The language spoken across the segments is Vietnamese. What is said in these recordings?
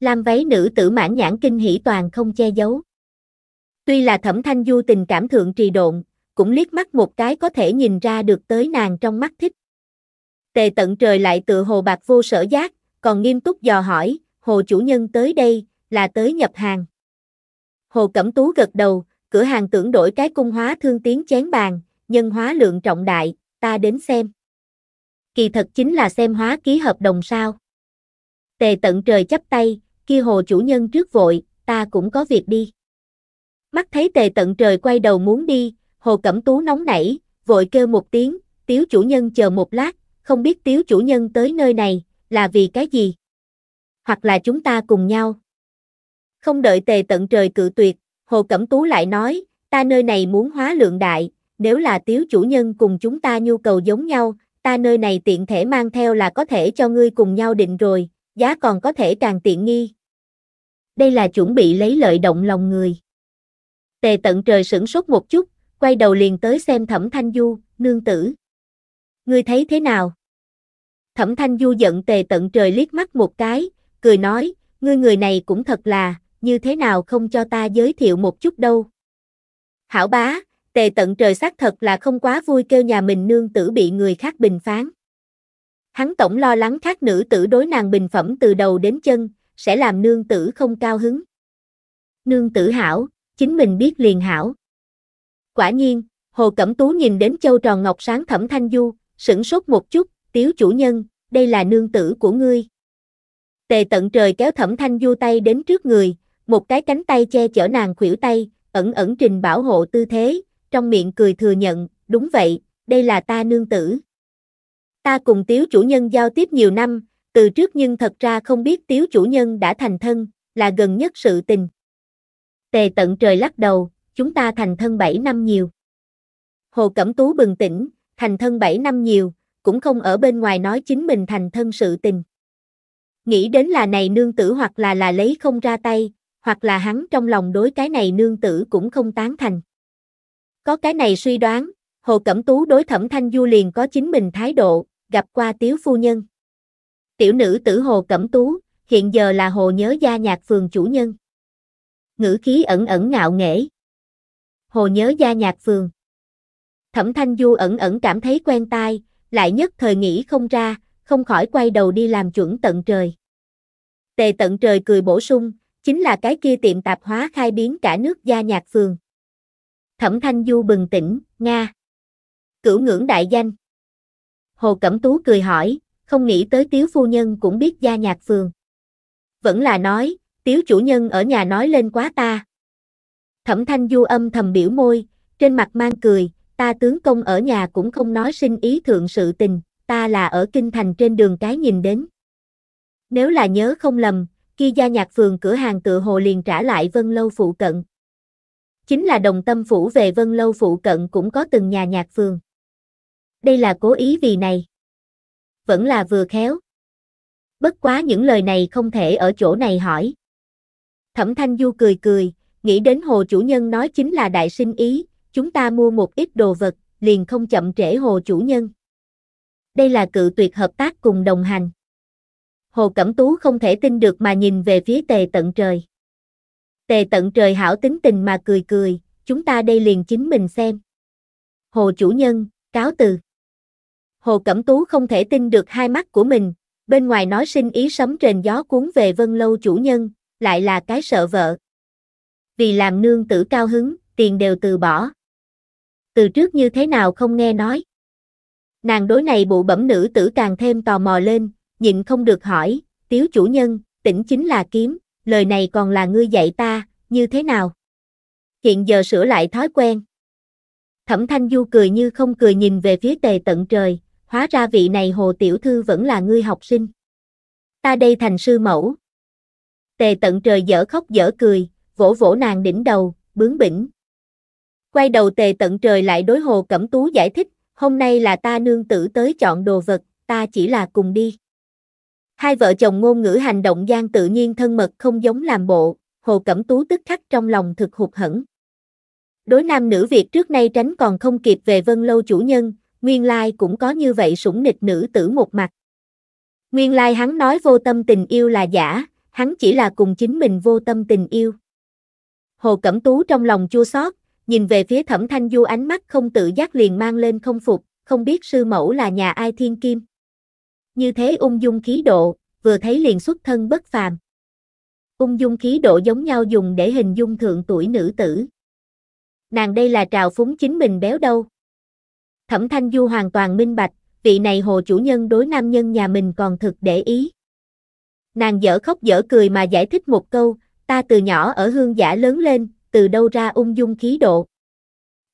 lam váy nữ tử mãn nhãn kinh hỉ toàn không che giấu. Tuy là thẩm thanh du tình cảm thượng trì độn, cũng liếc mắt một cái có thể nhìn ra được tới nàng trong mắt thích. Tề tận trời lại tự hồ bạc vô sở giác, còn nghiêm túc dò hỏi, hồ chủ nhân tới đây, là tới nhập hàng. Hồ Cẩm Tú gật đầu, cửa hàng tưởng đổi cái cung hóa thương tiến chén bàn, nhân hóa lượng trọng đại, ta đến xem. Kỳ thật chính là xem hóa ký hợp đồng sao. Tề tận trời chắp tay, kia hồ chủ nhân trước vội, ta cũng có việc đi. Mắt thấy tề tận trời quay đầu muốn đi, hồ cẩm tú nóng nảy, vội kêu một tiếng, tiếu chủ nhân chờ một lát, không biết tiếu chủ nhân tới nơi này, là vì cái gì? Hoặc là chúng ta cùng nhau. Không đợi tề tận trời cự tuyệt, hồ cẩm tú lại nói, ta nơi này muốn hóa lượng đại, nếu là tiếu chủ nhân cùng chúng ta nhu cầu giống nhau, ta nơi này tiện thể mang theo là có thể cho ngươi cùng nhau định rồi, giá còn có thể càng tiện nghi, đây là chuẩn bị lấy lợi động lòng người. Tề tận trời sửng sốt một chút, quay đầu liền tới xem thẩm thanh du, nương tử. Ngươi thấy thế nào? Thẩm thanh du giận tề tận trời liếc mắt một cái, cười nói, ngươi người này cũng thật là, như thế nào không cho ta giới thiệu một chút đâu. Hảo bá, tề tận trời xác thật là không quá vui kêu nhà mình nương tử bị người khác bình phán. Hắn tổng lo lắng khác nữ tử đối nàng bình phẩm từ đầu đến chân, sẽ làm nương tử không cao hứng. Nương tử hảo, chính mình biết liền hảo. Quả nhiên, Hồ Cẩm Tú nhìn đến châu tròn ngọc sáng thẩm thanh du, sửng sốt một chút, tiếu chủ nhân, đây là nương tử của ngươi. Tề tận trời kéo thẩm thanh du tay đến trước người, một cái cánh tay che chở nàng khuỷu tay, ẩn ẩn trình bảo hộ tư thế, trong miệng cười thừa nhận, đúng vậy, đây là ta nương tử. Ta cùng tiếu chủ nhân giao tiếp nhiều năm, từ trước nhưng thật ra không biết tiếu chủ nhân đã thành thân, là gần nhất sự tình. Tề tận trời lắc đầu, chúng ta thành thân 7 năm nhiều. Hồ Cẩm Tú bừng tỉnh, thành thân 7 năm nhiều, cũng không ở bên ngoài nói chính mình thành thân sự tình. Nghĩ đến là này nương tử hoặc là là lấy không ra tay, hoặc là hắn trong lòng đối cái này nương tử cũng không tán thành. Có cái này suy đoán, Hồ Cẩm Tú đối Thẩm Thanh Du liền có chính mình thái độ, gặp qua Tiếu Phu Nhân tiểu nữ tử Hồ Cẩm Tú, hiện giờ là Hồ Nhớ Gia Nhạc Phường chủ nhân. Ngữ khí ẩn ẩn ngạo nghễ. Hồ Nhớ Gia Nhạc Phường. Thẩm Thanh Du ẩn ẩn cảm thấy quen tai, lại nhất thời nghĩ không ra, không khỏi quay đầu đi làm chuẩn tận trời. Tề tận trời cười bổ sung, chính là cái kia tiệm tạp hóa khai biến cả nước Gia Nhạc Phường. Thẩm Thanh Du bừng tỉnh, Nga. Cửu ngưỡng đại danh. Hồ Cẩm Tú cười hỏi, không nghĩ tới tiếu phu nhân cũng biết gia nhạc phường. Vẫn là nói, tiếu chủ nhân ở nhà nói lên quá ta. Thẩm thanh du âm thầm biểu môi, trên mặt mang cười, ta tướng công ở nhà cũng không nói sinh ý thượng sự tình, ta là ở kinh thành trên đường cái nhìn đến. Nếu là nhớ không lầm, khi gia nhạc phường cửa hàng tự hồ liền trả lại vân lâu phụ cận. Chính là đồng tâm phủ về vân lâu phụ cận cũng có từng nhà nhạc phường. Đây là cố ý vì này vẫn là vừa khéo. Bất quá những lời này không thể ở chỗ này hỏi. Thẩm Thanh Du cười cười, nghĩ đến hồ chủ nhân nói chính là đại sinh ý, chúng ta mua một ít đồ vật, liền không chậm trễ hồ chủ nhân. Đây là cự tuyệt hợp tác cùng đồng hành. Hồ Cẩm Tú không thể tin được mà nhìn về phía tề tận trời. Tề tận trời hảo tính tình mà cười cười, chúng ta đây liền chính mình xem. Hồ chủ nhân, cáo từ. Hồ Cẩm Tú không thể tin được hai mắt của mình, bên ngoài nói sinh ý sấm rền gió cuốn về vân lâu chủ nhân, lại là cái sợ vợ. Vì làm nương tử cao hứng, tiền đều từ bỏ. Từ trước như thế nào không nghe nói. Nàng đối này bụ bẩm nữ tử càng thêm tò mò lên, nhịn không được hỏi, tiếu chủ nhân, tỉnh chính là kiếm, lời này còn là ngươi dạy ta, như thế nào? Hiện giờ sửa lại thói quen. Thẩm Thanh Du cười như không cười nhìn về phía tề tận trời, hóa ra vị này hồ tiểu thư vẫn là ngươi học sinh. Ta đây thành sư mẫu. Tề tận trời dở khóc dở cười, vỗ vỗ nàng đỉnh đầu, bướng bỉnh. Quay đầu tề tận trời lại đối hồ cẩm tú giải thích, hôm nay là ta nương tử tới chọn đồ vật, ta chỉ là cùng đi. Hai vợ chồng ngôn ngữ hành động gian tự nhiên thân mật không giống làm bộ, hồ cẩm tú tức khắc trong lòng thực hụt hẫng. Đối nam nữ Việt trước nay tránh còn không kịp về vân lâu chủ nhân, nguyên lai cũng có như vậy sủng nịch nữ tử một mặt. Nguyên lai hắn nói vô tâm tình yêu là giả, hắn chỉ là cùng chính mình vô tâm tình yêu. Hồ Cẩm Tú trong lòng chua xót, nhìn về phía Thẩm Thanh Du ánh mắt không tự giác liền mang lên không phục, không biết sư mẫu là nhà ai thiên kim. Như thế ung dung khí độ, vừa thấy liền xuất thân bất phàm. Ung dung khí độ giống nhau dùng để hình dung thượng tuổi nữ tử. Nàng đây là trào phúng chính mình béo đâu. Thẩm Thanh Du hoàn toàn minh bạch, vị này hồ chủ nhân đối nam nhân nhà mình còn thực để ý. Nàng dở khóc dở cười mà giải thích một câu, ta từ nhỏ ở hương giả lớn lên, từ đâu ra ung dung khí độ.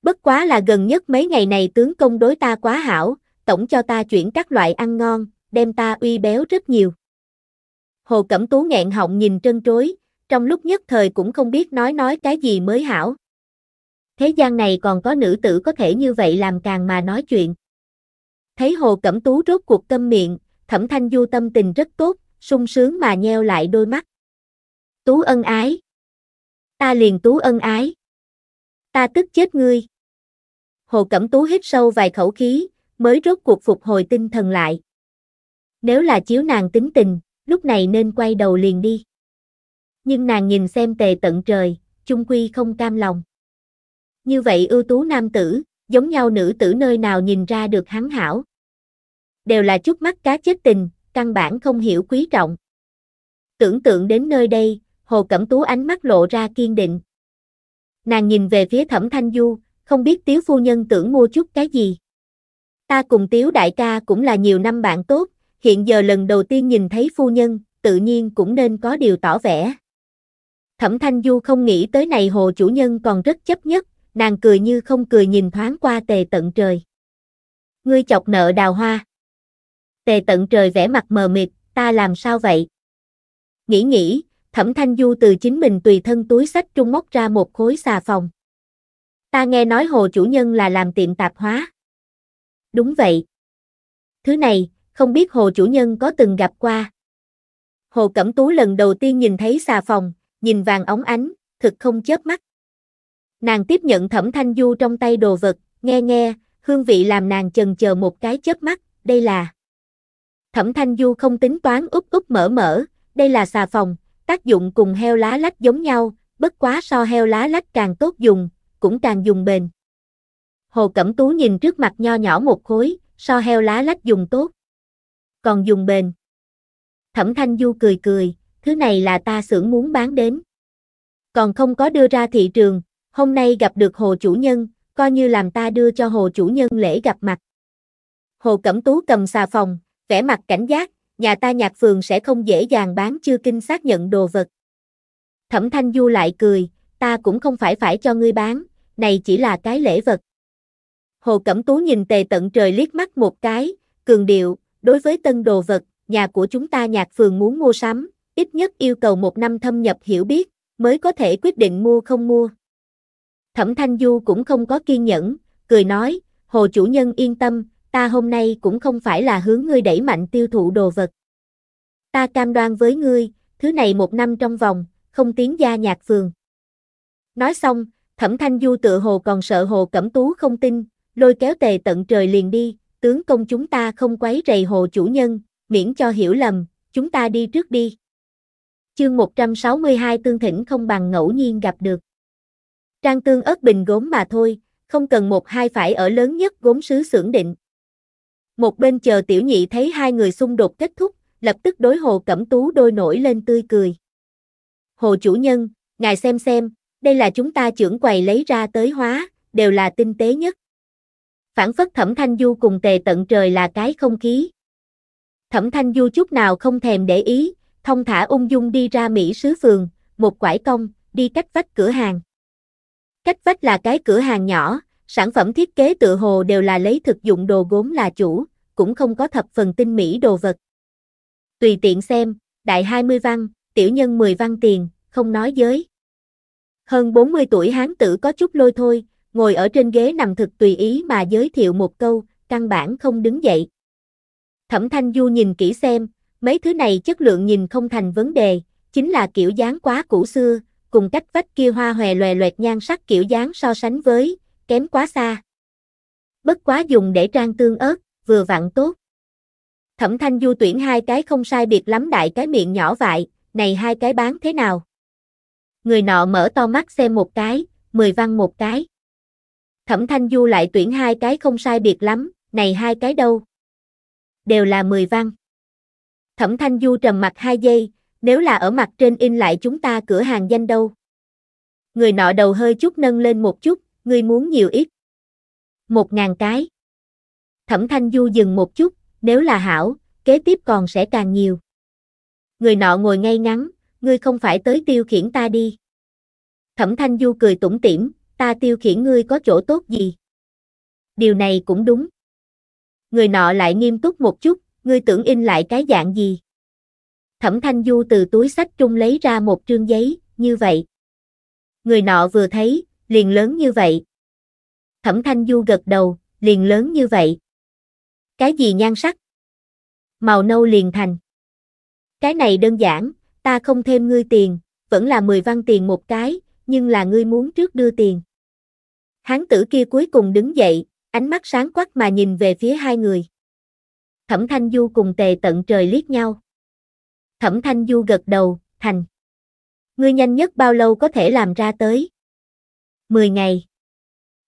Bất quá là gần nhất mấy ngày này tướng công đối ta quá hảo, tổng cho ta chuyển các loại ăn ngon, đem ta uy béo rất nhiều. Hồ Cẩm Tú nghẹn họng nhìn trân trối, trong lúc nhất thời cũng không biết nói nói cái gì mới hảo. Thế gian này còn có nữ tử có thể như vậy làm càng mà nói chuyện. Thấy Hồ Cẩm Tú rốt cuộc câm miệng, Thẩm Thanh Du tâm tình rất tốt, sung sướng mà nheo lại đôi mắt. Tú ân ái. Ta liền Tú ân ái. Ta tức chết ngươi. Hồ Cẩm Tú hít sâu vài khẩu khí, mới rốt cuộc phục hồi tinh thần lại. Nếu là chiếu nàng tính tình, lúc này nên quay đầu liền đi. Nhưng nàng nhìn xem tề tận trời, chung quy không cam lòng như vậy ưu tú nam tử, giống nhau nữ tử nơi nào nhìn ra được hắn hảo. Đều là chút mắt cá chết tình, căn bản không hiểu quý trọng. Tưởng tượng đến nơi đây, Hồ Cẩm Tú ánh mắt lộ ra kiên định. Nàng nhìn về phía Thẩm Thanh Du, không biết Tiếu Phu Nhân tưởng mua chút cái gì. Ta cùng Tiếu Đại ca cũng là nhiều năm bạn tốt, hiện giờ lần đầu tiên nhìn thấy Phu Nhân, tự nhiên cũng nên có điều tỏ vẻ. Thẩm Thanh Du không nghĩ tới này Hồ Chủ Nhân còn rất chấp nhất, nàng cười như không cười nhìn thoáng qua tề tận trời. Ngươi chọc nợ đào hoa. Tề tận trời vẻ mặt mờ mịt, ta làm sao vậy? Nghĩ nghĩ, thẩm thanh du từ chính mình tùy thân túi sách trung móc ra một khối xà phòng. Ta nghe nói hồ chủ nhân là làm tiệm tạp hóa. Đúng vậy. Thứ này, không biết hồ chủ nhân có từng gặp qua. Hồ Cẩm Tú lần đầu tiên nhìn thấy xà phòng, nhìn vàng óng ánh, thực không chớp mắt. Nàng tiếp nhận thẩm thanh du trong tay đồ vật, nghe nghe, hương vị làm nàng chần chờ một cái chớp mắt, đây là. Thẩm thanh du không tính toán úp úp mở mở, đây là xà phòng, tác dụng cùng heo lá lách giống nhau, bất quá so heo lá lách càng tốt dùng, cũng càng dùng bền. Hồ Cẩm Tú nhìn trước mặt nho nhỏ một khối, so heo lá lách dùng tốt. Còn dùng bền. Thẩm Thanh Du cười cười, thứ này là ta xưởng muốn bán đến. Còn không có đưa ra thị trường, Hôm nay gặp được hồ chủ nhân, coi như làm ta đưa cho hồ chủ nhân lễ gặp mặt. Hồ Cẩm Tú cầm xà phòng, vẻ mặt cảnh giác, nhà ta nhạc phường sẽ không dễ dàng bán chưa kinh xác nhận đồ vật. Thẩm Thanh Du lại cười, ta cũng không phải phải cho ngươi bán, này chỉ là cái lễ vật. Hồ Cẩm Tú nhìn tề tận trời liếc mắt một cái, cường điệu, đối với tân đồ vật, nhà của chúng ta nhạc phường muốn mua sắm, ít nhất yêu cầu một năm thâm nhập hiểu biết, mới có thể quyết định mua không mua. Thẩm Thanh Du cũng không có kiên nhẫn, cười nói, Hồ chủ nhân yên tâm, ta hôm nay cũng không phải là hướng ngươi đẩy mạnh tiêu thụ đồ vật. Ta cam đoan với ngươi, thứ này một năm trong vòng, không tiến gia nhạc phường. Nói xong, Thẩm Thanh Du tự hồ còn sợ Hồ Cẩm Tú không tin, lôi kéo tề tận trời liền đi, tướng công chúng ta không quấy rầy Hồ chủ nhân, miễn cho hiểu lầm, chúng ta đi trước đi. Chương 162 Tương Thỉnh không bằng ngẫu nhiên gặp được. Trang tương ớt bình gốm mà thôi, không cần một hai phải ở lớn nhất gốm sứ xưởng định. Một bên chờ tiểu nhị thấy hai người xung đột kết thúc, lập tức đối hồ cẩm tú đôi nổi lên tươi cười. Hồ chủ nhân, ngài xem xem, đây là chúng ta trưởng quầy lấy ra tới hóa, đều là tinh tế nhất. Phản phất thẩm thanh du cùng tề tận trời là cái không khí. Thẩm thanh du chút nào không thèm để ý, thông thả ung dung đi ra Mỹ sứ phường, một quải công, đi cách vách cửa hàng. Cách vách là cái cửa hàng nhỏ, sản phẩm thiết kế tựa hồ đều là lấy thực dụng đồ gốm là chủ, cũng không có thập phần tinh mỹ đồ vật. Tùy tiện xem, đại 20 văn, tiểu nhân 10 văn tiền, không nói giới. Hơn 40 tuổi hán tử có chút lôi thôi, ngồi ở trên ghế nằm thực tùy ý mà giới thiệu một câu, căn bản không đứng dậy. Thẩm Thanh Du nhìn kỹ xem, mấy thứ này chất lượng nhìn không thành vấn đề, chính là kiểu dáng quá cũ xưa, cùng cách vách kia hoa hòe loè loẹt nhan sắc kiểu dáng so sánh với, kém quá xa. Bất quá dùng để trang tương ớt, vừa vặn tốt. Thẩm thanh du tuyển hai cái không sai biệt lắm đại cái miệng nhỏ vại này hai cái bán thế nào? Người nọ mở to mắt xem một cái, mười văn một cái. Thẩm thanh du lại tuyển hai cái không sai biệt lắm, này hai cái đâu? Đều là mười văn. Thẩm thanh du trầm mặt hai giây, nếu là ở mặt trên in lại chúng ta cửa hàng danh đâu. Người nọ đầu hơi chút nâng lên một chút, ngươi muốn nhiều ít. Một ngàn cái. Thẩm Thanh Du dừng một chút, nếu là hảo, kế tiếp còn sẽ càng nhiều. Người nọ ngồi ngay ngắn, ngươi không phải tới tiêu khiển ta đi. Thẩm Thanh Du cười tủm tỉm, ta tiêu khiển ngươi có chỗ tốt gì? Điều này cũng đúng. Người nọ lại nghiêm túc một chút, ngươi tưởng in lại cái dạng gì? Thẩm Thanh Du từ túi sách trung lấy ra một trương giấy, như vậy. Người nọ vừa thấy, liền lớn như vậy. Thẩm Thanh Du gật đầu, liền lớn như vậy. Cái gì nhan sắc? Màu nâu liền thành. Cái này đơn giản, ta không thêm ngươi tiền, vẫn là 10 văn tiền một cái, nhưng là ngươi muốn trước đưa tiền. Hán tử kia cuối cùng đứng dậy, ánh mắt sáng quắc mà nhìn về phía hai người. Thẩm Thanh Du cùng tề tận trời liếc nhau. Thẩm Thanh Du gật đầu, thành. Ngươi nhanh nhất bao lâu có thể làm ra tới? 10 ngày.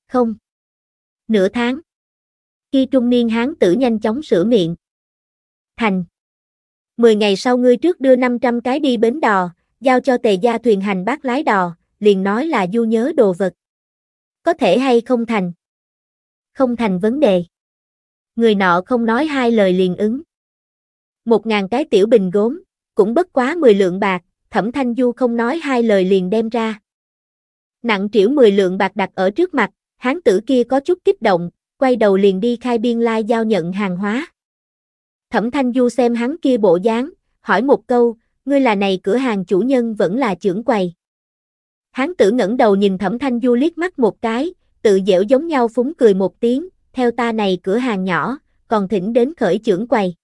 Không. Nửa tháng. Khi trung niên hán tử nhanh chóng sửa miệng. Thành. 10 ngày sau ngươi trước đưa 500 cái đi bến đò, giao cho tề gia thuyền hành bác lái đò, liền nói là du nhớ đồ vật. Có thể hay không thành? Không thành vấn đề. Người nọ không nói hai lời liền ứng. Một ngàn cái tiểu bình gốm, cũng bất quá 10 lượng bạc, thẩm thanh du không nói hai lời liền đem ra. Nặng triểu 10 lượng bạc đặt ở trước mặt, hán tử kia có chút kích động, quay đầu liền đi khai biên lai giao nhận hàng hóa. Thẩm thanh du xem hắn kia bộ dáng, hỏi một câu, ngươi là này cửa hàng chủ nhân vẫn là trưởng quầy. Hán tử ngẩng đầu nhìn thẩm thanh du liếc mắt một cái, tự dẻo giống nhau phúng cười một tiếng, theo ta này cửa hàng nhỏ, còn thỉnh đến khởi trưởng quầy.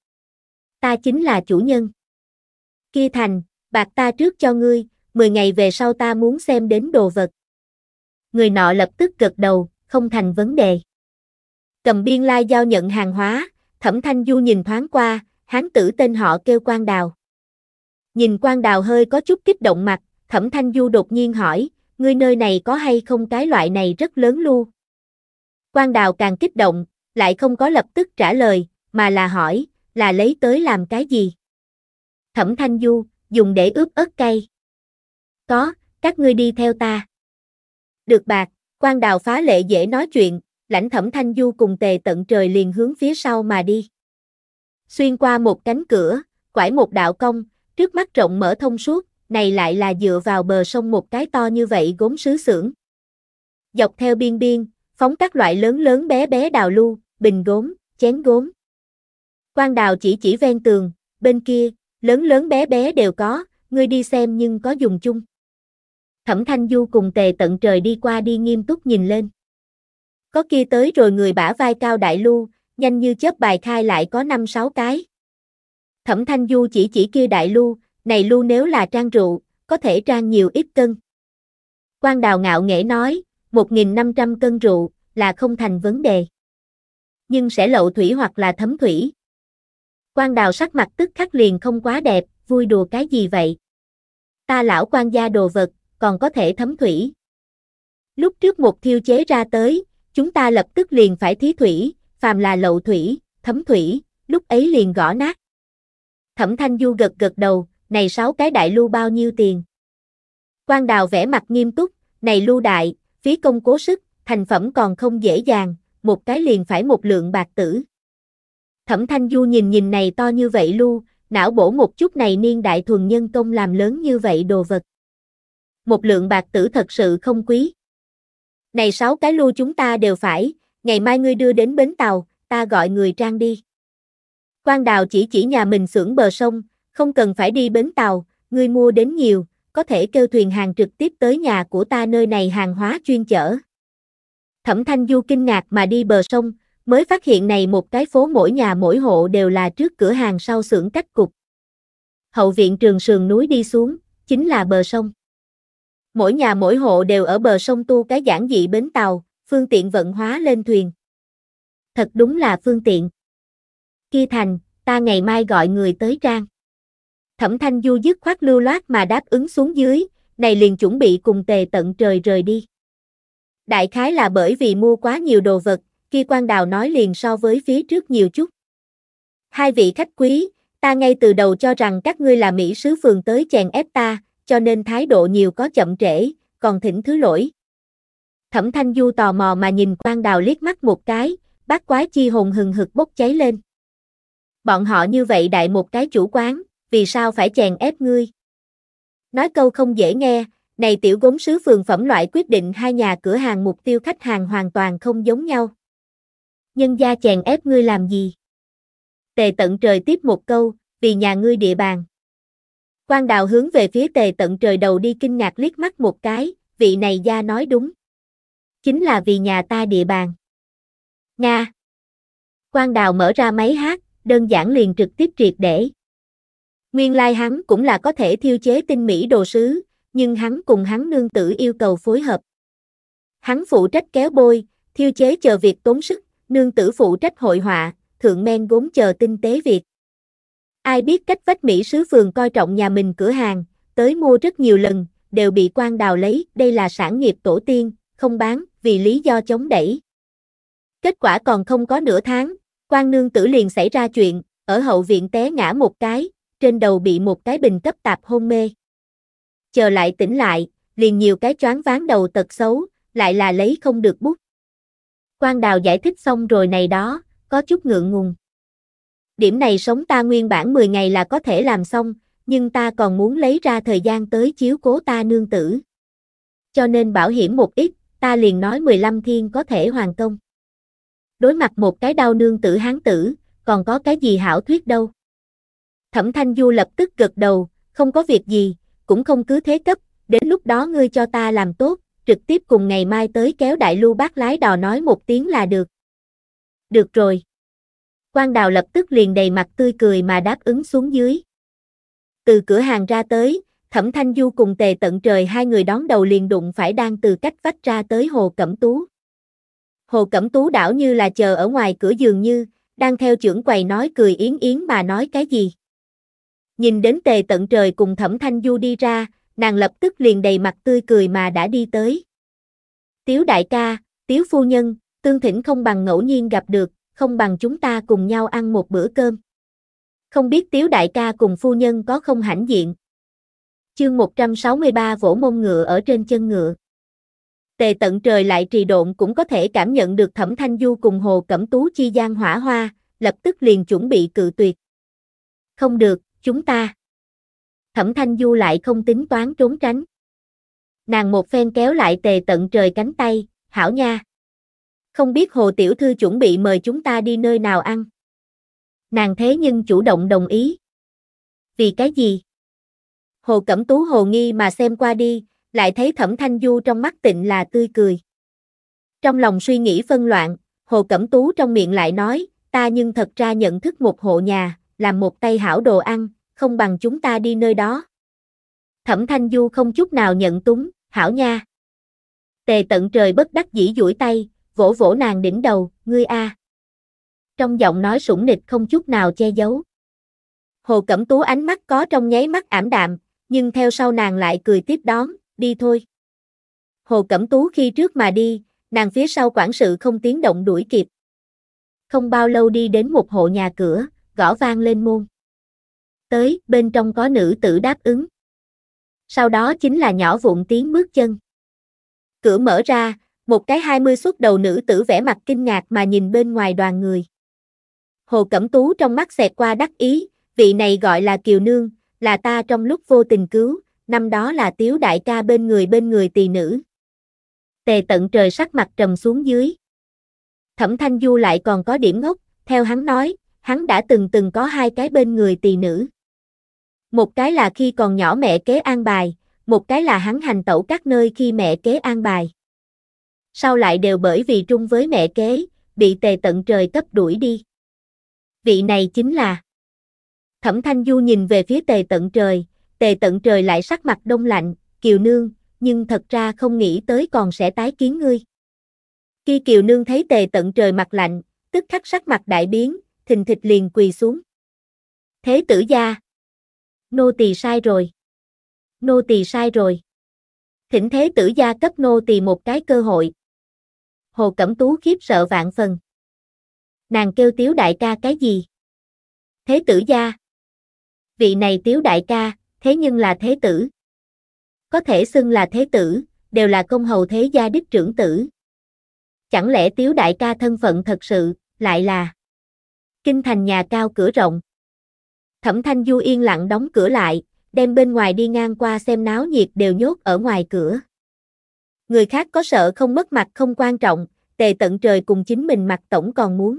Ta chính là chủ nhân kia thành, bạc ta trước cho ngươi, 10 ngày về sau ta muốn xem đến đồ vật. Người nọ lập tức gật đầu, không thành vấn đề. Cầm biên lai giao nhận hàng hóa, thẩm thanh du nhìn thoáng qua, hán tử tên họ kêu quan đào. Nhìn quan đào hơi có chút kích động mặt, thẩm thanh du đột nhiên hỏi, ngươi nơi này có hay không cái loại này rất lớn lu. Quan đào càng kích động, lại không có lập tức trả lời, mà là hỏi, là lấy tới làm cái gì. Thẩm Thanh Du, dùng để ướp ớt cay. Có, các ngươi đi theo ta. Được bạc, quan đào phá lệ dễ nói chuyện, lãnh Thẩm Thanh Du cùng tề tận trời liền hướng phía sau mà đi. Xuyên qua một cánh cửa, quải một đạo cong, trước mắt rộng mở thông suốt, này lại là dựa vào bờ sông một cái to như vậy gốm sứ xưởng. Dọc theo biên biên, phóng các loại lớn lớn bé bé đào lưu bình gốm, chén gốm. Quan đào chỉ chỉ ven tường, bên kia, lớn lớn bé bé đều có, ngươi đi xem nhưng có dùng chung. Thẩm Thanh Du cùng tề tận trời đi qua đi nghiêm túc nhìn lên. Có kia tới rồi người bả vai cao đại lưu, nhanh như chớp bài khai lại có 5-6 cái. Thẩm Thanh Du chỉ chỉ kia đại lưu, này lưu nếu là trang rượu, có thể trang nhiều ít cân. Quan đào ngạo nghễ nói, 1.500 cân rượu, là không thành vấn đề. Nhưng sẽ lậu thủy hoặc là thấm thủy, Quan đào sắc mặt tức khắc liền không quá đẹp, vui đùa cái gì vậy? Ta lão quan gia đồ vật, còn có thể thấm thủy. Lúc trước một thiêu chế ra tới, chúng ta lập tức liền phải thí thủy, phàm là lậu thủy, thấm thủy, lúc ấy liền gõ nát. Thẩm Thanh Du gật gật đầu, này sáu cái đại lưu bao nhiêu tiền? Quan đào vẻ mặt nghiêm túc, này lưu đại, phí công cố sức, thành phẩm còn không dễ dàng, một cái liền phải một lượng bạc tử. Thẩm Thanh Du nhìn nhìn này to như vậy lu, não bổ một chút này niên đại thuần nhân công làm lớn như vậy đồ vật. Một lượng bạc tử thật sự không quý. Này sáu cái lu chúng ta đều phải, ngày mai ngươi đưa đến bến tàu, ta gọi người trang đi. Quan đào chỉ chỉ nhà mình xưởng bờ sông, không cần phải đi bến tàu, ngươi mua đến nhiều, có thể kêu thuyền hàng trực tiếp tới nhà của ta nơi này hàng hóa chuyên chở. Thẩm Thanh Du kinh ngạc mà đi bờ sông, mới phát hiện này một cái phố mỗi nhà mỗi hộ đều là trước cửa hàng sau xưởng cách cục. Hậu viện trường sườn núi đi xuống, chính là bờ sông. Mỗi nhà mỗi hộ đều ở bờ sông tu cái giản dị bến tàu, phương tiện vận hóa lên thuyền. Thật đúng là phương tiện. Kia thành, ta ngày mai gọi người tới trang. Thẩm thanh du dứt khoát lưu loát mà đáp ứng xuống dưới, này liền chuẩn bị cùng tề tận trời rời đi. Đại khái là bởi vì mua quá nhiều đồ vật, khi quan đào nói liền so với phía trước nhiều chút. Hai vị khách quý, ta ngay từ đầu cho rằng các ngươi là Mỹ sứ phường tới chèn ép ta, cho nên thái độ nhiều có chậm trễ, còn thỉnh thứ lỗi. Thẩm Thanh Du tò mò mà nhìn quan đào liếc mắt một cái, bác quái chi hồn hừng hực bốc cháy lên. Bọn họ như vậy đại một cái chủ quán, vì sao phải chèn ép ngươi? Nói câu không dễ nghe, này tiểu gốm sứ phường phẩm loại quyết định hai nhà cửa hàng mục tiêu khách hàng hoàn toàn không giống nhau nhân gia chèn ép ngươi làm gì? Tề tận trời tiếp một câu, vì nhà ngươi địa bàn. Quan Đào hướng về phía tề tận trời đầu đi kinh ngạc liếc mắt một cái, vị này gia nói đúng. Chính là vì nhà ta địa bàn. Nga. Quan đào mở ra máy hát, đơn giản liền trực tiếp triệt để. Nguyên lai like hắn cũng là có thể thiêu chế tinh mỹ đồ sứ, nhưng hắn cùng hắn nương tử yêu cầu phối hợp. Hắn phụ trách kéo bôi, thiêu chế chờ việc tốn sức, nương tử phụ trách hội họa, thượng men vốn chờ tinh tế Việt. Ai biết cách vách Mỹ sứ phường coi trọng nhà mình cửa hàng, tới mua rất nhiều lần, đều bị quan đào lấy, đây là sản nghiệp tổ tiên, không bán, vì lý do chống đẩy. Kết quả còn không có nửa tháng, quan nương tử liền xảy ra chuyện, ở hậu viện té ngã một cái, trên đầu bị một cái bình cấp tạp hôn mê. Chờ lại tỉnh lại, liền nhiều cái choáng ván đầu tật xấu, lại là lấy không được bút. Quan Đào giải thích xong rồi này đó, có chút ngượng ngùng. Điểm này sống ta nguyên bản 10 ngày là có thể làm xong, nhưng ta còn muốn lấy ra thời gian tới chiếu cố ta nương tử. Cho nên bảo hiểm một ít, ta liền nói 15 thiên có thể hoàn công. Đối mặt một cái đau nương tử hán tử, còn có cái gì hảo thuyết đâu. Thẩm Thanh Du lập tức gật đầu, không có việc gì, cũng không cứ thế cấp, đến lúc đó ngươi cho ta làm tốt, trực tiếp cùng ngày mai tới kéo đại lưu bác lái đò nói một tiếng là được. Được rồi. Quan đào lập tức liền đầy mặt tươi cười mà đáp ứng xuống dưới. Từ cửa hàng ra tới, Thẩm Thanh Du cùng tề tận trời hai người đón đầu liền đụng phải đang từ cách vách ra tới Hồ Cẩm Tú. Hồ Cẩm Tú đảo như là chờ ở ngoài cửa giường như, đang theo trưởng quầy nói cười yến yến mà nói cái gì. Nhìn đến tề tận trời cùng Thẩm Thanh Du đi ra, nàng lập tức liền đầy mặt tươi cười mà đã đi tới. Tiếu đại ca, tiếu phu nhân, tương thỉnh không bằng ngẫu nhiên gặp được, không bằng chúng ta cùng nhau ăn một bữa cơm. Không biết tiếu đại ca cùng phu nhân có không hãnh diện. Chương 163 vỗ mông ngựa ở trên chân ngựa. Tề tận trời lại trì độn cũng có thể cảm nhận được thẩm thanh du cùng hồ cẩm tú chi gian hỏa hoa, lập tức liền chuẩn bị cự tuyệt. Không được, chúng ta. Thẩm Thanh Du lại không tính toán trốn tránh. Nàng một phen kéo lại tề tận trời cánh tay, hảo nha. Không biết Hồ Tiểu Thư chuẩn bị mời chúng ta đi nơi nào ăn. Nàng thế nhưng chủ động đồng ý. Vì cái gì? Hồ Cẩm Tú hồ nghi mà xem qua đi, lại thấy Thẩm Thanh Du trong mắt tịnh là tươi cười. Trong lòng suy nghĩ phân loạn, Hồ Cẩm Tú trong miệng lại nói, ta nhưng thật ra nhận thức một hộ nhà, làm một tay hảo đồ ăn, không bằng chúng ta đi nơi đó. Thẩm Thanh Du không chút nào nhận túng, hảo nha. Tề tận trời bất đắc dĩ duỗi tay, vỗ vỗ nàng đỉnh đầu, ngươi a. Trong giọng nói sủng nịch không chút nào che giấu. Hồ Cẩm Tú ánh mắt có trong nháy mắt ảm đạm, nhưng theo sau nàng lại cười tiếp đón, đi thôi. Hồ Cẩm Tú khi trước mà đi, nàng phía sau quản sự không tiếng động đuổi kịp. Không bao lâu đi đến một hộ nhà cửa, gõ vang lên môn tới, bên trong có nữ tử đáp ứng. Sau đó chính là nhỏ vụn tiếng bước chân. Cửa mở ra, một cái hai mươi xuất đầu nữ tử vẻ mặt kinh ngạc mà nhìn bên ngoài đoàn người. Hồ Cẩm Tú trong mắt xẹt qua đắc ý, vị này gọi là Kiều Nương, là ta trong lúc vô tình cứu, năm đó là tiếu đại ca bên người bên người tỳ nữ. Tề tận trời sắc mặt trầm xuống dưới. Thẩm Thanh Du lại còn có điểm ngốc, theo hắn nói, hắn đã từng từng có hai cái bên người tỳ nữ. Một cái là khi còn nhỏ mẹ kế an bài, một cái là hắn hành tẩu các nơi khi mẹ kế an bài. Sau lại đều bởi vì trung với mẹ kế, bị tề tận trời cấp đuổi đi. Vị này chính là Thẩm Thanh Du nhìn về phía tề tận trời, tề tận trời lại sắc mặt đông lạnh, kiều nương, nhưng thật ra không nghĩ tới còn sẽ tái kiến ngươi. Khi kiều nương thấy tề tận trời mặt lạnh, tức khắc sắc mặt đại biến, thình thịch liền quỳ xuống. Thế tử gia, nô tỳ sai rồi. Nô tỳ sai rồi. Thỉnh thế tử gia cấp nô tỳ một cái cơ hội. Hồ Cẩm Tú khiếp sợ vạn phần. Nàng kêu tiếu đại ca cái gì? Thế tử gia. Vị này tiếu đại ca, thế nhưng là thế tử. Có thể xưng là thế tử, đều là công hầu thế gia đích trưởng tử. Chẳng lẽ tiếu đại ca thân phận thật sự, lại là kinh thành nhà cao cửa rộng. Thẩm Thanh Du yên lặng đóng cửa lại, đem bên ngoài đi ngang qua xem náo nhiệt đều nhốt ở ngoài cửa. Người khác có sợ không mất mặt không quan trọng, tề tận trời cùng chính mình mặt tổng còn muốn.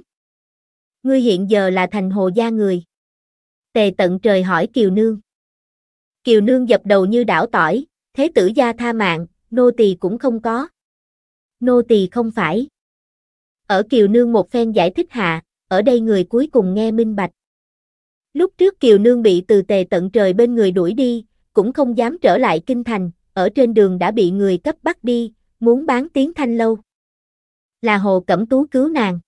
Ngươi hiện giờ là thành hồ gia người. Tề tận trời hỏi Kiều Nương. Kiều Nương dập đầu như đảo tỏi, thế tử gia tha mạng, nô tỳ cũng không có. Nô tỳ không phải. Ở Kiều Nương một phen giải thích hạ, ở đây người cuối cùng nghe minh bạch. Lúc trước Kiều Nương bị từ tề tận trời bên người đuổi đi, cũng không dám trở lại kinh thành, ở trên đường đã bị người cấp bắt đi, muốn bán tiếng thanh lâu. Là Hồ Cẩm Tú cứu nàng.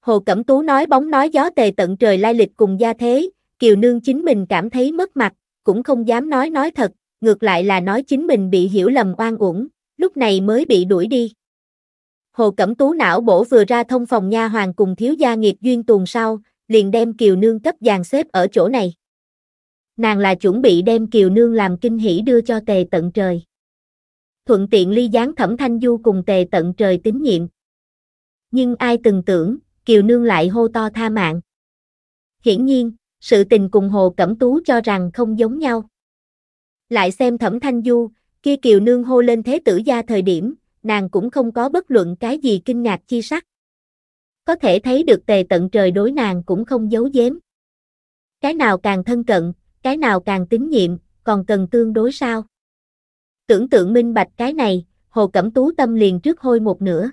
Hồ Cẩm Tú nói bóng nói gió tề tận trời lai lịch cùng gia thế, Kiều Nương chính mình cảm thấy mất mặt, cũng không dám nói nói thật, ngược lại là nói chính mình bị hiểu lầm oan uổng, lúc này mới bị đuổi đi. Hồ Cẩm Tú não bổ vừa ra thông phòng nha hoàng cùng thiếu gia nghiệp duyên tuần sau, liền đem Kiều Nương cấp dàn xếp ở chỗ này. Nàng là chuẩn bị đem Kiều Nương làm kinh hỷ đưa cho tề tận trời. Thuận tiện ly gián thẩm thanh du cùng tề tận trời tín nhiệm. Nhưng ai từng tưởng, Kiều Nương lại hô to tha mạng. Hiển nhiên, sự tình cùng Hồ Cẩm Tú cho rằng không giống nhau. Lại xem thẩm thanh du, kia Kiều Nương hô lên thế tử gia thời điểm, nàng cũng không có bất luận cái gì kinh ngạc chi sắc. Có thể thấy được tề tận trời đối nàng cũng không giấu giếm. Cái nào càng thân cận, cái nào càng tín nhiệm, còn cần tương đối sao? Tưởng tượng minh bạch cái này, Hồ Cẩm Tú tâm liền trước hôi một nửa.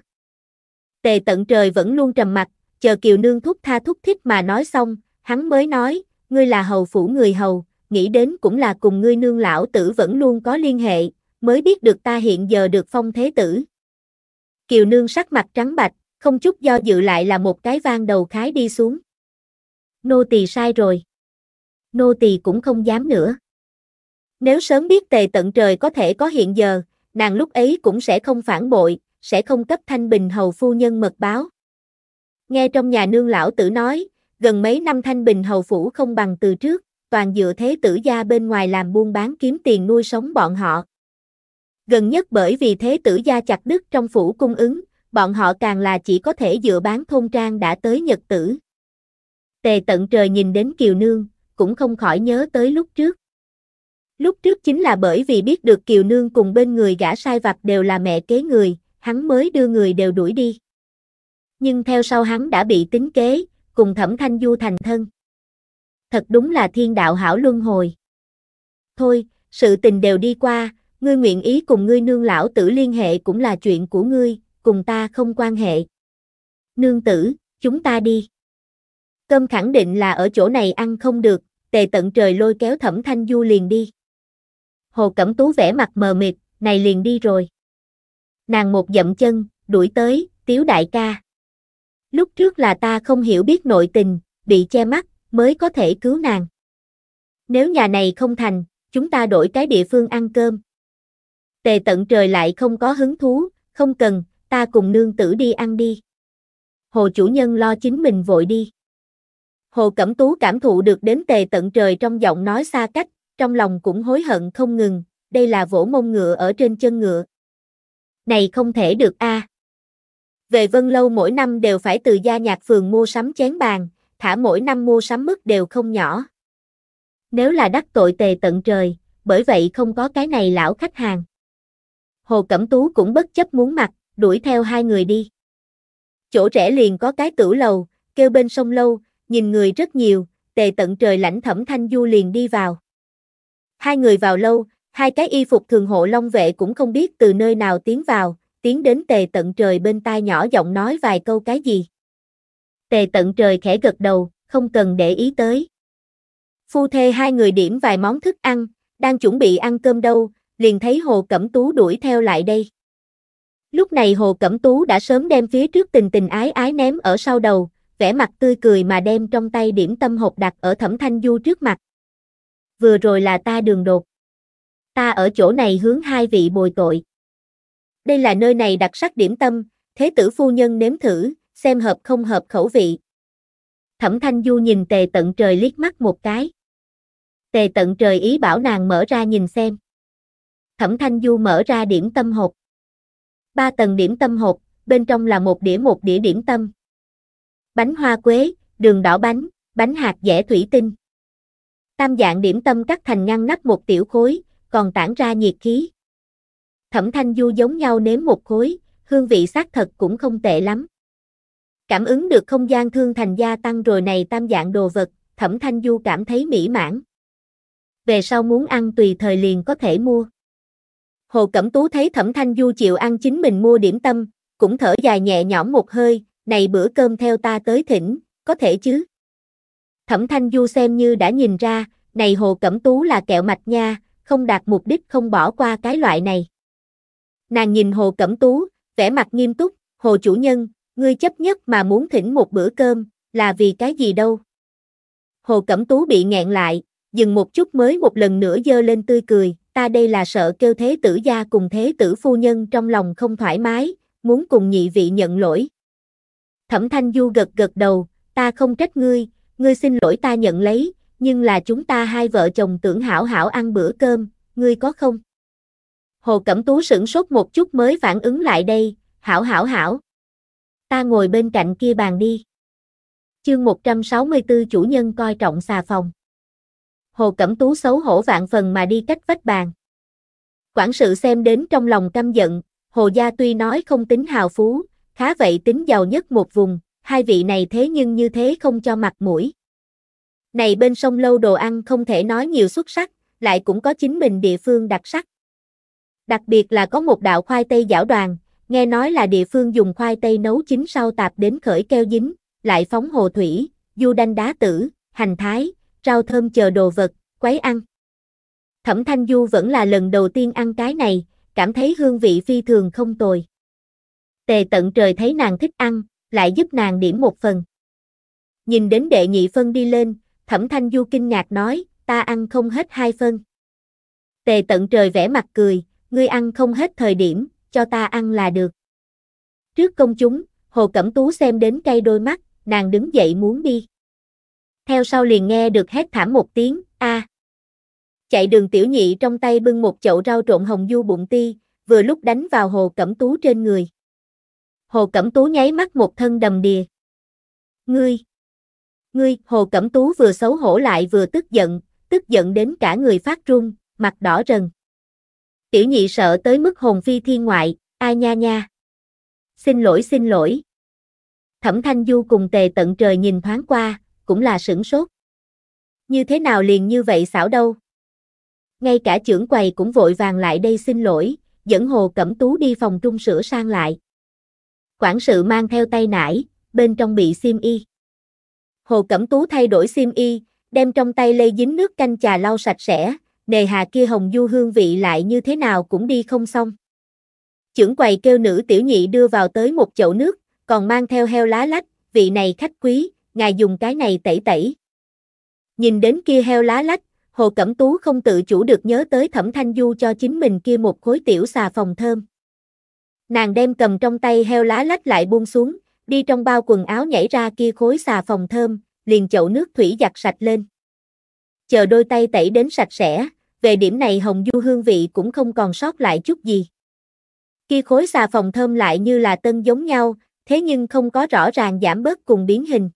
Tề tận trời vẫn luôn trầm mặt, chờ Kiều Nương thúc tha thúc thích mà nói xong, hắn mới nói, ngươi là hầu phủ người hầu, nghĩ đến cũng là cùng ngươi nương lão tử vẫn luôn có liên hệ, mới biết được ta hiện giờ được phong thế tử. Kiều Nương sắc mặt trắng bạch, không chút do dự lại là một cái vang đầu khái đi xuống. Nô tỳ sai rồi. Nô tỳ cũng không dám nữa. Nếu sớm biết tề tận trời có thể có hiện giờ, nàng lúc ấy cũng sẽ không phản bội, sẽ không cấp thanh bình hầu phu nhân mật báo. Nghe trong nhà nương lão tử nói, gần mấy năm thanh bình hầu phủ không bằng từ trước, toàn dựa thế tử gia bên ngoài làm buôn bán kiếm tiền nuôi sống bọn họ. Gần nhất bởi vì thế tử gia chặt đứt trong phủ cung ứng, bọn họ càng là chỉ có thể dựa bán thôn trang đã tới nhật tử. Tề tận trời nhìn đến Kiều Nương, cũng không khỏi nhớ tới lúc trước. Lúc trước chính là bởi vì biết được Kiều Nương cùng bên người gã sai vặt đều là mẹ kế người, hắn mới đưa người đều đuổi đi. Nhưng theo sau hắn đã bị tính kế, cùng thẩm thanh du thành thân. Thật đúng là thiên đạo hảo luân hồi. Thôi, sự tình đều đi qua, ngươi nguyện ý cùng ngươi nương lão tử liên hệ cũng là chuyện của ngươi, cùng ta không quan hệ. Nương tử, chúng ta đi. Cơm khẳng định là ở chỗ này ăn không được, tề tận trời lôi kéo thẩm thanh du liền đi. Hồ Cẩm Tú vẻ mặt mờ mịt, này liền đi rồi. Nàng một dậm chân, đuổi tới, tiếu đại ca. Lúc trước là ta không hiểu biết nội tình, bị che mắt, mới có thể cứu nàng. Nếu nhà này không thành, chúng ta đổi cái địa phương ăn cơm. Tề tận trời lại không có hứng thú, không cần, ta cùng nương tử đi ăn đi. Hồ chủ nhân lo chính mình vội đi. Hồ Cẩm Tú cảm thụ được đến tề tận trời trong giọng nói xa cách, trong lòng cũng hối hận không ngừng, đây là vỗ mông ngựa ở trên chân ngựa. Này không thể được a. À. Về Vân Lâu mỗi năm đều phải từ gia nhạc phường mua sắm chén bàn, thả mỗi năm mua sắm mức đều không nhỏ. Nếu là đắc tội tề tận trời, bởi vậy không có cái này lão khách hàng. Hồ Cẩm Tú cũng bất chấp muốn mặt, đuổi theo hai người đi. Chỗ rẽ liền có cái tửu lầu, kêu bên sông lâu, nhìn người rất nhiều, tề tận trời lãnh thẩm thanh du liền đi vào. Hai người vào lâu, hai cái y phục thường hộ long vệ cũng không biết từ nơi nào tiến vào, tiến đến tề tận trời bên tai nhỏ giọng nói vài câu cái gì. Tề tận trời khẽ gật đầu, không cần để ý tới. Phu thê hai người điểm vài món thức ăn, đang chuẩn bị ăn cơm đâu, liền thấy Hồ Cẩm Tú đuổi theo lại đây. Lúc này Hồ Cẩm Tú đã sớm đem phía trước tình tình ái ái ném ở sau đầu, vẻ mặt tươi cười mà đem trong tay điểm tâm hộp đặt ở Thẩm Thanh Du trước mặt. Vừa rồi là ta đường đột. Ta ở chỗ này hướng hai vị bồi tội. Đây là nơi này đặc sắc điểm tâm, thế tử phu nhân nếm thử, xem hợp không hợp khẩu vị. Thẩm Thanh Du nhìn tề tận trời liếc mắt một cái. Tề tận trời ý bảo nàng mở ra nhìn xem. Thẩm Thanh Du mở ra điểm tâm hộp ba tầng điểm tâm hộp, bên trong là một đĩa một đĩa điểm tâm. Bánh hoa quế, đường đỏ bánh, bánh hạt dẻ thủy tinh. Tam dạng điểm tâm cắt thành ngăn nắp một tiểu khối, còn tản ra nhiệt khí. Thẩm Thanh Du giống nhau nếm một khối, hương vị xác thật cũng không tệ lắm. Cảm ứng được không gian thương thành gia tăng rồi này tam dạng đồ vật, Thẩm Thanh Du cảm thấy mỹ mãn. Về sau muốn ăn tùy thời liền có thể mua. Hồ Cẩm Tú thấy Thẩm Thanh Du chịu ăn chính mình mua điểm tâm, cũng thở dài nhẹ nhõm một hơi, này bữa cơm theo ta tới thỉnh, có thể chứ? Thẩm Thanh Du xem như đã nhìn ra, này Hồ Cẩm Tú là kẹo mạch nha, không đạt mục đích không bỏ qua cái loại này. Nàng nhìn Hồ Cẩm Tú, vẻ mặt nghiêm túc, Hồ chủ nhân, ngươi chấp nhất mà muốn thỉnh một bữa cơm, là vì cái gì đâu? Hồ Cẩm Tú bị nghẹn lại, dừng một chút mới một lần nữa dơ lên tươi cười, ta đây là sợ kêu thế tử gia cùng thế tử phu nhân trong lòng không thoải mái, muốn cùng nhị vị nhận lỗi. Thẩm Thanh Du gật gật đầu, ta không trách ngươi, ngươi xin lỗi ta nhận lấy, nhưng là chúng ta hai vợ chồng tưởng hảo hảo ăn bữa cơm, ngươi có không? Hồ Cẩm Tú sửng sốt một chút mới phản ứng lại đây, hảo hảo hảo. Ta ngồi bên cạnh kia bàn đi. Chương 164 chủ nhân coi trọng xà phòng. Hồ Cẩm Tú xấu hổ vạn phần mà đi cách vách bàn. Quản sự xem đến trong lòng căm giận, Hồ Gia tuy nói không tính hào phú, khá vậy tính giàu nhất một vùng, hai vị này thế nhưng như thế không cho mặt mũi. Này bên sông lâu đồ ăn không thể nói nhiều xuất sắc, lại cũng có chính mình địa phương đặc sắc. Đặc biệt là có một đạo khoai tây giảo đoàn, nghe nói là địa phương dùng khoai tây nấu chín sau tạp đến khởi keo dính, lại phóng hồ thủy, du đanh đá tử, hành thái, rau thơm chờ đồ vật, quấy ăn. Thẩm Thanh Du vẫn là lần đầu tiên ăn cái này, cảm thấy hương vị phi thường không tồi. Tề tận trời thấy nàng thích ăn, lại giúp nàng điểm một phần. Nhìn đến đệ nhị phân đi lên, Thẩm Thanh Du kinh ngạc nói, ta ăn không hết hai phân. Tề tận trời vẽ mặt cười, ngươi ăn không hết thời điểm, cho ta ăn là được. Trước công chúng, Hồ Cẩm Tú xem đến cây đôi mắt, nàng đứng dậy muốn đi theo sau liền nghe được hét thảm một tiếng, a. À. Chạy đường tiểu nhị trong tay bưng một chậu rau trộn hồng du bụng ti, vừa lúc đánh vào hồ cẩm tú trên người. Hồ cẩm tú nháy mắt một thân đầm đìa. Ngươi! Ngươi! Hồ cẩm tú vừa xấu hổ lại vừa tức giận, tức giận đến cả người phát run, mặt đỏ rần. Tiểu nhị sợ tới mức hồn phi thiên ngoại, a nha nha. Xin lỗi xin lỗi. Thẩm Thanh Du cùng tề tận trời nhìn thoáng qua, cũng là sửng sốt. Như thế nào liền như vậy xảo đâu? Ngay cả trưởng quầy cũng vội vàng lại đây xin lỗi, dẫn Hồ Cẩm Tú đi phòng trung sửa sang lại. Quản sự mang theo tay nải, bên trong bị xiêm y. Hồ Cẩm Tú thay đổi xiêm y, đem trong tay lây dính nước canh trà lau sạch sẽ, nề hà kia hồng du hương vị lại như thế nào cũng đi không xong. trưởng quầy kêu nữ tiểu nhị đưa vào tới một chậu nước, còn mang theo heo lá lách, vị này khách quý, ngài dùng cái này tẩy tẩy. Nhìn đến kia heo lá lách, Hồ Cẩm Tú không tự chủ được nhớ tới Thẩm Thanh Du cho chính mình kia một khối tiểu xà phòng thơm. Nàng đem cầm trong tay heo lá lách lại buông xuống, đi trong bao quần áo nhảy ra kia khối xà phòng thơm, liền chậu nước thủy giặt sạch lên. Chờ đôi tay tẩy đến sạch sẽ, về điểm này Hồng Du hương vị cũng không còn sót lại chút gì. Kia khối xà phòng thơm lại như là tân giống nhau, thế nhưng không có rõ ràng giảm bớt cùng biến hình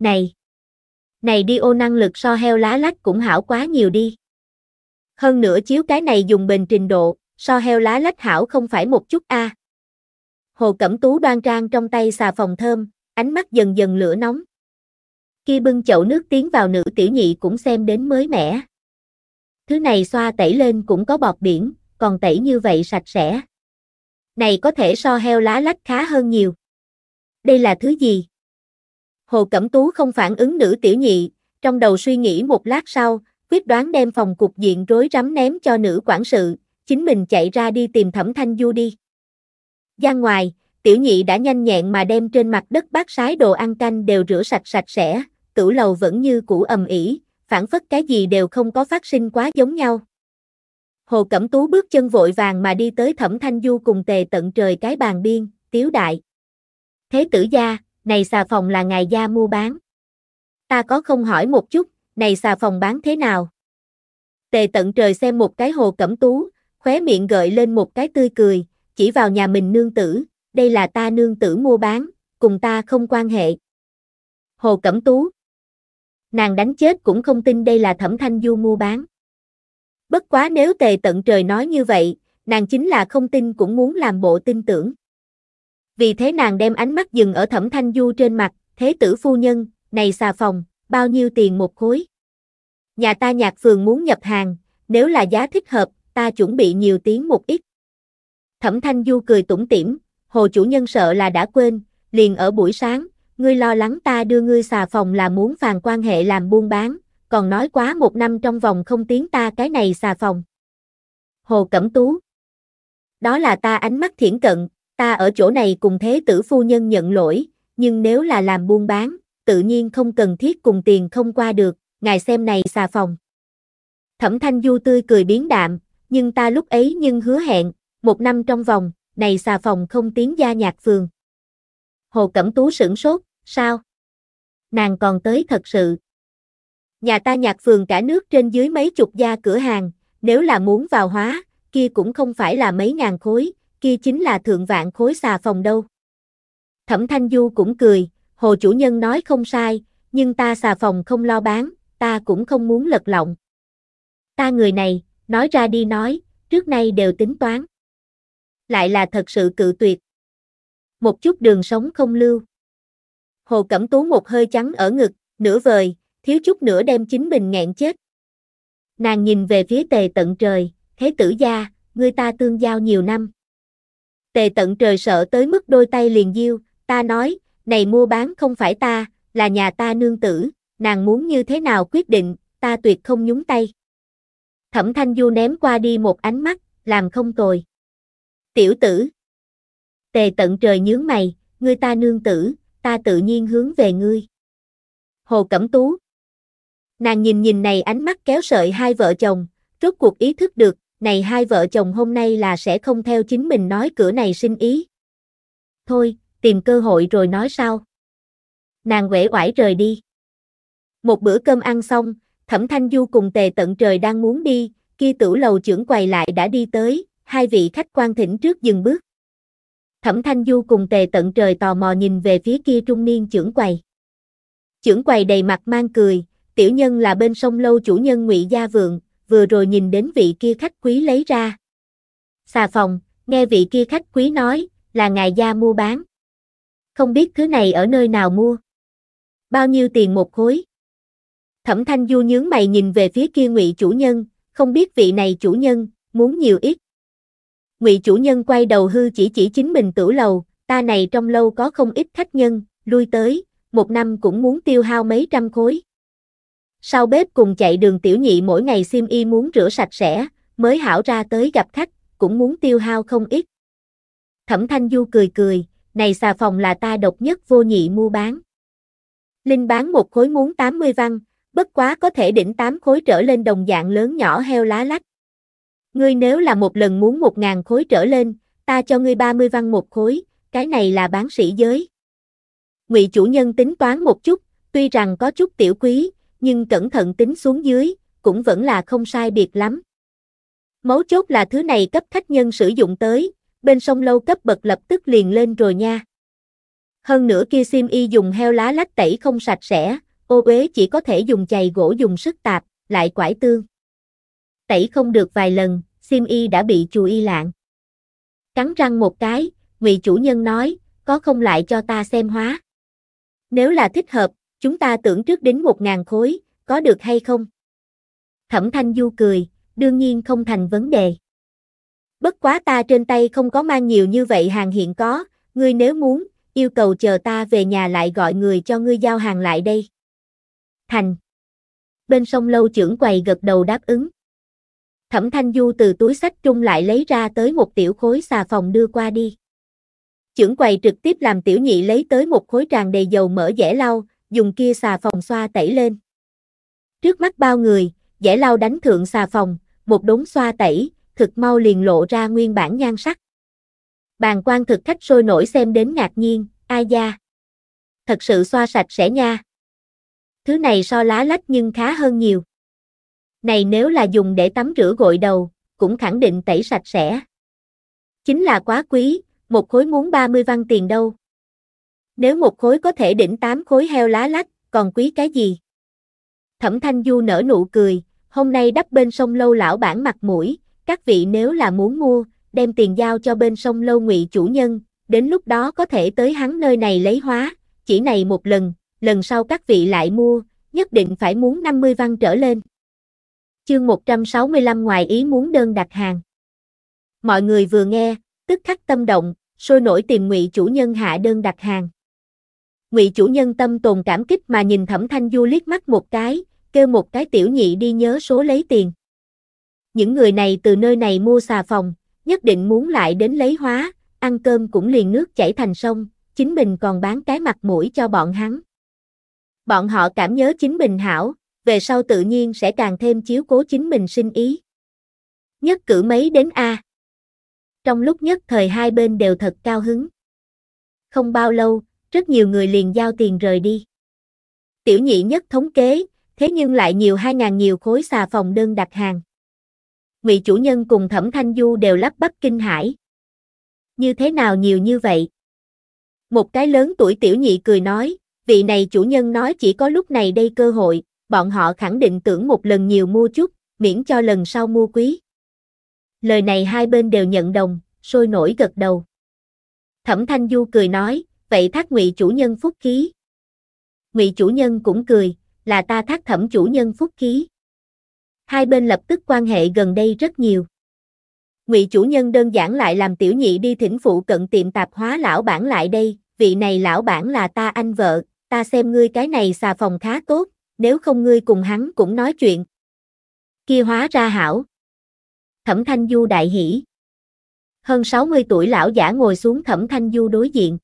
này. Này đi ô năng lực so heo lá lách cũng hảo quá nhiều đi. Hơn nữa chiếu cái này dùng bình trình độ, so heo lá lách hảo không phải một chút a. À. Hồ Cẩm Tú đoan trang trong tay xà phòng thơm, ánh mắt dần dần lửa nóng. Khi bưng chậu nước tiến vào nữ tiểu nhị cũng xem đến mới mẻ. Thứ này xoa tẩy lên cũng có bọt biển, còn tẩy như vậy sạch sẽ. Này có thể so heo lá lách khá hơn nhiều. Đây là thứ gì? Hồ Cẩm Tú không phản ứng nữ tiểu nhị, trong đầu suy nghĩ một lát sau, quyết đoán đem phòng cục diện rối rắm ném cho nữ quản sự, chính mình chạy ra đi tìm Thẩm Thanh Du đi. Gian ngoài, tiểu nhị đã nhanh nhẹn mà đem trên mặt đất bát sái đồ ăn canh đều rửa sạch sạch sẽ, tủ lầu vẫn như cũ ầm ỉ, phản phất cái gì đều không có phát sinh quá giống nhau. Hồ Cẩm Tú bước chân vội vàng mà đi tới Thẩm Thanh Du cùng tề tận trời cái bàn biên, tiếu đại. Thế tử gia, này xà phòng là ngài gia mua bán. Ta có không hỏi một chút, này xà phòng bán thế nào? Tề tận trời xem một cái hồ cẩm tú, khóe miệng gợi lên một cái tươi cười, chỉ vào nhà mình nương tử, đây là ta nương tử mua bán, cùng ta không quan hệ. Hồ Cẩm Tú Nàng đánh chết cũng không tin đây là thẩm thanh du mua bán. Bất quá nếu tề tận trời nói như vậy, nàng chính là không tin cũng muốn làm bộ tin tưởng vì thế nàng đem ánh mắt dừng ở thẩm thanh du trên mặt, thế tử phu nhân, này xà phòng, bao nhiêu tiền một khối. Nhà ta nhạc phường muốn nhập hàng, nếu là giá thích hợp, ta chuẩn bị nhiều tiếng một ít. Thẩm thanh du cười tủm tỉm, hồ chủ nhân sợ là đã quên, liền ở buổi sáng, ngươi lo lắng ta đưa ngươi xà phòng là muốn phàn quan hệ làm buôn bán, còn nói quá một năm trong vòng không tiếng ta cái này xà phòng. Hồ Cẩm Tú Đó là ta ánh mắt thiển cận, ta ở chỗ này cùng thế tử phu nhân nhận lỗi, nhưng nếu là làm buôn bán, tự nhiên không cần thiết cùng tiền không qua được, ngài xem này xà phòng. Thẩm Thanh Du tươi cười biến đạm, nhưng ta lúc ấy nhưng hứa hẹn, một năm trong vòng, này xà phòng không tiến gia nhạc phường. Hồ Cẩm Tú sửng sốt, sao? Nàng còn tới thật sự. Nhà ta nhạc phường cả nước trên dưới mấy chục gia cửa hàng, nếu là muốn vào hóa, kia cũng không phải là mấy ngàn khối, kia chính là thượng vạn khối xà phòng đâu. Thẩm Thanh Du cũng cười, hồ chủ nhân nói không sai, nhưng ta xà phòng không lo bán, ta cũng không muốn lật lọng. Ta người này, nói ra đi nói, trước nay đều tính toán. Lại là thật sự cự tuyệt. Một chút đường sống không lưu. Hồ Cẩm Tú một hơi trắng ở ngực, nửa vời, thiếu chút nữa đem chính mình nghẹn chết. Nàng nhìn về phía tề tận trời, thế tử gia, người ta tương giao nhiều năm tề tận trời sợ tới mức đôi tay liền diêu, ta nói, này mua bán không phải ta, là nhà ta nương tử, nàng muốn như thế nào quyết định, ta tuyệt không nhúng tay. Thẩm Thanh Du ném qua đi một ánh mắt, làm không tồi. Tiểu tử. Tề tận trời nhướng mày, ngươi ta nương tử, ta tự nhiên hướng về ngươi. Hồ Cẩm Tú. Nàng nhìn nhìn này ánh mắt kéo sợi hai vợ chồng, rốt cuộc ý thức được này hai vợ chồng hôm nay là sẽ không theo chính mình nói cửa này xin ý. Thôi, tìm cơ hội rồi nói sau. Nàng quể quải rời đi. Một bữa cơm ăn xong, Thẩm Thanh Du cùng tề tận trời đang muốn đi, kia tử lầu trưởng quầy lại đã đi tới, hai vị khách quan thỉnh trước dừng bước. Thẩm Thanh Du cùng tề tận trời tò mò nhìn về phía kia trung niên trưởng quầy. Trưởng quầy đầy mặt mang cười, tiểu nhân là bên sông lâu chủ nhân ngụy Gia Vượng, vừa rồi nhìn đến vị kia khách quý lấy ra. Xà phòng, nghe vị kia khách quý nói, là ngài gia mua bán. Không biết thứ này ở nơi nào mua. Bao nhiêu tiền một khối? Thẩm Thanh Du nhướng mày nhìn về phía kia Ngụy chủ nhân, không biết vị này chủ nhân muốn nhiều ít. Ngụy chủ nhân quay đầu hư chỉ chỉ chính mình tử lầu, ta này trong lâu có không ít khách nhân, lui tới, một năm cũng muốn tiêu hao mấy trăm khối. Sau bếp cùng chạy đường tiểu nhị mỗi ngày sim y muốn rửa sạch sẽ, mới hảo ra tới gặp khách, cũng muốn tiêu hao không ít. Thẩm Thanh Du cười cười, này xà phòng là ta độc nhất vô nhị mua bán. Linh bán một khối muốn 80 văn, bất quá có thể đỉnh 8 khối trở lên đồng dạng lớn nhỏ heo lá lách. Ngươi nếu là một lần muốn 1.000 khối trở lên, ta cho ngươi 30 văn một khối, cái này là bán sĩ giới. Ngụy chủ nhân tính toán một chút, tuy rằng có chút tiểu quý, nhưng cẩn thận tính xuống dưới, cũng vẫn là không sai biệt lắm. Mấu chốt là thứ này cấp khách nhân sử dụng tới, bên sông lâu cấp bậc lập tức liền lên rồi nha. Hơn nữa kia sim y dùng heo lá lách tẩy không sạch sẽ, ô uế chỉ có thể dùng chày gỗ dùng sức tạp, lại quải tương. Tẩy không được vài lần, sim y đã bị chù y lạng. Cắn răng một cái, ngụy chủ nhân nói, có không lại cho ta xem hóa. Nếu là thích hợp, Chúng ta tưởng trước đến một ngàn khối, có được hay không? Thẩm Thanh Du cười, đương nhiên không thành vấn đề. Bất quá ta trên tay không có mang nhiều như vậy hàng hiện có, ngươi nếu muốn, yêu cầu chờ ta về nhà lại gọi người cho ngươi giao hàng lại đây. Thành. Bên sông lâu trưởng quầy gật đầu đáp ứng. Thẩm Thanh Du từ túi sách trung lại lấy ra tới một tiểu khối xà phòng đưa qua đi. Trưởng quầy trực tiếp làm tiểu nhị lấy tới một khối tràn đầy dầu mỡ dẻ lau, dùng kia xà phòng xoa tẩy lên. Trước mắt bao người, dễ lau đánh thượng xà phòng, một đống xoa tẩy, thực mau liền lộ ra nguyên bản nhan sắc. Bàn quan thực khách sôi nổi xem đến ngạc nhiên, ai da. Thật sự xoa sạch sẽ nha. Thứ này so lá lách nhưng khá hơn nhiều. Này nếu là dùng để tắm rửa gội đầu, cũng khẳng định tẩy sạch sẽ. Chính là quá quý, một khối muốn 30 văn tiền đâu nếu một khối có thể đỉnh tám khối heo lá lách, còn quý cái gì? Thẩm Thanh Du nở nụ cười, hôm nay đắp bên sông lâu lão bản mặt mũi, các vị nếu là muốn mua, đem tiền giao cho bên sông lâu ngụy chủ nhân, đến lúc đó có thể tới hắn nơi này lấy hóa, chỉ này một lần, lần sau các vị lại mua, nhất định phải muốn 50 văn trở lên. Chương 165 ngoài ý muốn đơn đặt hàng. Mọi người vừa nghe, tức khắc tâm động, sôi nổi tìm ngụy chủ nhân hạ đơn đặt hàng ngụy chủ nhân tâm tồn cảm kích mà nhìn thẩm thanh du liếc mắt một cái, kêu một cái tiểu nhị đi nhớ số lấy tiền. Những người này từ nơi này mua xà phòng, nhất định muốn lại đến lấy hóa, ăn cơm cũng liền nước chảy thành sông, chính mình còn bán cái mặt mũi cho bọn hắn. Bọn họ cảm nhớ chính mình hảo, về sau tự nhiên sẽ càng thêm chiếu cố chính mình sinh ý. Nhất cử mấy đến A. Trong lúc nhất thời hai bên đều thật cao hứng. Không bao lâu, rất nhiều người liền giao tiền rời đi. Tiểu nhị nhất thống kế, thế nhưng lại nhiều 2.000 nhiều khối xà phòng đơn đặt hàng. Ngụy chủ nhân cùng Thẩm Thanh Du đều lắp bắp kinh hãi. Như thế nào nhiều như vậy? Một cái lớn tuổi tiểu nhị cười nói, vị này chủ nhân nói chỉ có lúc này đây cơ hội, bọn họ khẳng định tưởng một lần nhiều mua chút, miễn cho lần sau mua quý. Lời này hai bên đều nhận đồng, sôi nổi gật đầu. Thẩm Thanh Du cười nói, vậy thác ngụy chủ nhân phúc khí. Ngụy chủ nhân cũng cười, là ta thác thẩm chủ nhân phúc khí. Hai bên lập tức quan hệ gần đây rất nhiều. Ngụy chủ nhân đơn giản lại làm tiểu nhị đi thỉnh phụ cận tiệm tạp hóa lão bản lại đây, vị này lão bản là ta anh vợ, ta xem ngươi cái này xà phòng khá tốt, nếu không ngươi cùng hắn cũng nói chuyện. Kia hóa ra hảo. Thẩm Thanh Du đại hỉ. Hơn 60 tuổi lão giả ngồi xuống Thẩm Thanh Du đối diện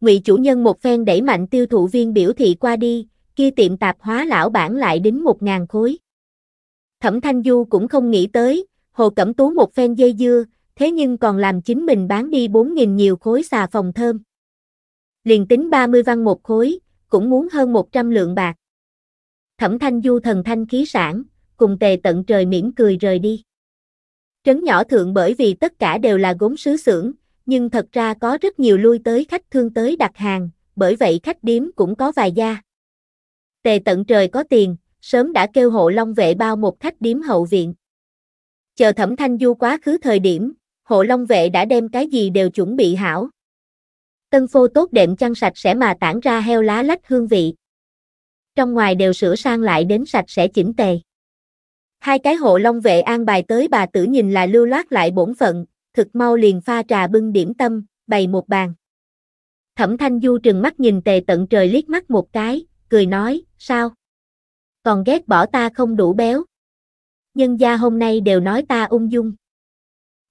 ngụy chủ nhân một phen đẩy mạnh tiêu thụ viên biểu thị qua đi, kia tiệm tạp hóa lão bản lại đến một ngàn khối. Thẩm Thanh Du cũng không nghĩ tới, Hồ Cẩm Tú một phen dây dưa, thế nhưng còn làm chính mình bán đi 4.000 nhiều khối xà phòng thơm. Liền tính 30 văn một khối, cũng muốn hơn 100 lượng bạc. Thẩm Thanh Du thần thanh khí sản, cùng tề tận trời mỉm cười rời đi. Trấn nhỏ thượng bởi vì tất cả đều là gốm sứ xưởng, nhưng thật ra có rất nhiều lui tới khách thương tới đặt hàng, bởi vậy khách điếm cũng có vài gia. Tề tận trời có tiền, sớm đã kêu hộ long vệ bao một khách điếm hậu viện. Chờ thẩm thanh du quá khứ thời điểm, hộ long vệ đã đem cái gì đều chuẩn bị hảo. Tân phô tốt đệm chăn sạch sẽ mà tản ra heo lá lách hương vị. Trong ngoài đều sửa sang lại đến sạch sẽ chỉnh tề. Hai cái hộ long vệ an bài tới bà tử nhìn là lưu loát lại bổn phận, thực mau liền pha trà bưng điểm tâm, bày một bàn. Thẩm Thanh Du trừng mắt nhìn tề tận trời liếc mắt một cái, cười nói, sao? Còn ghét bỏ ta không đủ béo. Nhân gia hôm nay đều nói ta ung dung.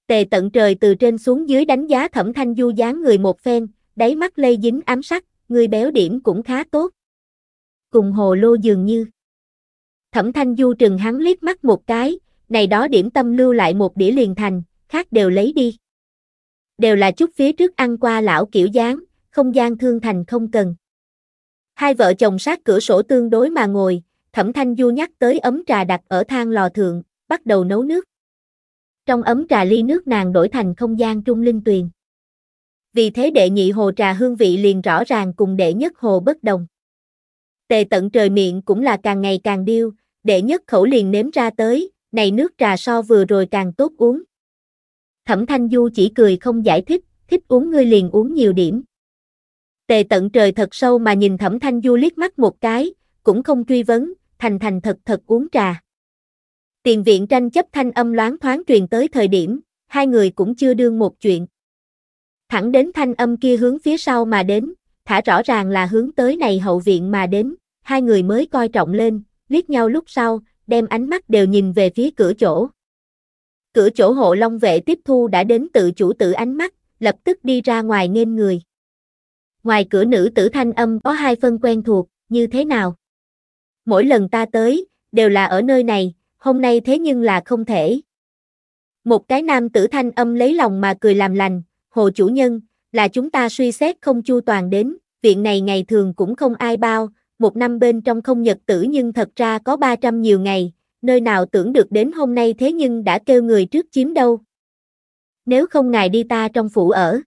Tề tận trời từ trên xuống dưới đánh giá Thẩm Thanh Du dáng người một phen, đáy mắt lây dính ám sắc, người béo điểm cũng khá tốt. Cùng hồ lô dường như. Thẩm Thanh Du trừng hắn liếc mắt một cái, này đó điểm tâm lưu lại một đĩa liền thành, khác đều lấy đi. Đều là chút phía trước ăn qua lão kiểu dáng, không gian thương thành không cần. Hai vợ chồng sát cửa sổ tương đối mà ngồi, Thẩm Thanh Du nhắc tới ấm trà đặt ở thang lò thượng, bắt đầu nấu nước. Trong ấm trà ly nước nàng đổi thành không gian trung linh tuyền. Vì thế đệ nhị hồ trà hương vị liền rõ ràng cùng đệ nhất hồ bất đồng. Tề tận trời miệng cũng là càng ngày càng điêu, đệ nhất khẩu liền nếm ra tới, này nước trà so vừa rồi càng tốt uống. Thẩm Thanh Du chỉ cười không giải thích, thích uống ngươi liền uống nhiều điểm. Tề tận trời thật sâu mà nhìn Thẩm Thanh Du liếc mắt một cái, cũng không truy vấn, thành thành thật thật uống trà. Tiền viện tranh chấp thanh âm loáng thoáng truyền tới thời điểm, hai người cũng chưa đương một chuyện. Thẳng đến thanh âm kia hướng phía sau mà đến, thả rõ ràng là hướng tới này hậu viện mà đến, hai người mới coi trọng lên, liếc nhau lúc sau, đem ánh mắt đều nhìn về phía cửa chỗ cửa chỗ hộ long vệ tiếp thu đã đến tự chủ tự ánh mắt, lập tức đi ra ngoài nên người. Ngoài cửa nữ tử thanh âm có hai phân quen thuộc, như thế nào? Mỗi lần ta tới, đều là ở nơi này, hôm nay thế nhưng là không thể. Một cái nam tử thanh âm lấy lòng mà cười làm lành, hồ chủ nhân, là chúng ta suy xét không chu toàn đến, viện này ngày thường cũng không ai bao, một năm bên trong không nhật tử nhưng thật ra có 300 nhiều ngày, nơi nào tưởng được đến hôm nay thế nhưng đã kêu người trước chiếm đâu. Nếu không ngài đi ta trong phủ ở.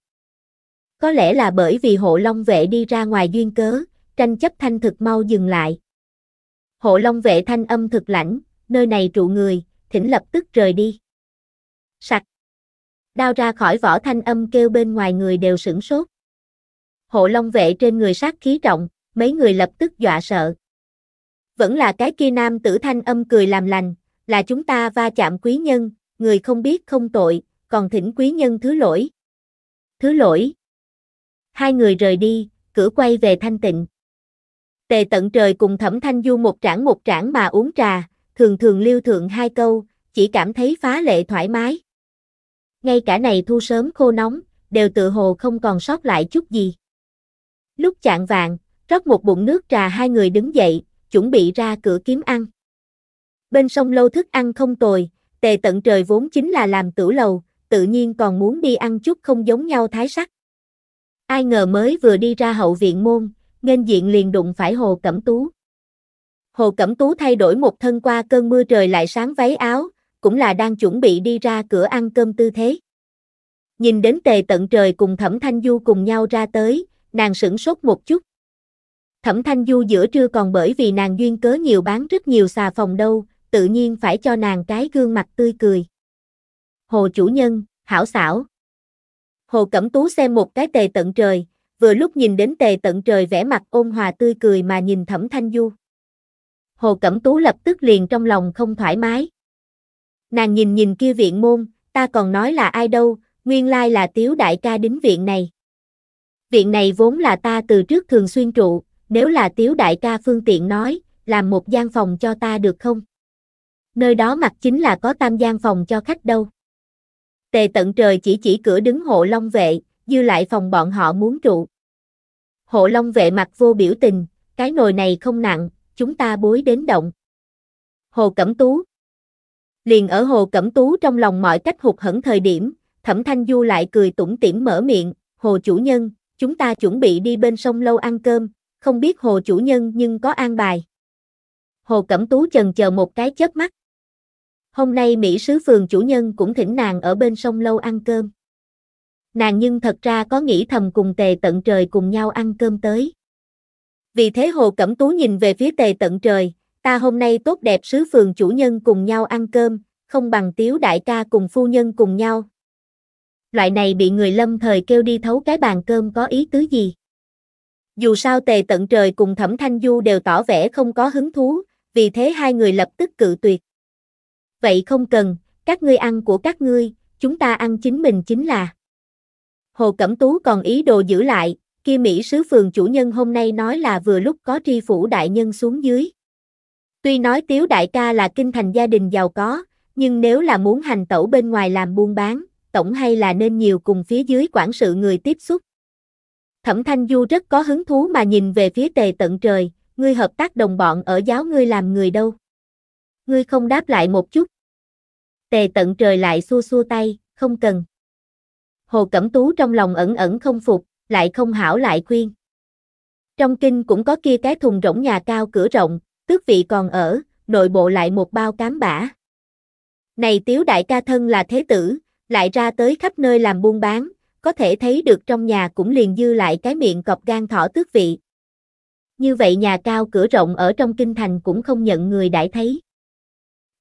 Có lẽ là bởi vì hộ long vệ đi ra ngoài duyên cớ, tranh chấp thanh thực mau dừng lại. Hộ long vệ thanh âm thực lãnh, nơi này trụ người, thỉnh lập tức rời đi. Sạch. Đao ra khỏi vỏ thanh âm kêu bên ngoài người đều sửng sốt. Hộ long vệ trên người sát khí trọng, mấy người lập tức dọa sợ vẫn là cái kia nam tử thanh âm cười làm lành, là chúng ta va chạm quý nhân, người không biết không tội, còn thỉnh quý nhân thứ lỗi. Thứ lỗi. Hai người rời đi, cửa quay về thanh tịnh. Tề tận trời cùng thẩm thanh du một trảng một trảng mà uống trà, thường thường lưu thượng hai câu, chỉ cảm thấy phá lệ thoải mái. Ngay cả này thu sớm khô nóng, đều tự hồ không còn sót lại chút gì. Lúc chạng vàng rót một bụng nước trà hai người đứng dậy, chuẩn bị ra cửa kiếm ăn. Bên sông lâu thức ăn không tồi, tề tận trời vốn chính là làm tử lầu, tự nhiên còn muốn đi ăn chút không giống nhau thái sắc. Ai ngờ mới vừa đi ra hậu viện môn, nên diện liền đụng phải Hồ Cẩm Tú. Hồ Cẩm Tú thay đổi một thân qua cơn mưa trời lại sáng váy áo, cũng là đang chuẩn bị đi ra cửa ăn cơm tư thế. Nhìn đến tề tận trời cùng Thẩm Thanh Du cùng nhau ra tới, nàng sửng sốt một chút. Thẩm Thanh Du giữa trưa còn bởi vì nàng duyên cớ nhiều bán rất nhiều xà phòng đâu, tự nhiên phải cho nàng cái gương mặt tươi cười. Hồ chủ nhân, hảo xảo. Hồ Cẩm Tú xem một cái tề tận trời, vừa lúc nhìn đến tề tận trời vẻ mặt ôn hòa tươi cười mà nhìn Thẩm Thanh Du. Hồ Cẩm Tú lập tức liền trong lòng không thoải mái. Nàng nhìn nhìn kia viện môn, ta còn nói là ai đâu, nguyên lai là tiếu đại ca đính viện này. Viện này vốn là ta từ trước thường xuyên trụ, nếu là tiếu đại ca phương tiện nói, làm một gian phòng cho ta được không? Nơi đó mặt chính là có tam gian phòng cho khách đâu. Tề tận trời chỉ chỉ cửa đứng hộ long vệ, dư lại phòng bọn họ muốn trụ. Hộ long vệ mặt vô biểu tình, cái nồi này không nặng, chúng ta bối đến động. Hồ Cẩm Tú Liền ở Hồ Cẩm Tú trong lòng mọi cách hụt hẫng thời điểm, Thẩm Thanh Du lại cười tủm tỉm mở miệng, Hồ chủ nhân, chúng ta chuẩn bị đi bên sông lâu ăn cơm, không biết hồ chủ nhân nhưng có an bài. Hồ Cẩm Tú chần chờ một cái chớp mắt. Hôm nay Mỹ Sứ Phường chủ nhân cũng thỉnh nàng ở bên sông Lâu ăn cơm. Nàng nhưng thật ra có nghĩ thầm cùng tề tận trời cùng nhau ăn cơm tới. Vì thế Hồ Cẩm Tú nhìn về phía tề tận trời, ta hôm nay tốt đẹp Sứ Phường chủ nhân cùng nhau ăn cơm, không bằng tiếu đại ca cùng phu nhân cùng nhau. Loại này bị người lâm thời kêu đi thấu cái bàn cơm có ý tứ gì? dù sao tề tận trời cùng thẩm thanh du đều tỏ vẻ không có hứng thú, vì thế hai người lập tức cự tuyệt. Vậy không cần, các ngươi ăn của các ngươi, chúng ta ăn chính mình chính là. Hồ Cẩm Tú còn ý đồ giữ lại, kia Mỹ sứ phường chủ nhân hôm nay nói là vừa lúc có tri phủ đại nhân xuống dưới. Tuy nói tiếu đại ca là kinh thành gia đình giàu có, nhưng nếu là muốn hành tẩu bên ngoài làm buôn bán, tổng hay là nên nhiều cùng phía dưới quản sự người tiếp xúc. Thẩm Thanh Du rất có hứng thú mà nhìn về phía tề tận trời, ngươi hợp tác đồng bọn ở giáo ngươi làm người đâu. Ngươi không đáp lại một chút. Tề tận trời lại xua xua tay, không cần. Hồ Cẩm Tú trong lòng ẩn ẩn không phục, lại không hảo lại khuyên. Trong kinh cũng có kia cái thùng rỗng nhà cao cửa rộng, tước vị còn ở, nội bộ lại một bao cám bả. Này tiếu đại ca thân là thế tử, lại ra tới khắp nơi làm buôn bán, có thể thấy được trong nhà cũng liền dư lại cái miệng cọp gan thỏ tước vị. Như vậy nhà cao cửa rộng ở trong kinh thành cũng không nhận người đãi thấy.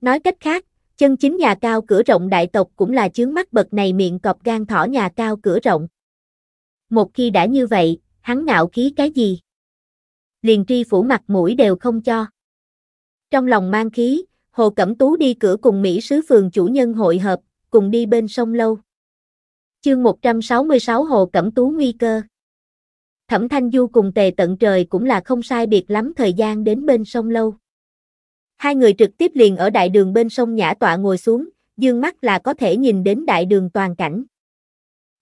Nói cách khác, chân chính nhà cao cửa rộng đại tộc cũng là chướng mắt bậc này miệng cọp gan thỏ nhà cao cửa rộng. Một khi đã như vậy, hắn ngạo khí cái gì? Liền tri phủ mặt mũi đều không cho. Trong lòng mang khí, Hồ Cẩm Tú đi cửa cùng Mỹ sứ phường chủ nhân hội hợp, cùng đi bên sông Lâu. Chương 166 Hồ Cẩm Tú Nguy Cơ Thẩm Thanh Du cùng tề tận trời cũng là không sai biệt lắm thời gian đến bên sông Lâu. Hai người trực tiếp liền ở đại đường bên sông Nhã Tọa ngồi xuống, dương mắt là có thể nhìn đến đại đường toàn cảnh.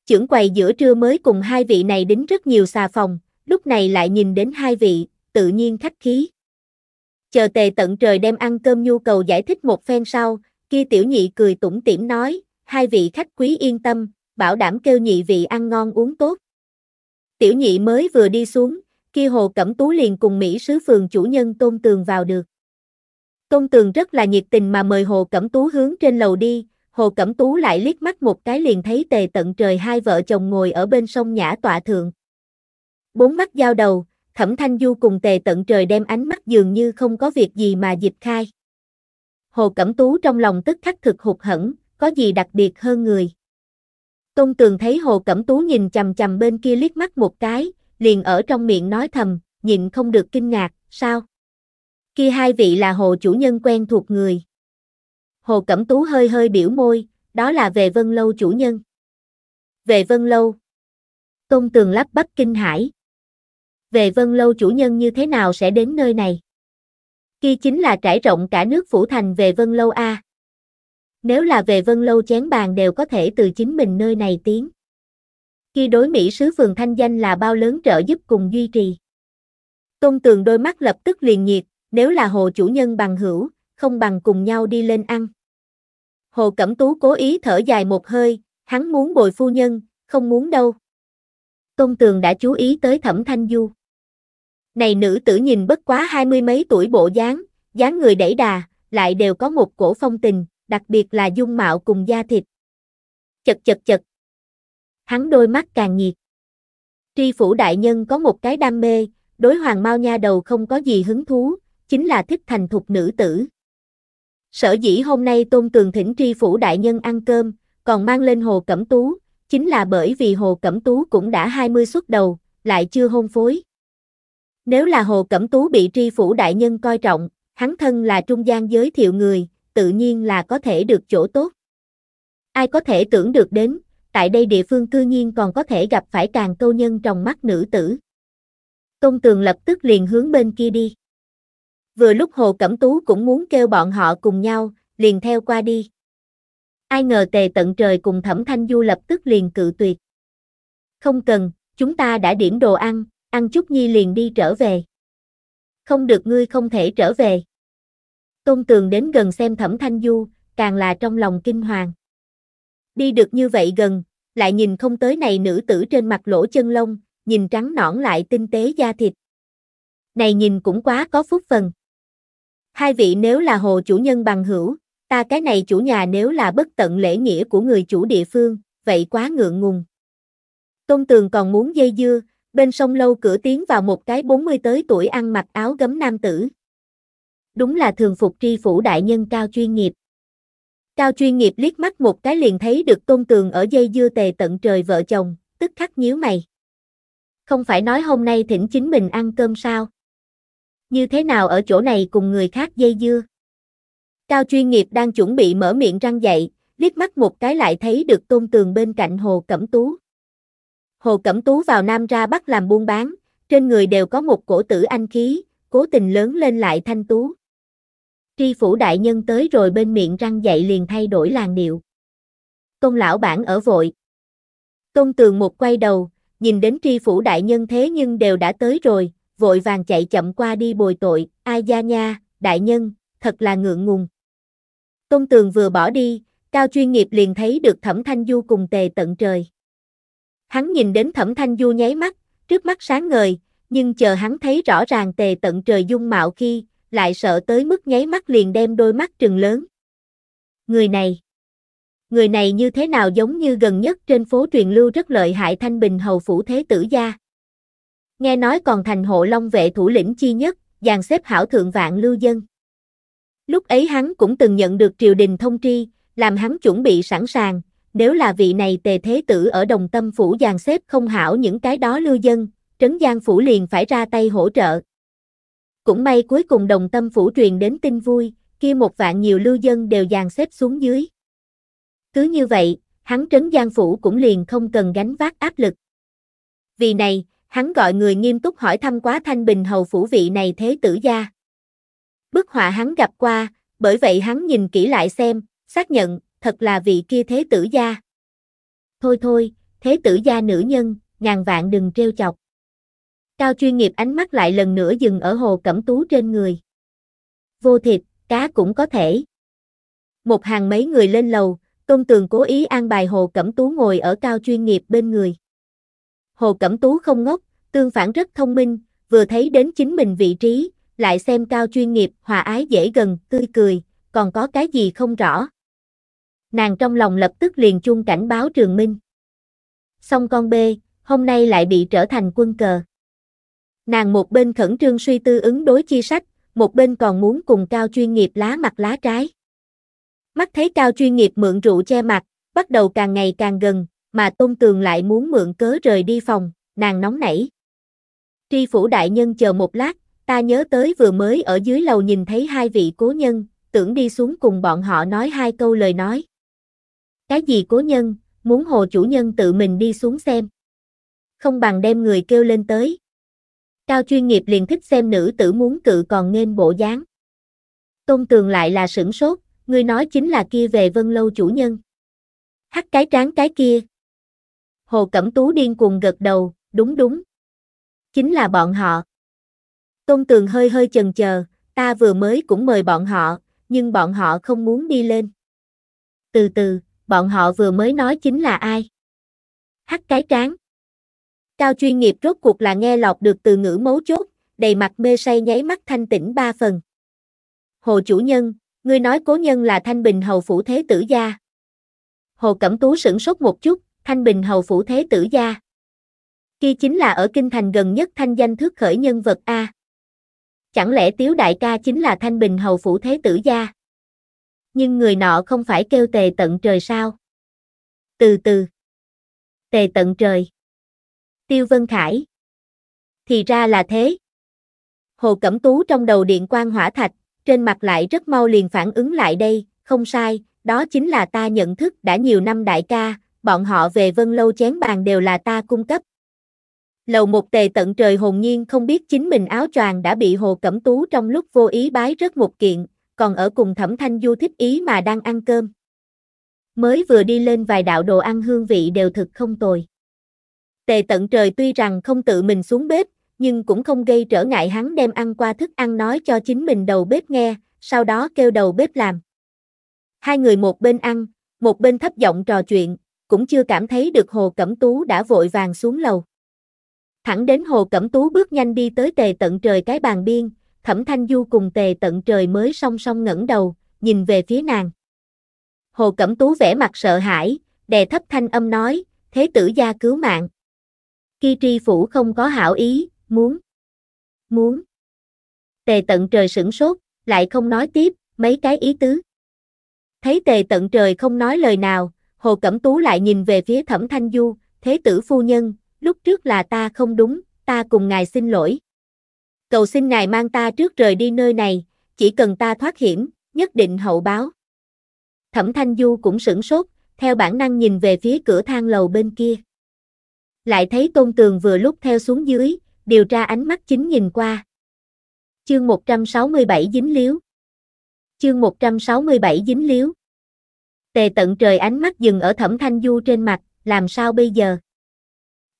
Chưởng quầy giữa trưa mới cùng hai vị này đến rất nhiều xà phòng, lúc này lại nhìn đến hai vị, tự nhiên khách khí. Chờ tề tận trời đem ăn cơm nhu cầu giải thích một phen sau, kia tiểu nhị cười tủm tỉm nói, hai vị khách quý yên tâm, bảo đảm kêu nhị vị ăn ngon uống tốt. Tiểu nhị mới vừa đi xuống, kia hồ cẩm tú liền cùng Mỹ sứ phường chủ nhân tôn tường vào được. Tôn tường rất là nhiệt tình mà mời hồ cẩm tú hướng trên lầu đi, hồ cẩm tú lại liếc mắt một cái liền thấy tề tận trời hai vợ chồng ngồi ở bên sông Nhã tọa thượng. Bốn mắt giao đầu, thẩm thanh du cùng tề tận trời đem ánh mắt dường như không có việc gì mà dịch khai. Hồ Cẩm Tú trong lòng tức khắc thực hụt hẫng, có gì đặc biệt hơn người. Tôn tường thấy Hồ Cẩm Tú nhìn chầm chầm bên kia liếc mắt một cái, liền ở trong miệng nói thầm, nhịn không được kinh ngạc, sao? Kia hai vị là Hồ chủ nhân quen thuộc người. Hồ Cẩm Tú hơi hơi biểu môi, đó là về Vân Lâu chủ nhân. Về Vân Lâu. Tôn tường lắp bắp kinh hải. Về Vân Lâu chủ nhân như thế nào sẽ đến nơi này? Kia chính là trải rộng cả nước phủ thành về Vân Lâu A nếu là về vân lâu chén bàn đều có thể từ chính mình nơi này tiến. Khi đối Mỹ sứ phường thanh danh là bao lớn trợ giúp cùng duy trì. Tôn tường đôi mắt lập tức liền nhiệt, nếu là hồ chủ nhân bằng hữu, không bằng cùng nhau đi lên ăn. Hồ Cẩm Tú cố ý thở dài một hơi, hắn muốn bồi phu nhân, không muốn đâu. Tôn Tường đã chú ý tới Thẩm Thanh Du. Này nữ tử nhìn bất quá hai mươi mấy tuổi bộ dáng, dáng người đẩy đà, lại đều có một cổ phong tình, đặc biệt là dung mạo cùng da thịt. Chật chật chật. Hắn đôi mắt càng nhiệt. Tri phủ đại nhân có một cái đam mê, đối hoàng mao nha đầu không có gì hứng thú, chính là thích thành thục nữ tử. Sở dĩ hôm nay Tôn Cường thỉnh tri phủ đại nhân ăn cơm, còn mang lên Hồ Cẩm Tú, chính là bởi vì Hồ Cẩm Tú cũng đã 20 xuất đầu, lại chưa hôn phối. Nếu là Hồ Cẩm Tú bị tri phủ đại nhân coi trọng, hắn thân là trung gian giới thiệu người, tự nhiên là có thể được chỗ tốt. Ai có thể tưởng được đến, tại đây địa phương cư nhiên còn có thể gặp phải càng câu nhân trong mắt nữ tử. tôn tường lập tức liền hướng bên kia đi. Vừa lúc Hồ Cẩm Tú cũng muốn kêu bọn họ cùng nhau, liền theo qua đi. Ai ngờ tề tận trời cùng thẩm thanh du lập tức liền cự tuyệt. Không cần, chúng ta đã điểm đồ ăn, ăn chút nhi liền đi trở về. Không được ngươi không thể trở về. Tôn Tường đến gần xem Thẩm Thanh Du, càng là trong lòng kinh hoàng. Đi được như vậy gần, lại nhìn không tới này nữ tử trên mặt lỗ chân lông, nhìn trắng nõn lại tinh tế da thịt. Này nhìn cũng quá có phúc phần. Hai vị nếu là hồ chủ nhân bằng hữu, ta cái này chủ nhà nếu là bất tận lễ nghĩa của người chủ địa phương, vậy quá ngượng ngùng. Tôn Tường còn muốn dây dưa, bên sông lâu cửa tiến vào một cái 40 tới tuổi ăn mặc áo gấm nam tử đúng là thường phục tri phủ đại nhân cao chuyên nghiệp. Cao chuyên nghiệp liếc mắt một cái liền thấy được tôn tường ở dây dưa tề tận trời vợ chồng, tức khắc nhíu mày. Không phải nói hôm nay thỉnh chính mình ăn cơm sao? Như thế nào ở chỗ này cùng người khác dây dưa? Cao chuyên nghiệp đang chuẩn bị mở miệng răng dậy, liếc mắt một cái lại thấy được tôn tường bên cạnh Hồ Cẩm Tú. Hồ Cẩm Tú vào Nam ra Bắc làm buôn bán, trên người đều có một cổ tử anh khí, cố tình lớn lên lại thanh tú. Tri phủ đại nhân tới rồi bên miệng răng dậy liền thay đổi làng điệu. Tôn lão bản ở vội. Tôn tường một quay đầu, nhìn đến tri phủ đại nhân thế nhưng đều đã tới rồi, vội vàng chạy chậm qua đi bồi tội, ai gia nha, đại nhân, thật là ngượng ngùng. Tôn tường vừa bỏ đi, cao chuyên nghiệp liền thấy được thẩm thanh du cùng tề tận trời. Hắn nhìn đến thẩm thanh du nháy mắt, trước mắt sáng ngời, nhưng chờ hắn thấy rõ ràng tề tận trời dung mạo khi, lại sợ tới mức nháy mắt liền đem đôi mắt trừng lớn. Người này, người này như thế nào giống như gần nhất trên phố truyền lưu rất lợi hại Thanh Bình hầu phủ thế tử gia. Nghe nói còn thành hộ long vệ thủ lĩnh chi nhất, dàn xếp hảo thượng vạn lưu dân. Lúc ấy hắn cũng từng nhận được triều đình thông tri, làm hắn chuẩn bị sẵn sàng, nếu là vị này tề thế tử ở đồng tâm phủ dàn xếp không hảo những cái đó lưu dân, trấn giang phủ liền phải ra tay hỗ trợ cũng may cuối cùng đồng tâm phủ truyền đến tin vui, kia một vạn nhiều lưu dân đều dàn xếp xuống dưới. Cứ như vậy, hắn trấn giang phủ cũng liền không cần gánh vác áp lực. Vì này, hắn gọi người nghiêm túc hỏi thăm quá thanh bình hầu phủ vị này thế tử gia. Bức họa hắn gặp qua, bởi vậy hắn nhìn kỹ lại xem, xác nhận, thật là vị kia thế tử gia. Thôi thôi, thế tử gia nữ nhân, ngàn vạn đừng trêu chọc. Cao chuyên nghiệp ánh mắt lại lần nữa dừng ở hồ cẩm tú trên người. Vô thịt, cá cũng có thể. Một hàng mấy người lên lầu, Tôn Tường cố ý an bài Hồ Cẩm Tú ngồi ở cao chuyên nghiệp bên người. Hồ Cẩm Tú không ngốc, tương phản rất thông minh, vừa thấy đến chính mình vị trí, lại xem cao chuyên nghiệp, hòa ái dễ gần, tươi cười, còn có cái gì không rõ. Nàng trong lòng lập tức liền chuông cảnh báo Trường Minh. Xong con B, hôm nay lại bị trở thành quân cờ. Nàng một bên khẩn trương suy tư ứng đối chi sách, một bên còn muốn cùng cao chuyên nghiệp lá mặt lá trái. Mắt thấy cao chuyên nghiệp mượn rượu che mặt, bắt đầu càng ngày càng gần, mà Tôn Tường lại muốn mượn cớ rời đi phòng, nàng nóng nảy. Tri phủ đại nhân chờ một lát, ta nhớ tới vừa mới ở dưới lầu nhìn thấy hai vị cố nhân, tưởng đi xuống cùng bọn họ nói hai câu lời nói. Cái gì cố nhân, muốn hồ chủ nhân tự mình đi xuống xem. Không bằng đem người kêu lên tới, Cao chuyên nghiệp liền thích xem nữ tử muốn cự còn nên bộ dáng. Tôn Tường lại là sửng sốt, người nói chính là kia về vân lâu chủ nhân. Hắt cái tráng cái kia. Hồ Cẩm Tú điên cuồng gật đầu, đúng đúng. Chính là bọn họ. Tôn Tường hơi hơi chần chờ, ta vừa mới cũng mời bọn họ, nhưng bọn họ không muốn đi lên. Từ từ, bọn họ vừa mới nói chính là ai? Hắt cái tráng. Cao chuyên nghiệp rốt cuộc là nghe lọt được từ ngữ mấu chốt, đầy mặt mê say nháy mắt thanh tỉnh ba phần. Hồ chủ nhân, ngươi nói cố nhân là Thanh Bình Hầu Phủ Thế Tử Gia. Hồ Cẩm Tú sửng sốt một chút, Thanh Bình Hầu Phủ Thế Tử Gia. Kia chính là ở Kinh Thành gần nhất thanh danh thước khởi nhân vật A. Chẳng lẽ Tiếu Đại ca chính là Thanh Bình Hầu Phủ Thế Tử Gia? Nhưng người nọ không phải kêu tề tận trời sao? Từ từ. Tề tận trời. Tiêu Vân Khải. Thì ra là thế. Hồ Cẩm Tú trong đầu điện quang hỏa thạch, trên mặt lại rất mau liền phản ứng lại đây, không sai, đó chính là ta nhận thức đã nhiều năm đại ca, bọn họ về vân lâu chén bàn đều là ta cung cấp. Lầu một tề tận trời hồn nhiên không biết chính mình áo choàng đã bị Hồ Cẩm Tú trong lúc vô ý bái rất một kiện, còn ở cùng thẩm thanh du thích ý mà đang ăn cơm. Mới vừa đi lên vài đạo đồ ăn hương vị đều thực không tồi. Tề tận trời tuy rằng không tự mình xuống bếp, nhưng cũng không gây trở ngại hắn đem ăn qua thức ăn nói cho chính mình đầu bếp nghe, sau đó kêu đầu bếp làm. Hai người một bên ăn, một bên thấp giọng trò chuyện, cũng chưa cảm thấy được Hồ Cẩm Tú đã vội vàng xuống lầu. Thẳng đến Hồ Cẩm Tú bước nhanh đi tới tề tận trời cái bàn biên, Thẩm Thanh Du cùng tề tận trời mới song song ngẩng đầu, nhìn về phía nàng. Hồ Cẩm Tú vẻ mặt sợ hãi, đè thấp thanh âm nói, thế tử gia cứu mạng. Ki tri phủ không có hảo ý, muốn, muốn. Tề tận trời sửng sốt, lại không nói tiếp, mấy cái ý tứ. Thấy tề tận trời không nói lời nào, Hồ Cẩm Tú lại nhìn về phía Thẩm Thanh Du, thế tử phu nhân, lúc trước là ta không đúng, ta cùng ngài xin lỗi. Cầu xin ngài mang ta trước rời đi nơi này, chỉ cần ta thoát hiểm, nhất định hậu báo. Thẩm Thanh Du cũng sửng sốt, theo bản năng nhìn về phía cửa thang lầu bên kia lại thấy Tôn Tường vừa lúc theo xuống dưới, điều tra ánh mắt chính nhìn qua. Chương 167 dính liếu. Chương 167 dính liếu. Tề tận trời ánh mắt dừng ở Thẩm Thanh Du trên mặt, làm sao bây giờ?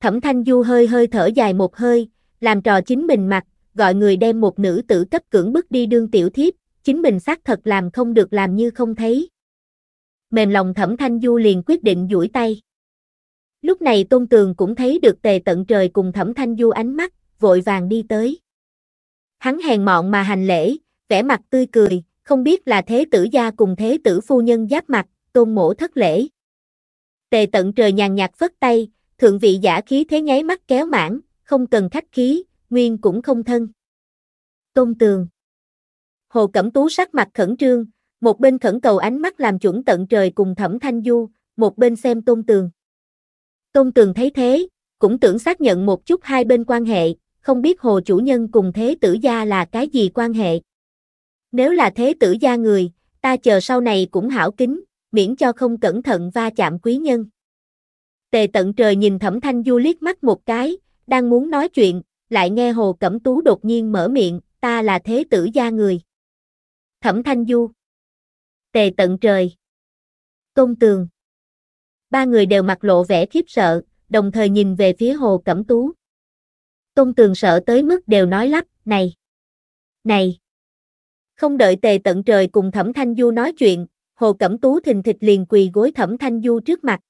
Thẩm Thanh Du hơi hơi thở dài một hơi, làm trò chính mình mặt, gọi người đem một nữ tử cấp cưỡng bức đi đương tiểu thiếp, chính mình xác thật làm không được làm như không thấy. Mềm lòng Thẩm Thanh Du liền quyết định duỗi tay. Lúc này Tôn Tường cũng thấy được tề tận trời cùng thẩm thanh du ánh mắt, vội vàng đi tới. Hắn hèn mọn mà hành lễ, vẻ mặt tươi cười, không biết là thế tử gia cùng thế tử phu nhân giáp mặt, tôn mổ thất lễ. Tề tận trời nhàn nhạt phất tay, thượng vị giả khí thế nháy mắt kéo mãn, không cần khách khí, nguyên cũng không thân. Tôn tường Hồ Cẩm Tú sắc mặt khẩn trương, một bên khẩn cầu ánh mắt làm chuẩn tận trời cùng thẩm thanh du, một bên xem tôn tường. Tôn Tường thấy thế, cũng tưởng xác nhận một chút hai bên quan hệ, không biết hồ chủ nhân cùng thế tử gia là cái gì quan hệ. Nếu là thế tử gia người, ta chờ sau này cũng hảo kính, miễn cho không cẩn thận va chạm quý nhân. Tề tận trời nhìn thẩm thanh du liếc mắt một cái, đang muốn nói chuyện, lại nghe hồ cẩm tú đột nhiên mở miệng, ta là thế tử gia người. Thẩm thanh du. Tề tận trời. Công tường ba người đều mặt lộ vẻ khiếp sợ, đồng thời nhìn về phía Hồ Cẩm Tú. Tôn Tường sợ tới mức đều nói lắp, này, này. Không đợi tề tận trời cùng Thẩm Thanh Du nói chuyện, Hồ Cẩm Tú thình thịch liền quỳ gối Thẩm Thanh Du trước mặt.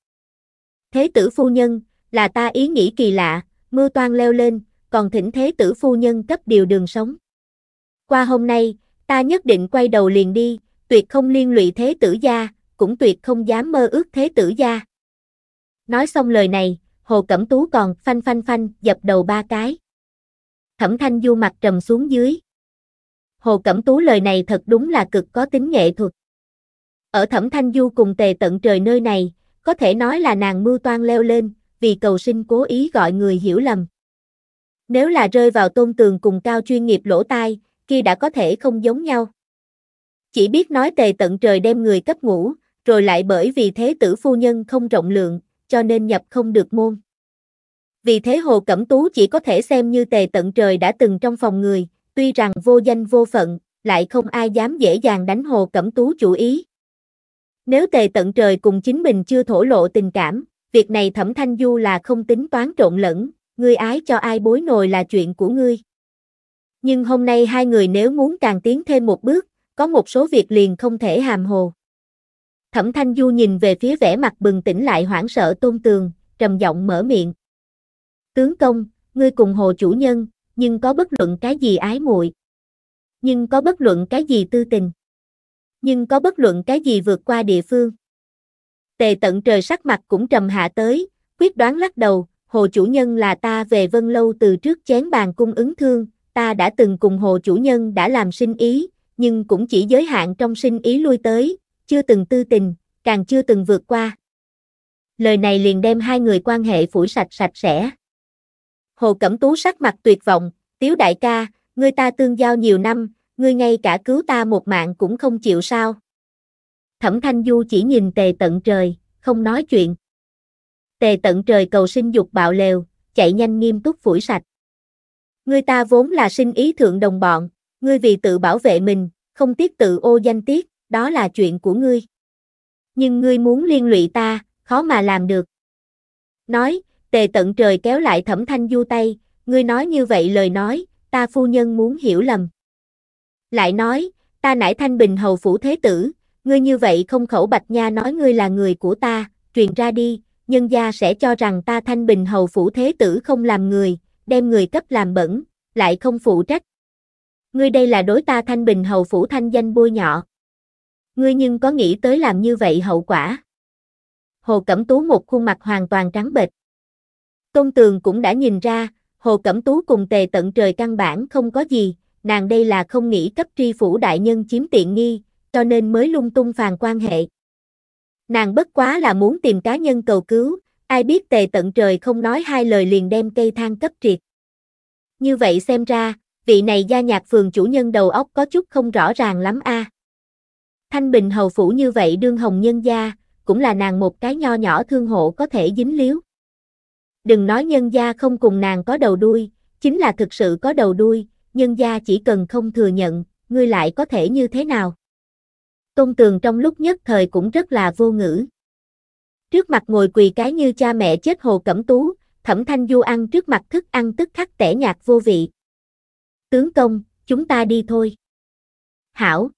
Thế tử phu nhân, là ta ý nghĩ kỳ lạ, mưa toan leo lên, còn thỉnh thế tử phu nhân cấp điều đường sống. Qua hôm nay, ta nhất định quay đầu liền đi, tuyệt không liên lụy thế tử gia, cũng tuyệt không dám mơ ước thế tử gia. Nói xong lời này, Hồ Cẩm Tú còn phanh phanh phanh dập đầu ba cái. Thẩm Thanh Du mặt trầm xuống dưới. Hồ Cẩm Tú lời này thật đúng là cực có tính nghệ thuật. Ở Thẩm Thanh Du cùng tề tận trời nơi này, có thể nói là nàng mưu toan leo lên, vì cầu sinh cố ý gọi người hiểu lầm. Nếu là rơi vào tôn tường cùng cao chuyên nghiệp lỗ tai, kia đã có thể không giống nhau. Chỉ biết nói tề tận trời đem người cấp ngủ, rồi lại bởi vì thế tử phu nhân không rộng lượng, cho nên nhập không được môn. Vì thế Hồ Cẩm Tú chỉ có thể xem như tề tận trời đã từng trong phòng người, tuy rằng vô danh vô phận, lại không ai dám dễ dàng đánh Hồ Cẩm Tú chủ ý. Nếu tề tận trời cùng chính mình chưa thổ lộ tình cảm, việc này thẩm thanh du là không tính toán trộn lẫn, ngươi ái cho ai bối nồi là chuyện của ngươi. Nhưng hôm nay hai người nếu muốn càng tiến thêm một bước, có một số việc liền không thể hàm hồ. Thẩm Thanh Du nhìn về phía vẻ mặt bừng tỉnh lại hoảng sợ tôn tường, trầm giọng mở miệng. Tướng công, ngươi cùng hồ chủ nhân, nhưng có bất luận cái gì ái muội Nhưng có bất luận cái gì tư tình. Nhưng có bất luận cái gì vượt qua địa phương. Tề tận trời sắc mặt cũng trầm hạ tới, quyết đoán lắc đầu, hồ chủ nhân là ta về vân lâu từ trước chén bàn cung ứng thương, ta đã từng cùng hồ chủ nhân đã làm sinh ý, nhưng cũng chỉ giới hạn trong sinh ý lui tới, chưa từng tư tình, càng chưa từng vượt qua. Lời này liền đem hai người quan hệ phủi sạch sạch sẽ. Hồ Cẩm Tú sắc mặt tuyệt vọng, tiểu đại ca, ngươi ta tương giao nhiều năm, ngươi ngay cả cứu ta một mạng cũng không chịu sao. Thẩm Thanh Du chỉ nhìn tề tận trời, không nói chuyện. Tề tận trời cầu sinh dục bạo lều, chạy nhanh nghiêm túc phủi sạch. Ngươi ta vốn là sinh ý thượng đồng bọn, ngươi vì tự bảo vệ mình, không tiếc tự ô danh tiết, đó là chuyện của ngươi. Nhưng ngươi muốn liên lụy ta, khó mà làm được. Nói, tề tận trời kéo lại thẩm thanh du tay, ngươi nói như vậy lời nói, ta phu nhân muốn hiểu lầm. Lại nói, ta nải thanh bình hầu phủ thế tử, ngươi như vậy không khẩu bạch nha nói ngươi là người của ta, truyền ra đi, nhân gia sẽ cho rằng ta thanh bình hầu phủ thế tử không làm người, đem người cấp làm bẩn, lại không phụ trách. Ngươi đây là đối ta thanh bình hầu phủ thanh danh bôi nhọ. Ngươi nhưng có nghĩ tới làm như vậy hậu quả? Hồ Cẩm Tú một khuôn mặt hoàn toàn trắng bệch. Tôn Tường cũng đã nhìn ra, Hồ Cẩm Tú cùng tề tận trời căn bản không có gì, nàng đây là không nghĩ cấp tri phủ đại nhân chiếm tiện nghi, cho nên mới lung tung phàn quan hệ. Nàng bất quá là muốn tìm cá nhân cầu cứu, ai biết tề tận trời không nói hai lời liền đem cây thang cấp triệt. Như vậy xem ra, vị này gia nhạc phường chủ nhân đầu óc có chút không rõ ràng lắm a. À. Thanh Bình hầu phủ như vậy đương hồng nhân gia, cũng là nàng một cái nho nhỏ thương hộ có thể dính liếu. Đừng nói nhân gia không cùng nàng có đầu đuôi, chính là thực sự có đầu đuôi, nhân gia chỉ cần không thừa nhận, ngươi lại có thể như thế nào. Tôn tường trong lúc nhất thời cũng rất là vô ngữ. Trước mặt ngồi quỳ cái như cha mẹ chết hồ cẩm tú, thẩm thanh du ăn trước mặt thức ăn tức khắc tẻ nhạt vô vị. Tướng công, chúng ta đi thôi. Hảo,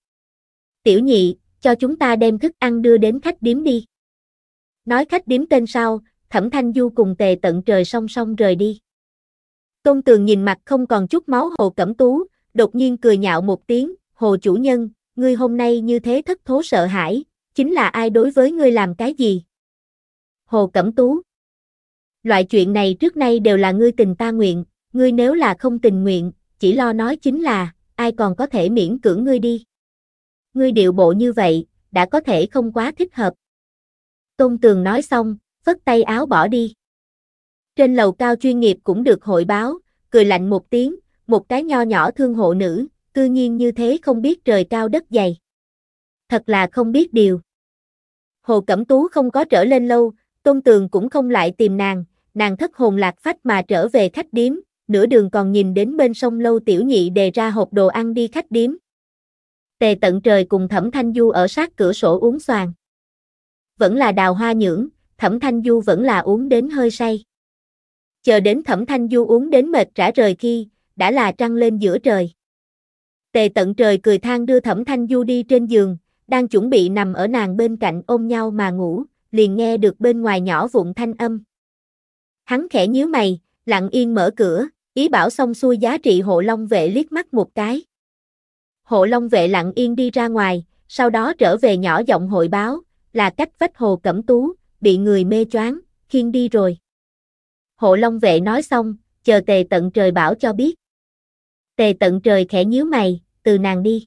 tiểu nhị, cho chúng ta đem thức ăn đưa đến khách điếm đi. Nói khách điếm tên sau, thẩm thanh du cùng tề tận trời song song rời đi. Tôn tường nhìn mặt không còn chút máu hồ cẩm tú, đột nhiên cười nhạo một tiếng, hồ chủ nhân, ngươi hôm nay như thế thất thố sợ hãi, chính là ai đối với ngươi làm cái gì? Hồ cẩm tú Loại chuyện này trước nay đều là ngươi tình ta nguyện, ngươi nếu là không tình nguyện, chỉ lo nói chính là, ai còn có thể miễn cưỡng ngươi đi ngươi điệu bộ như vậy, đã có thể không quá thích hợp. Tôn Tường nói xong, phất tay áo bỏ đi. Trên lầu cao chuyên nghiệp cũng được hội báo, cười lạnh một tiếng, một cái nho nhỏ thương hộ nữ, cư nhiên như thế không biết trời cao đất dày. Thật là không biết điều. Hồ Cẩm Tú không có trở lên lâu, Tôn Tường cũng không lại tìm nàng, nàng thất hồn lạc phách mà trở về khách điếm, nửa đường còn nhìn đến bên sông lâu tiểu nhị đề ra hộp đồ ăn đi khách điếm, Tề tận trời cùng Thẩm Thanh Du ở sát cửa sổ uống xoàn. Vẫn là đào hoa nhưỡng, Thẩm Thanh Du vẫn là uống đến hơi say. Chờ đến Thẩm Thanh Du uống đến mệt trả rời khi, đã là trăng lên giữa trời. Tề tận trời cười thang đưa Thẩm Thanh Du đi trên giường, đang chuẩn bị nằm ở nàng bên cạnh ôm nhau mà ngủ, liền nghe được bên ngoài nhỏ vụn thanh âm. Hắn khẽ nhíu mày, lặng yên mở cửa, ý bảo xong xuôi giá trị hộ long vệ liếc mắt một cái. Hộ Long vệ lặng yên đi ra ngoài, sau đó trở về nhỏ giọng hội báo, là cách vách hồ cẩm tú, bị người mê choáng, khiên đi rồi. Hộ Long vệ nói xong, chờ tề tận trời bảo cho biết. Tề tận trời khẽ nhíu mày, từ nàng đi.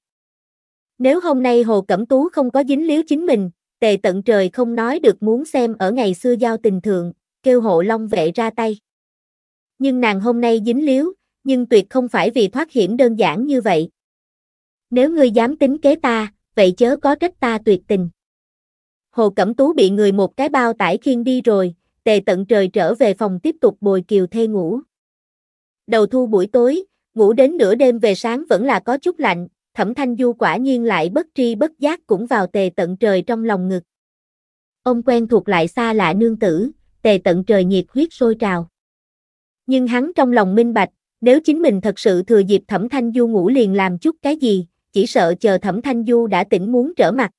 Nếu hôm nay Hồ Cẩm Tú không có dính líu chính mình, tề tận trời không nói được muốn xem ở ngày xưa giao tình thường, kêu hộ long vệ ra tay. Nhưng nàng hôm nay dính líu, nhưng tuyệt không phải vì thoát hiểm đơn giản như vậy nếu ngươi dám tính kế ta, vậy chớ có trách ta tuyệt tình. Hồ Cẩm Tú bị người một cái bao tải khiên đi rồi, tề tận trời trở về phòng tiếp tục bồi kiều thê ngủ. Đầu thu buổi tối, ngủ đến nửa đêm về sáng vẫn là có chút lạnh, thẩm thanh du quả nhiên lại bất tri bất giác cũng vào tề tận trời trong lòng ngực. Ông quen thuộc lại xa lạ nương tử, tề tận trời nhiệt huyết sôi trào. Nhưng hắn trong lòng minh bạch, nếu chính mình thật sự thừa dịp thẩm thanh du ngủ liền làm chút cái gì, chỉ sợ chờ Thẩm Thanh Du đã tỉnh muốn trở mặt.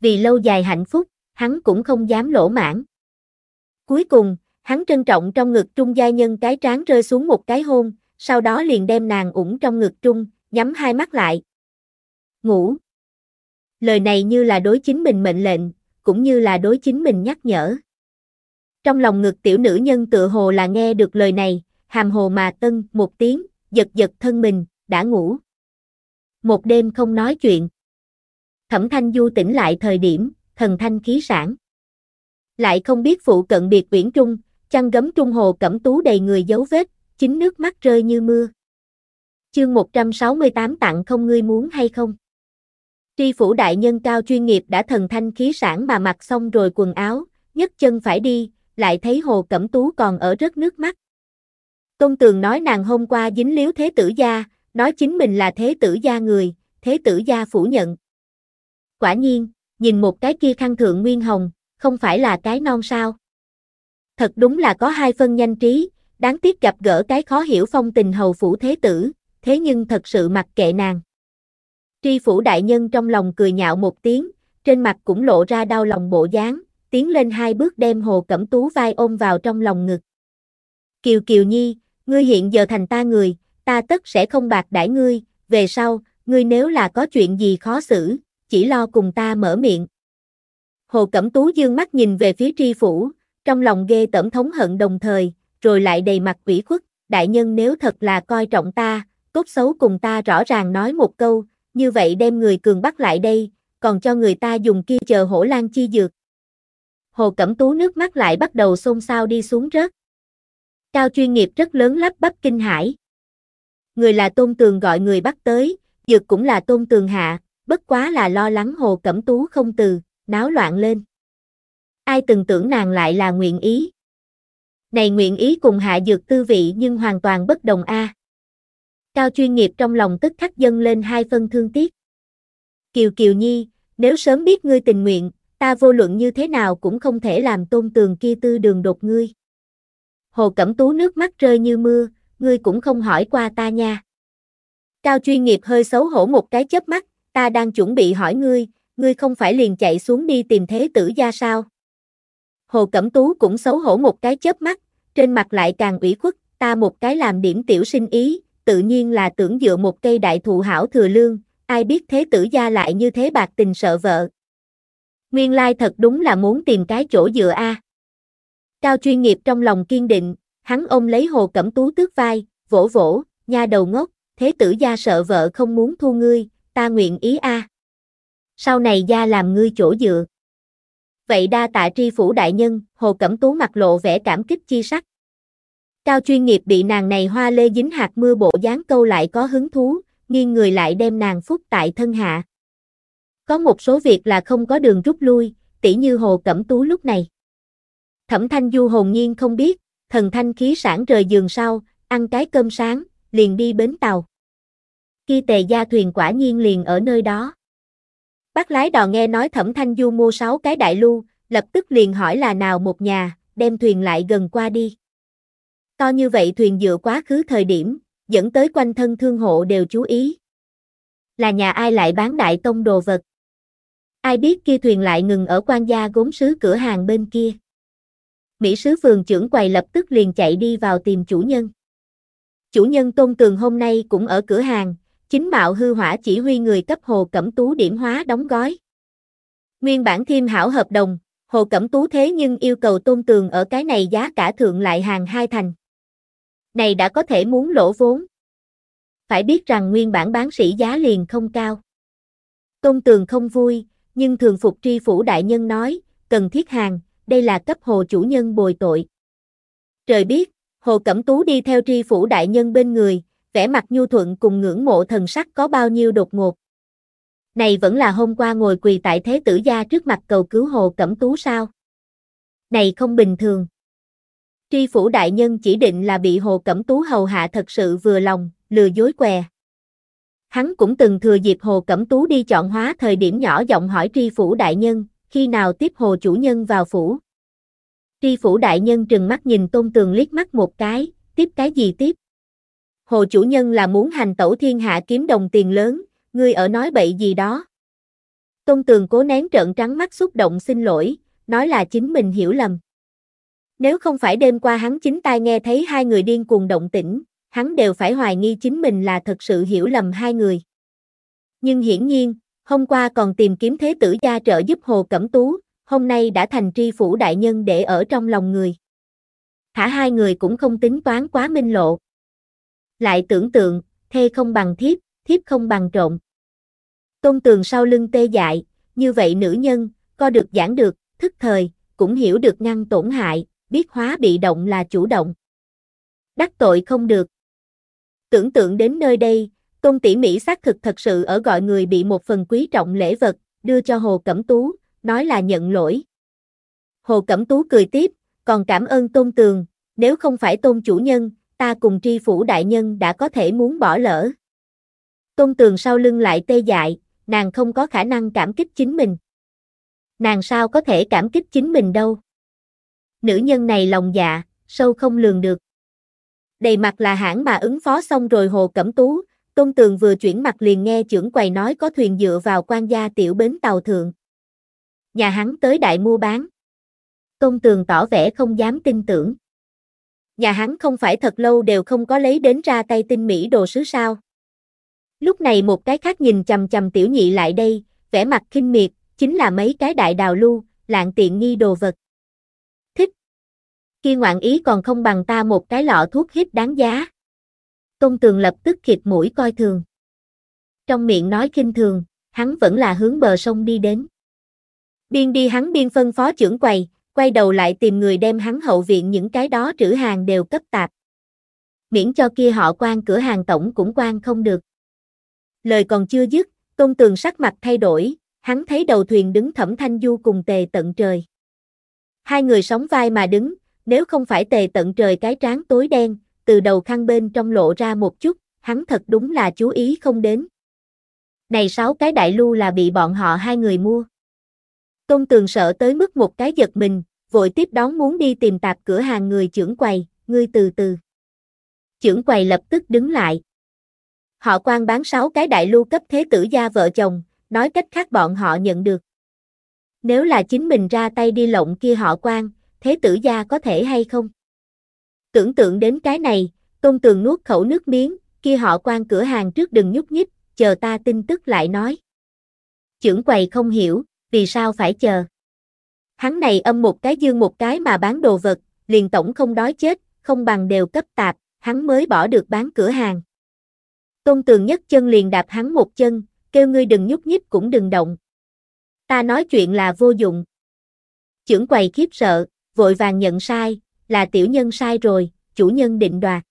Vì lâu dài hạnh phúc, hắn cũng không dám lỗ mãn. Cuối cùng, hắn trân trọng trong ngực trung gia nhân cái trán rơi xuống một cái hôn, sau đó liền đem nàng ủng trong ngực trung, nhắm hai mắt lại. Ngủ. Lời này như là đối chính mình mệnh lệnh, cũng như là đối chính mình nhắc nhở. Trong lòng ngực tiểu nữ nhân tự hồ là nghe được lời này, hàm hồ mà tân một tiếng, giật giật thân mình, đã ngủ một đêm không nói chuyện. Thẩm Thanh Du tỉnh lại thời điểm, thần thanh khí sản. Lại không biết phụ cận biệt uyển trung, chăn gấm trung hồ cẩm tú đầy người dấu vết, chính nước mắt rơi như mưa. Chương 168 tặng không ngươi muốn hay không? Tri phủ đại nhân cao chuyên nghiệp đã thần thanh khí sản mà mặc xong rồi quần áo, nhấc chân phải đi, lại thấy hồ cẩm tú còn ở rất nước mắt. Công tường nói nàng hôm qua dính liếu thế tử gia, Nói chính mình là thế tử gia người, thế tử gia phủ nhận. Quả nhiên, nhìn một cái kia khăn thượng nguyên hồng, không phải là cái non sao. Thật đúng là có hai phân nhanh trí, đáng tiếc gặp gỡ cái khó hiểu phong tình hầu phủ thế tử, thế nhưng thật sự mặc kệ nàng. Tri phủ đại nhân trong lòng cười nhạo một tiếng, trên mặt cũng lộ ra đau lòng bộ dáng, tiến lên hai bước đem hồ cẩm tú vai ôm vào trong lòng ngực. Kiều Kiều Nhi, ngươi hiện giờ thành ta người, ta tất sẽ không bạc đãi ngươi, về sau, ngươi nếu là có chuyện gì khó xử, chỉ lo cùng ta mở miệng. Hồ Cẩm Tú dương mắt nhìn về phía tri phủ, trong lòng ghê tẩm thống hận đồng thời, rồi lại đầy mặt quỷ khuất, đại nhân nếu thật là coi trọng ta, cốt xấu cùng ta rõ ràng nói một câu, như vậy đem người cường bắt lại đây, còn cho người ta dùng kia chờ hổ lan chi dược. Hồ Cẩm Tú nước mắt lại bắt đầu xôn xao đi xuống rớt. Cao chuyên nghiệp rất lớn lắp bắp kinh hải người là tôn tường gọi người bắt tới, dược cũng là tôn tường hạ, bất quá là lo lắng hồ cẩm tú không từ, náo loạn lên. Ai từng tưởng nàng lại là nguyện ý. Này nguyện ý cùng hạ dược tư vị nhưng hoàn toàn bất đồng a. Cao chuyên nghiệp trong lòng tức khắc dâng lên hai phân thương tiếc. Kiều Kiều Nhi, nếu sớm biết ngươi tình nguyện, ta vô luận như thế nào cũng không thể làm tôn tường kia tư đường đột ngươi. Hồ Cẩm Tú nước mắt rơi như mưa, ngươi cũng không hỏi qua ta nha. Cao chuyên nghiệp hơi xấu hổ một cái chớp mắt, ta đang chuẩn bị hỏi ngươi, ngươi không phải liền chạy xuống đi tìm thế tử gia sao? Hồ Cẩm Tú cũng xấu hổ một cái chớp mắt, trên mặt lại càng ủy khuất, ta một cái làm điểm tiểu sinh ý, tự nhiên là tưởng dựa một cây đại thụ hảo thừa lương, ai biết thế tử gia lại như thế bạc tình sợ vợ. Nguyên lai thật đúng là muốn tìm cái chỗ dựa a. Cao chuyên nghiệp trong lòng kiên định, Hắn ôm lấy Hồ Cẩm Tú tước vai, vỗ vỗ, nha đầu ngốc, thế tử gia sợ vợ không muốn thu ngươi, ta nguyện ý a. Sau này gia làm ngươi chỗ dựa. Vậy đa tạ tri phủ đại nhân, Hồ Cẩm Tú mặt lộ vẻ cảm kích chi sắc. Cao chuyên nghiệp bị nàng này hoa lê dính hạt mưa bộ dáng câu lại có hứng thú, nghiêng người lại đem nàng phúc tại thân hạ. Có một số việc là không có đường rút lui, tỉ như Hồ Cẩm Tú lúc này. Thẩm Thanh Du hồn nhiên không biết, thần thanh khí sản rời giường sau, ăn cái cơm sáng, liền đi bến tàu. Khi tề gia thuyền quả nhiên liền ở nơi đó. Bác lái đò nghe nói Thẩm Thanh Du mua sáu cái đại lưu, lập tức liền hỏi là nào một nhà, đem thuyền lại gần qua đi. To như vậy thuyền dựa quá khứ thời điểm, dẫn tới quanh thân thương hộ đều chú ý. Là nhà ai lại bán đại tông đồ vật. Ai biết kia thuyền lại ngừng ở quan gia gốm sứ cửa hàng bên kia. Mỹ sứ vườn trưởng quầy lập tức liền chạy đi vào tìm chủ nhân. Chủ nhân Tôn Cường hôm nay cũng ở cửa hàng, chính mạo hư hỏa chỉ huy người cấp Hồ Cẩm Tú điểm hóa đóng gói. Nguyên bản thiêm hảo hợp đồng, Hồ Cẩm Tú thế nhưng yêu cầu Tôn Cường ở cái này giá cả thượng lại hàng hai thành. Này đã có thể muốn lỗ vốn. Phải biết rằng nguyên bản bán sĩ giá liền không cao. Tôn Cường không vui, nhưng thường phục tri phủ đại nhân nói, cần thiết hàng, đây là cấp hồ chủ nhân bồi tội. Trời biết, hồ cẩm tú đi theo tri phủ đại nhân bên người, vẻ mặt nhu thuận cùng ngưỡng mộ thần sắc có bao nhiêu đột ngột. Này vẫn là hôm qua ngồi quỳ tại thế tử gia trước mặt cầu cứu hồ cẩm tú sao? Này không bình thường. Tri phủ đại nhân chỉ định là bị hồ cẩm tú hầu hạ thật sự vừa lòng, lừa dối què. Hắn cũng từng thừa dịp hồ cẩm tú đi chọn hóa thời điểm nhỏ giọng hỏi tri phủ đại nhân, khi nào tiếp hồ chủ nhân vào phủ. Tri phủ đại nhân trừng mắt nhìn tôn tường liếc mắt một cái, tiếp cái gì tiếp? Hồ chủ nhân là muốn hành tẩu thiên hạ kiếm đồng tiền lớn, ngươi ở nói bậy gì đó. Tôn tường cố nén trợn trắng mắt xúc động xin lỗi, nói là chính mình hiểu lầm. Nếu không phải đêm qua hắn chính tai nghe thấy hai người điên cuồng động tĩnh, hắn đều phải hoài nghi chính mình là thật sự hiểu lầm hai người. Nhưng hiển nhiên, Hôm qua còn tìm kiếm thế tử gia trợ giúp Hồ Cẩm Tú, hôm nay đã thành tri phủ đại nhân để ở trong lòng người. Thả hai người cũng không tính toán quá minh lộ. Lại tưởng tượng, thê không bằng thiếp, thiếp không bằng trộm. Tôn tường sau lưng tê dại, như vậy nữ nhân, co được giảng được, thức thời, cũng hiểu được ngăn tổn hại, biết hóa bị động là chủ động. Đắc tội không được. Tưởng tượng đến nơi đây, Tôn Tỷ Mỹ xác thực thật sự ở gọi người bị một phần quý trọng lễ vật, đưa cho Hồ Cẩm Tú, nói là nhận lỗi. Hồ Cẩm Tú cười tiếp, còn cảm ơn Tôn Tường, nếu không phải Tôn chủ nhân, ta cùng tri phủ đại nhân đã có thể muốn bỏ lỡ. Tôn Tường sau lưng lại tê dại, nàng không có khả năng cảm kích chính mình. Nàng sao có thể cảm kích chính mình đâu. Nữ nhân này lòng dạ, sâu không lường được. Đầy mặt là hãng mà ứng phó xong rồi Hồ Cẩm Tú, Tôn Tường vừa chuyển mặt liền nghe trưởng quầy nói có thuyền dựa vào quan gia tiểu bến tàu thượng. Nhà hắn tới đại mua bán. Tôn Tường tỏ vẻ không dám tin tưởng. Nhà hắn không phải thật lâu đều không có lấy đến ra tay tinh mỹ đồ sứ sao. Lúc này một cái khác nhìn chầm chầm tiểu nhị lại đây, vẻ mặt kinh miệt, chính là mấy cái đại đào lưu, lạng tiện nghi đồ vật. Thích. Khi ngoạn ý còn không bằng ta một cái lọ thuốc hít đáng giá. Tôn Tường lập tức khịt mũi coi thường. Trong miệng nói khinh thường, hắn vẫn là hướng bờ sông đi đến. Biên đi hắn biên phân phó trưởng quầy, quay đầu lại tìm người đem hắn hậu viện những cái đó trữ hàng đều cấp tạp. Miễn cho kia họ quan cửa hàng tổng cũng quan không được. Lời còn chưa dứt, Tôn Tường sắc mặt thay đổi, hắn thấy đầu thuyền đứng thẩm thanh du cùng tề tận trời. Hai người sóng vai mà đứng, nếu không phải tề tận trời cái tráng tối đen, từ đầu khăn bên trong lộ ra một chút, hắn thật đúng là chú ý không đến. Này sáu cái đại lưu là bị bọn họ hai người mua. Tôn tường sợ tới mức một cái giật mình, vội tiếp đón muốn đi tìm tạp cửa hàng người trưởng quầy, ngươi từ từ. Trưởng quầy lập tức đứng lại. Họ quan bán sáu cái đại lưu cấp thế tử gia vợ chồng, nói cách khác bọn họ nhận được. Nếu là chính mình ra tay đi lộng kia họ quan, thế tử gia có thể hay không? Tưởng tượng đến cái này, công tường nuốt khẩu nước miếng, kia họ quan cửa hàng trước đừng nhúc nhích, chờ ta tin tức lại nói. Chưởng quầy không hiểu, vì sao phải chờ. Hắn này âm một cái dương một cái mà bán đồ vật, liền tổng không đói chết, không bằng đều cấp tạp, hắn mới bỏ được bán cửa hàng. tôn tường nhất chân liền đạp hắn một chân, kêu ngươi đừng nhúc nhích cũng đừng động. Ta nói chuyện là vô dụng. Chưởng quầy khiếp sợ, vội vàng nhận sai, là tiểu nhân sai rồi, chủ nhân định đoạt.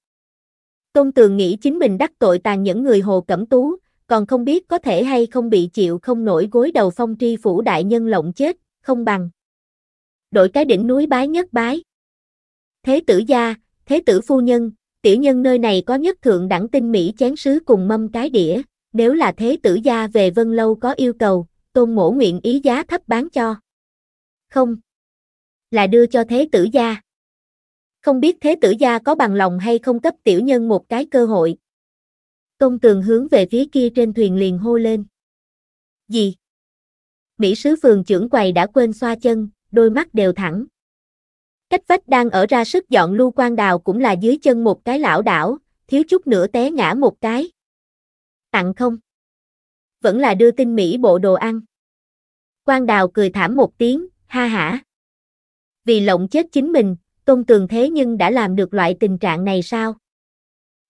Tôn Tường nghĩ chính mình đắc tội tàn những người Hồ Cẩm Tú, còn không biết có thể hay không bị chịu không nổi gối đầu phong tri phủ đại nhân lộng chết, không bằng. Đổi cái đỉnh núi bái nhất bái. Thế tử gia, thế tử phu nhân, tiểu nhân nơi này có nhất thượng đẳng tinh mỹ chén sứ cùng mâm cái đĩa, nếu là thế tử gia về Vân Lâu có yêu cầu, tôn mổ nguyện ý giá thấp bán cho. Không. Là đưa cho thế tử gia. Không biết thế tử gia có bằng lòng hay không cấp tiểu nhân một cái cơ hội. Công tường hướng về phía kia trên thuyền liền hô lên. Gì? Mỹ sứ phường trưởng quầy đã quên xoa chân, đôi mắt đều thẳng. Cách vách đang ở ra sức dọn lưu quan đào cũng là dưới chân một cái lão đảo, thiếu chút nữa té ngã một cái. Tặng không? Vẫn là đưa tin Mỹ bộ đồ ăn. Quan đào cười thảm một tiếng, ha hả. Vì lộng chết chính mình, Tôn Tường thế nhưng đã làm được loại tình trạng này sao?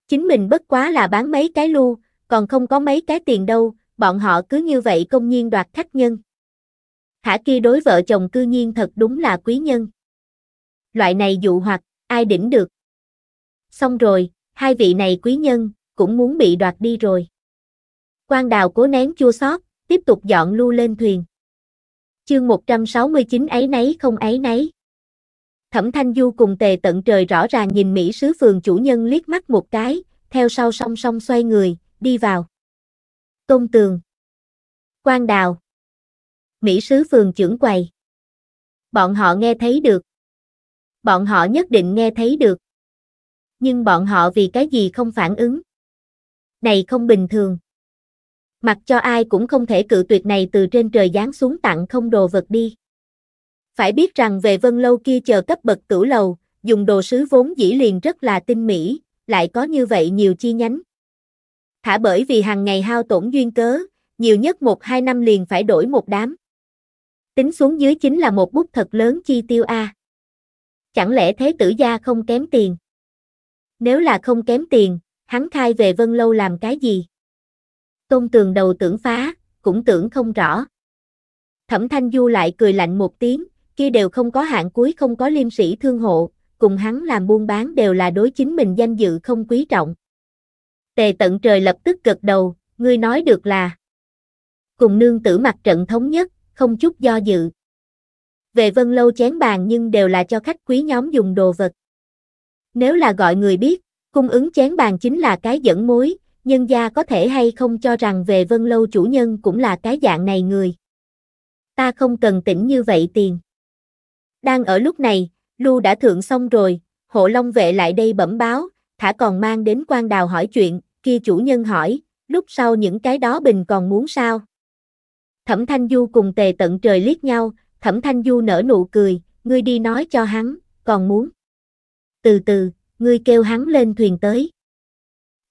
Chính mình bất quá là bán mấy cái lu, còn không có mấy cái tiền đâu, bọn họ cứ như vậy công nhiên đoạt khách nhân. Thả kia đối vợ chồng cư nhiên thật đúng là quý nhân. Loại này dụ hoặc, ai đỉnh được. Xong rồi, hai vị này quý nhân, cũng muốn bị đoạt đi rồi. Quan đào cố nén chua xót, tiếp tục dọn lưu lên thuyền. Chương 169 ấy nấy không ấy nấy. Thẩm Thanh Du cùng tề tận trời rõ ràng nhìn Mỹ sứ phường chủ nhân liếc mắt một cái, theo sau song song xoay người, đi vào. Công tường. Quan đào. Mỹ sứ phường trưởng quầy. Bọn họ nghe thấy được. Bọn họ nhất định nghe thấy được. Nhưng bọn họ vì cái gì không phản ứng. Này không bình thường. Mặc cho ai cũng không thể cự tuyệt này từ trên trời giáng xuống tặng không đồ vật đi. Phải biết rằng về vân lâu kia chờ cấp bậc cửu lầu, dùng đồ sứ vốn dĩ liền rất là tinh mỹ, lại có như vậy nhiều chi nhánh. Thả bởi vì hàng ngày hao tổn duyên cớ, nhiều nhất một hai năm liền phải đổi một đám. Tính xuống dưới chính là một bút thật lớn chi tiêu A. Chẳng lẽ thế tử gia không kém tiền? Nếu là không kém tiền, hắn khai về vân lâu làm cái gì? Tôn tường đầu tưởng phá, cũng tưởng không rõ. Thẩm Thanh Du lại cười lạnh một tiếng, kia đều không có hạn cuối không có liêm sĩ thương hộ, cùng hắn làm buôn bán đều là đối chính mình danh dự không quý trọng. Tề tận trời lập tức gật đầu, ngươi nói được là cùng nương tử mặt trận thống nhất, không chút do dự. Về vân lâu chén bàn nhưng đều là cho khách quý nhóm dùng đồ vật. Nếu là gọi người biết, cung ứng chén bàn chính là cái dẫn mối, nhân gia có thể hay không cho rằng về vân lâu chủ nhân cũng là cái dạng này người. Ta không cần tỉnh như vậy tiền. Đang ở lúc này, lưu đã thượng xong rồi, hộ long vệ lại đây bẩm báo, thả còn mang đến quan đào hỏi chuyện, kia chủ nhân hỏi, lúc sau những cái đó bình còn muốn sao? Thẩm Thanh Du cùng tề tận trời liếc nhau, Thẩm Thanh Du nở nụ cười, ngươi đi nói cho hắn, còn muốn. Từ từ, ngươi kêu hắn lên thuyền tới.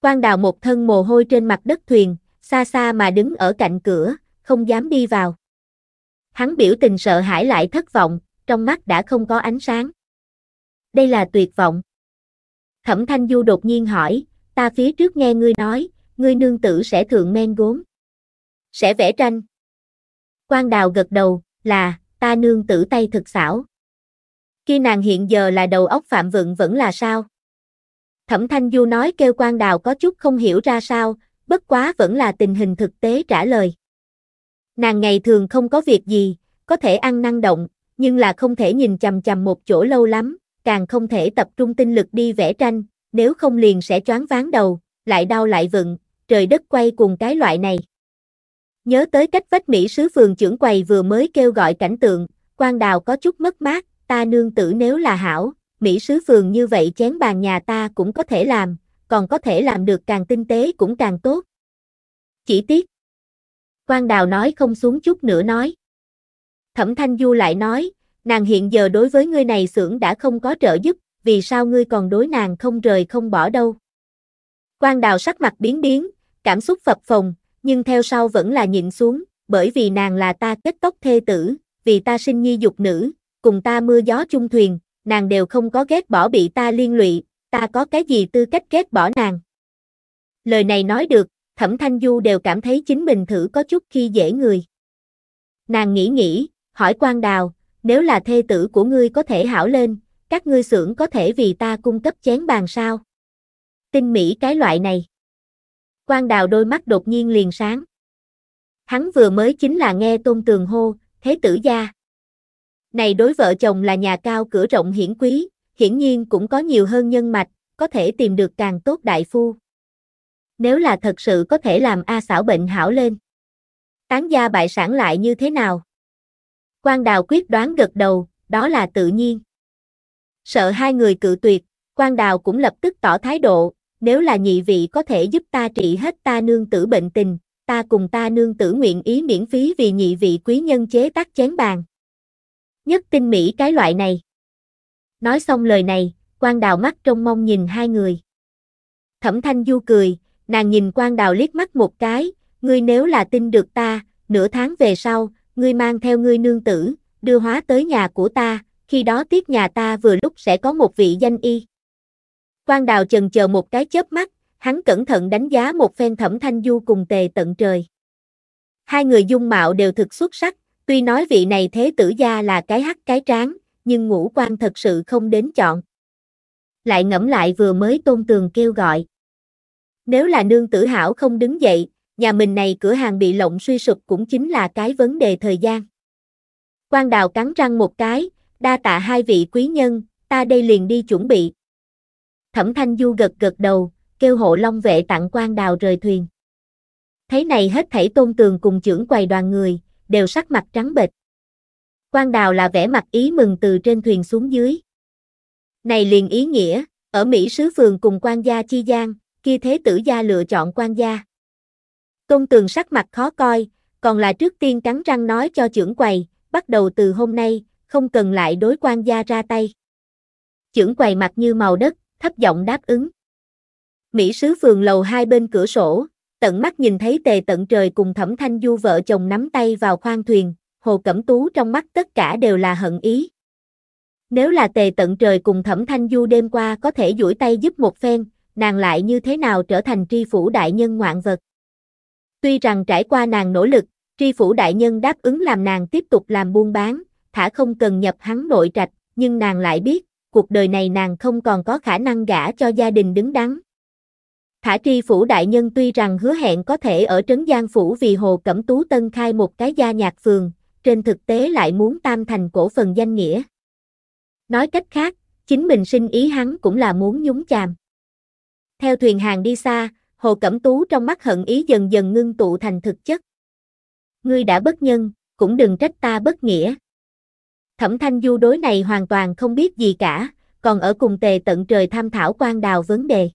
Quan đào một thân mồ hôi trên mặt đất thuyền, xa xa mà đứng ở cạnh cửa, không dám đi vào. Hắn biểu tình sợ hãi lại thất vọng, trong mắt đã không có ánh sáng. Đây là tuyệt vọng. Thẩm Thanh Du đột nhiên hỏi, ta phía trước nghe ngươi nói, ngươi nương tử sẽ thượng men gốm. Sẽ vẽ tranh. Quan đào gật đầu, là, ta nương tử tay thực xảo. Khi nàng hiện giờ là đầu óc phạm vượng vẫn là sao? Thẩm Thanh Du nói kêu quan đào có chút không hiểu ra sao, bất quá vẫn là tình hình thực tế trả lời. Nàng ngày thường không có việc gì, có thể ăn năng động, nhưng là không thể nhìn chằm chằm một chỗ lâu lắm, càng không thể tập trung tinh lực đi vẽ tranh, nếu không liền sẽ choáng váng đầu, lại đau lại vựng, trời đất quay cùng cái loại này. Nhớ tới cách vách Mỹ sứ phường trưởng quầy vừa mới kêu gọi cảnh tượng, quan đào có chút mất mát, ta nương tử nếu là hảo, Mỹ sứ phường như vậy chén bàn nhà ta cũng có thể làm, còn có thể làm được càng tinh tế cũng càng tốt. Chỉ tiếc. Quan đào nói không xuống chút nữa nói. Thẩm Thanh Du lại nói, nàng hiện giờ đối với ngươi này xưởng đã không có trợ giúp, vì sao ngươi còn đối nàng không rời không bỏ đâu. Quan đào sắc mặt biến biến, cảm xúc phập phồng, nhưng theo sau vẫn là nhịn xuống, bởi vì nàng là ta kết tóc thê tử, vì ta sinh nhi dục nữ, cùng ta mưa gió chung thuyền, nàng đều không có ghét bỏ bị ta liên lụy, ta có cái gì tư cách ghét bỏ nàng. Lời này nói được, Thẩm Thanh Du đều cảm thấy chính mình thử có chút khi dễ người. Nàng nghĩ nghĩ, hỏi quan đào, nếu là thê tử của ngươi có thể hảo lên, các ngươi xưởng có thể vì ta cung cấp chén bàn sao? Tinh mỹ cái loại này. Quan đào đôi mắt đột nhiên liền sáng. Hắn vừa mới chính là nghe tôn tường hô, thế tử gia. Này đối vợ chồng là nhà cao cửa rộng hiển quý, hiển nhiên cũng có nhiều hơn nhân mạch, có thể tìm được càng tốt đại phu. Nếu là thật sự có thể làm A xảo bệnh hảo lên. Tán gia bại sản lại như thế nào? Quan Đào quyết đoán gật đầu, đó là tự nhiên. Sợ hai người cự tuyệt, Quan Đào cũng lập tức tỏ thái độ, nếu là nhị vị có thể giúp ta trị hết ta nương tử bệnh tình, ta cùng ta nương tử nguyện ý miễn phí vì nhị vị quý nhân chế tác chén bàn. Nhất tinh mỹ cái loại này. Nói xong lời này, Quan Đào mắt trong mong nhìn hai người. Thẩm Thanh Du cười, nàng nhìn Quan Đào liếc mắt một cái, ngươi nếu là tin được ta, nửa tháng về sau, ngươi mang theo ngươi nương tử, đưa hóa tới nhà của ta, khi đó tiếc nhà ta vừa lúc sẽ có một vị danh y. Quan đào chần chờ một cái chớp mắt, hắn cẩn thận đánh giá một phen thẩm thanh du cùng tề tận trời. Hai người dung mạo đều thực xuất sắc, tuy nói vị này thế tử gia là cái hắc cái tráng, nhưng ngũ quan thật sự không đến chọn. Lại ngẫm lại vừa mới tôn tường kêu gọi. Nếu là nương tử hảo không đứng dậy, nhà mình này cửa hàng bị lộng suy sụp cũng chính là cái vấn đề thời gian. Quan đào cắn răng một cái, đa tạ hai vị quý nhân, ta đây liền đi chuẩn bị. Thẩm Thanh Du gật gật đầu, kêu hộ long vệ tặng quan đào rời thuyền. thấy này hết thảy tôn tường cùng trưởng quầy đoàn người, đều sắc mặt trắng bệch. Quan đào là vẻ mặt ý mừng từ trên thuyền xuống dưới. Này liền ý nghĩa, ở Mỹ sứ phường cùng quan gia chi gian, kia thế tử gia lựa chọn quan gia. Công tường sắc mặt khó coi, còn là trước tiên cắn răng nói cho trưởng quầy, bắt đầu từ hôm nay, không cần lại đối quan gia ra tay. Trưởng quầy mặt như màu đất, thấp giọng đáp ứng. Mỹ sứ phường lầu hai bên cửa sổ, tận mắt nhìn thấy tề tận trời cùng thẩm thanh du vợ chồng nắm tay vào khoang thuyền, hồ cẩm tú trong mắt tất cả đều là hận ý. Nếu là tề tận trời cùng thẩm thanh du đêm qua có thể duỗi tay giúp một phen, nàng lại như thế nào trở thành tri phủ đại nhân ngoạn vật. Tuy rằng trải qua nàng nỗ lực, tri phủ đại nhân đáp ứng làm nàng tiếp tục làm buôn bán, thả không cần nhập hắn nội trạch, nhưng nàng lại biết, cuộc đời này nàng không còn có khả năng gả cho gia đình đứng đắn. Thả tri phủ đại nhân tuy rằng hứa hẹn có thể ở Trấn Giang Phủ vì Hồ Cẩm Tú Tân khai một cái gia nhạc phường, trên thực tế lại muốn tam thành cổ phần danh nghĩa. Nói cách khác, chính mình sinh ý hắn cũng là muốn nhúng chàm. Theo thuyền hàng đi xa, Hồ Cẩm Tú trong mắt hận ý dần dần ngưng tụ thành thực chất. Ngươi đã bất nhân, cũng đừng trách ta bất nghĩa. Thẩm Thanh Du đối này hoàn toàn không biết gì cả, còn ở cùng tề tận trời tham thảo quan đào vấn đề.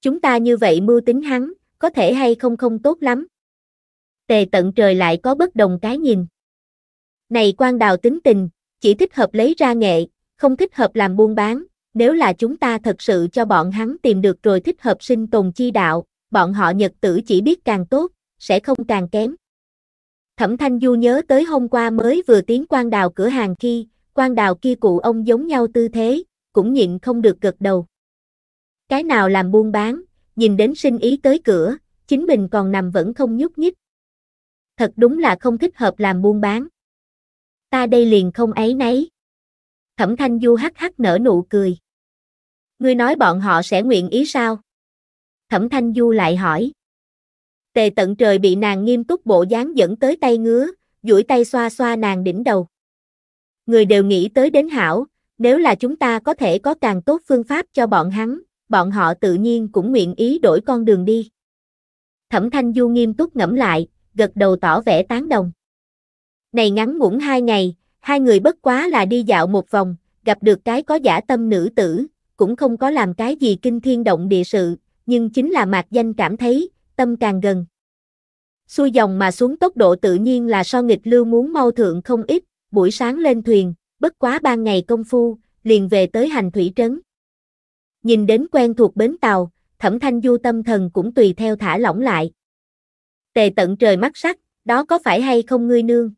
Chúng ta như vậy mưu tính hắn, có thể hay không không tốt lắm. Tề tận trời lại có bất đồng cái nhìn. Này quan đào tính tình, chỉ thích hợp lấy ra nghệ, không thích hợp làm buôn bán, nếu là chúng ta thật sự cho bọn hắn tìm được rồi thích hợp sinh tồn chi đạo, bọn họ nhật tử chỉ biết càng tốt, sẽ không càng kém. Thẩm Thanh Du nhớ tới hôm qua mới vừa tiến quan đào cửa hàng khi, quan đào kia cụ ông giống nhau tư thế, cũng nhịn không được gật đầu. Cái nào làm buôn bán, nhìn đến sinh ý tới cửa, chính mình còn nằm vẫn không nhúc nhích. Thật đúng là không thích hợp làm buôn bán. Ta đây liền không ấy nấy. Thẩm Thanh Du hắc hắc nở nụ cười ngươi nói bọn họ sẽ nguyện ý sao? Thẩm Thanh Du lại hỏi. Tề tận trời bị nàng nghiêm túc bộ dáng dẫn tới tay ngứa, duỗi tay xoa xoa nàng đỉnh đầu. Người đều nghĩ tới đến hảo, nếu là chúng ta có thể có càng tốt phương pháp cho bọn hắn, bọn họ tự nhiên cũng nguyện ý đổi con đường đi. Thẩm Thanh Du nghiêm túc ngẫm lại, gật đầu tỏ vẻ tán đồng. Này ngắn ngủn hai ngày, hai người bất quá là đi dạo một vòng, gặp được cái có giả tâm nữ tử, cũng không có làm cái gì kinh thiên động địa sự, nhưng chính là mạc danh cảm thấy, tâm càng gần. Xuôi dòng mà xuống tốc độ tự nhiên là so nghịch lưu muốn mau thượng không ít, buổi sáng lên thuyền, bất quá ba ngày công phu, liền về tới hành thủy trấn. Nhìn đến quen thuộc bến tàu, thẩm thanh du tâm thần cũng tùy theo thả lỏng lại. Tề tận trời mắt sắc, đó có phải hay không ngươi nương?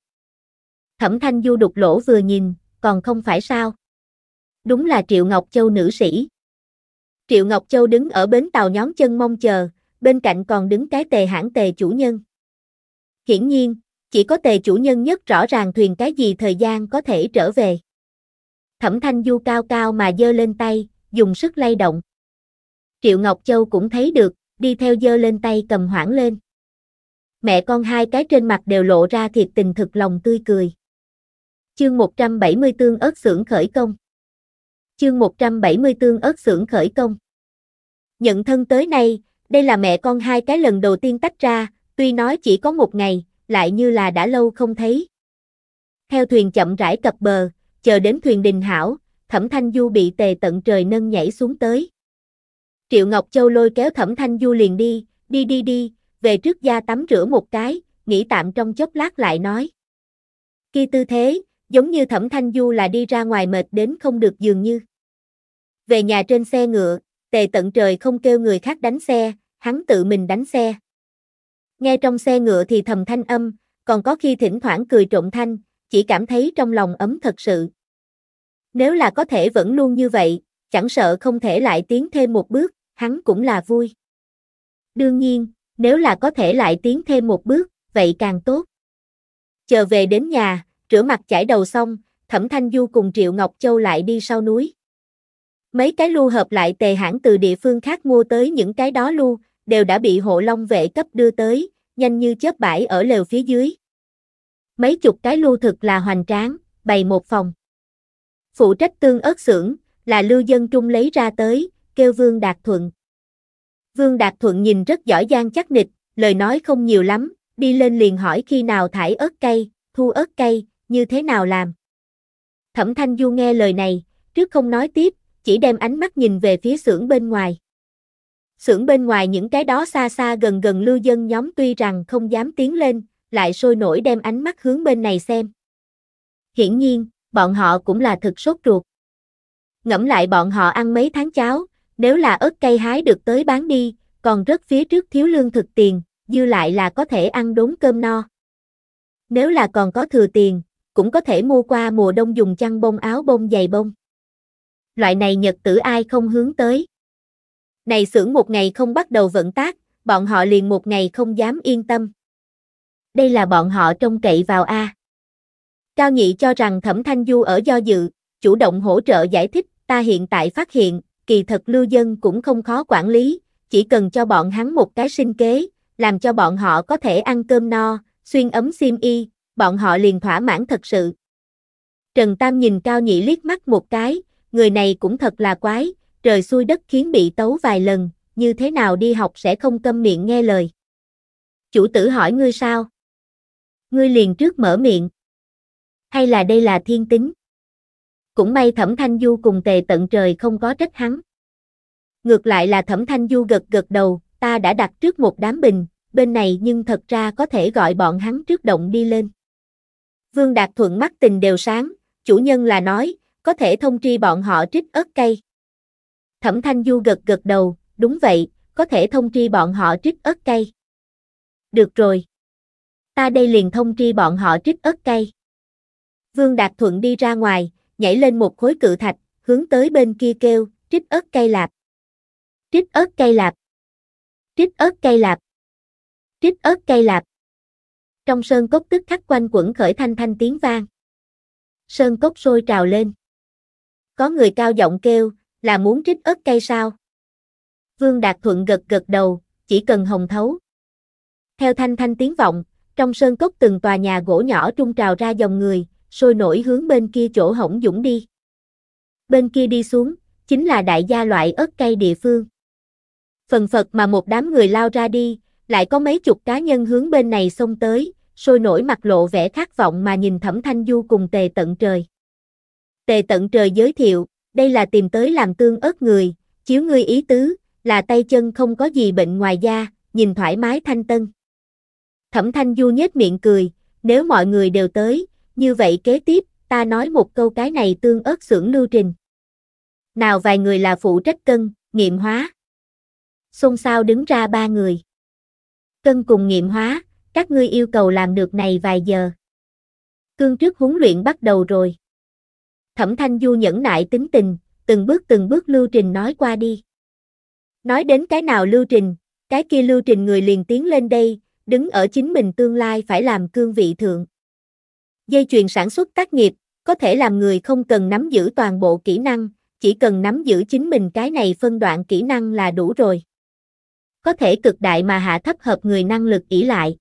Thẩm thanh du đục lỗ vừa nhìn, còn không phải sao? đúng là Triệu Ngọc Châu nữ sĩ. Triệu Ngọc Châu đứng ở bến tàu nhón chân mong chờ, bên cạnh còn đứng cái tề hãng tề chủ nhân. Hiển nhiên, chỉ có tề chủ nhân nhất rõ ràng thuyền cái gì thời gian có thể trở về. Thẩm thanh du cao cao mà dơ lên tay, dùng sức lay động. Triệu Ngọc Châu cũng thấy được, đi theo dơ lên tay cầm hoảng lên. Mẹ con hai cái trên mặt đều lộ ra thiệt tình thực lòng tươi cười. Chương 170 tương ớt xưởng khởi công. Chương 170 tương ớt xưởng khởi công. Nhận thân tới nay, đây là mẹ con hai cái lần đầu tiên tách ra, tuy nói chỉ có một ngày, lại như là đã lâu không thấy. Theo thuyền chậm rãi cập bờ, chờ đến thuyền đình hảo, Thẩm Thanh Du bị tề tận trời nâng nhảy xuống tới. Triệu Ngọc Châu lôi kéo Thẩm Thanh Du liền đi, đi đi đi, về trước gia tắm rửa một cái, nghỉ tạm trong chốc lát lại nói. Khi tư thế, giống như Thẩm Thanh Du là đi ra ngoài mệt đến không được dường như. Về nhà trên xe ngựa, tề tận trời không kêu người khác đánh xe, hắn tự mình đánh xe. Nghe trong xe ngựa thì thầm thanh âm, còn có khi thỉnh thoảng cười trộm thanh, chỉ cảm thấy trong lòng ấm thật sự. Nếu là có thể vẫn luôn như vậy, chẳng sợ không thể lại tiến thêm một bước, hắn cũng là vui. Đương nhiên, nếu là có thể lại tiến thêm một bước, vậy càng tốt. Chờ về đến nhà, rửa mặt chải đầu xong, Thẩm Thanh Du cùng Triệu Ngọc Châu lại đi sau núi. Mấy cái lu hợp lại tề hãng từ địa phương khác mua tới những cái đó lu, đều đã bị hộ long vệ cấp đưa tới, nhanh như chớp bãi ở lều phía dưới. Mấy chục cái lu thực là hoành tráng, bày một phòng. Phụ trách tương ớt xưởng, là lưu dân trung lấy ra tới, kêu Vương Đạt Thuận. Vương Đạt Thuận nhìn rất giỏi giang chắc nịch, lời nói không nhiều lắm, đi lên liền hỏi khi nào thải ớt cây, thu ớt cây, như thế nào làm? Thẩm Thanh Du nghe lời này, trước không nói tiếp, chỉ đem ánh mắt nhìn về phía xưởng bên ngoài. Xưởng bên ngoài những cái đó xa xa gần gần lưu dân nhóm tuy rằng không dám tiến lên, lại sôi nổi đem ánh mắt hướng bên này xem. Hiển nhiên, bọn họ cũng là thực sốt ruột. Ngẫm lại bọn họ ăn mấy tháng cháo, nếu là ớt cây hái được tới bán đi, còn rất phía trước thiếu lương thực tiền, dư lại là có thể ăn đốn cơm no. Nếu là còn có thừa tiền, cũng có thể mua qua mùa đông dùng chăn bông áo bông dày bông. Loại này Nhật tử ai không hướng tới. Này xưởng một ngày không bắt đầu vận tác, bọn họ liền một ngày không dám yên tâm. Đây là bọn họ trông cậy vào A. Cao Nhị cho rằng Thẩm Thanh Du ở do dự, chủ động hỗ trợ giải thích, ta hiện tại phát hiện, kỳ thật lưu dân cũng không khó quản lý, chỉ cần cho bọn hắn một cái sinh kế, làm cho bọn họ có thể ăn cơm no, xuyên ấm xiêm y, bọn họ liền thỏa mãn thật sự. Trần Tam nhìn Cao Nhị liếc mắt một cái, người này cũng thật là quái, trời xui đất khiến bị tấu vài lần, như thế nào đi học sẽ không câm miệng nghe lời. Chủ tử hỏi ngươi sao? Ngươi liền trước mở miệng. Hay là đây là thiên tính? Cũng may Thẩm Thanh Du cùng tề tận trời không có trách hắn. Ngược lại là Thẩm Thanh Du gật gật đầu, ta đã đặt trước một đám bình, bên này nhưng thật ra có thể gọi bọn hắn trước động đi lên. Vương Đạt Thuận mắt tình đều sáng, chủ nhân là nói, có thể thông tri bọn họ trích ớt cây. Thẩm Thanh Du gật gật đầu, đúng vậy, có thể thông tri bọn họ trích ớt cây. Được rồi. Ta đây liền thông tri bọn họ trích ớt cây. Vương Đạt Thuận đi ra ngoài, nhảy lên một khối cự thạch, hướng tới bên kia kêu, trích ớt cây lạp. Trích ớt cây lạp. Trích ớt cây lạp. Trích ớt cây lạp. Trong sơn cốc tức khắc quanh quẩn khởi thanh thanh tiếng vang. Sơn cốc sôi trào lên. Có người cao giọng kêu, là muốn trích ớt cây sao? Vương Đạt Thuận gật gật đầu, chỉ cần hồng thấu. Theo thanh thanh tiếng vọng, trong sơn cốc từng tòa nhà gỗ nhỏ trung trào ra dòng người, sôi nổi hướng bên kia chỗ hổng dũng đi. Bên kia đi xuống, chính là đại gia loại ớt cây địa phương. Phần phật mà một đám người lao ra đi, lại có mấy chục cá nhân hướng bên này xông tới, sôi nổi mặt lộ vẻ khát vọng mà nhìn Thẩm Thanh Du cùng Tề Tận Trời. Tề Tận Trời giới thiệu, đây là tìm tới làm tương ớt người, chiếu ngươi ý tứ, là tay chân không có gì bệnh ngoài da, nhìn thoải mái thanh tân. Thẩm Thanh Du nhếch miệng cười, nếu mọi người đều tới, như vậy kế tiếp, ta nói một câu cái này tương ớt xưởng lưu trình. Nào vài người là phụ trách cân, nghiệm hóa. Xôn xao đứng ra ba người cân cùng nghiệm hóa, các ngươi yêu cầu làm được này vài giờ. Cương trước huấn luyện bắt đầu rồi. Thẩm Thanh Du nhẫn nại tính tình, từng bước từng bước lưu trình nói qua đi. Nói đến cái nào lưu trình, cái kia lưu trình người liền tiến lên đây, đứng ở chính mình tương lai phải làm cương vị thượng. Dây chuyền sản xuất tác nghiệp, có thể làm người không cần nắm giữ toàn bộ kỹ năng, chỉ cần nắm giữ chính mình cái này phân đoạn kỹ năng là đủ rồi có thể cực đại mà hạ thấp hợp người năng lực ỷ lại.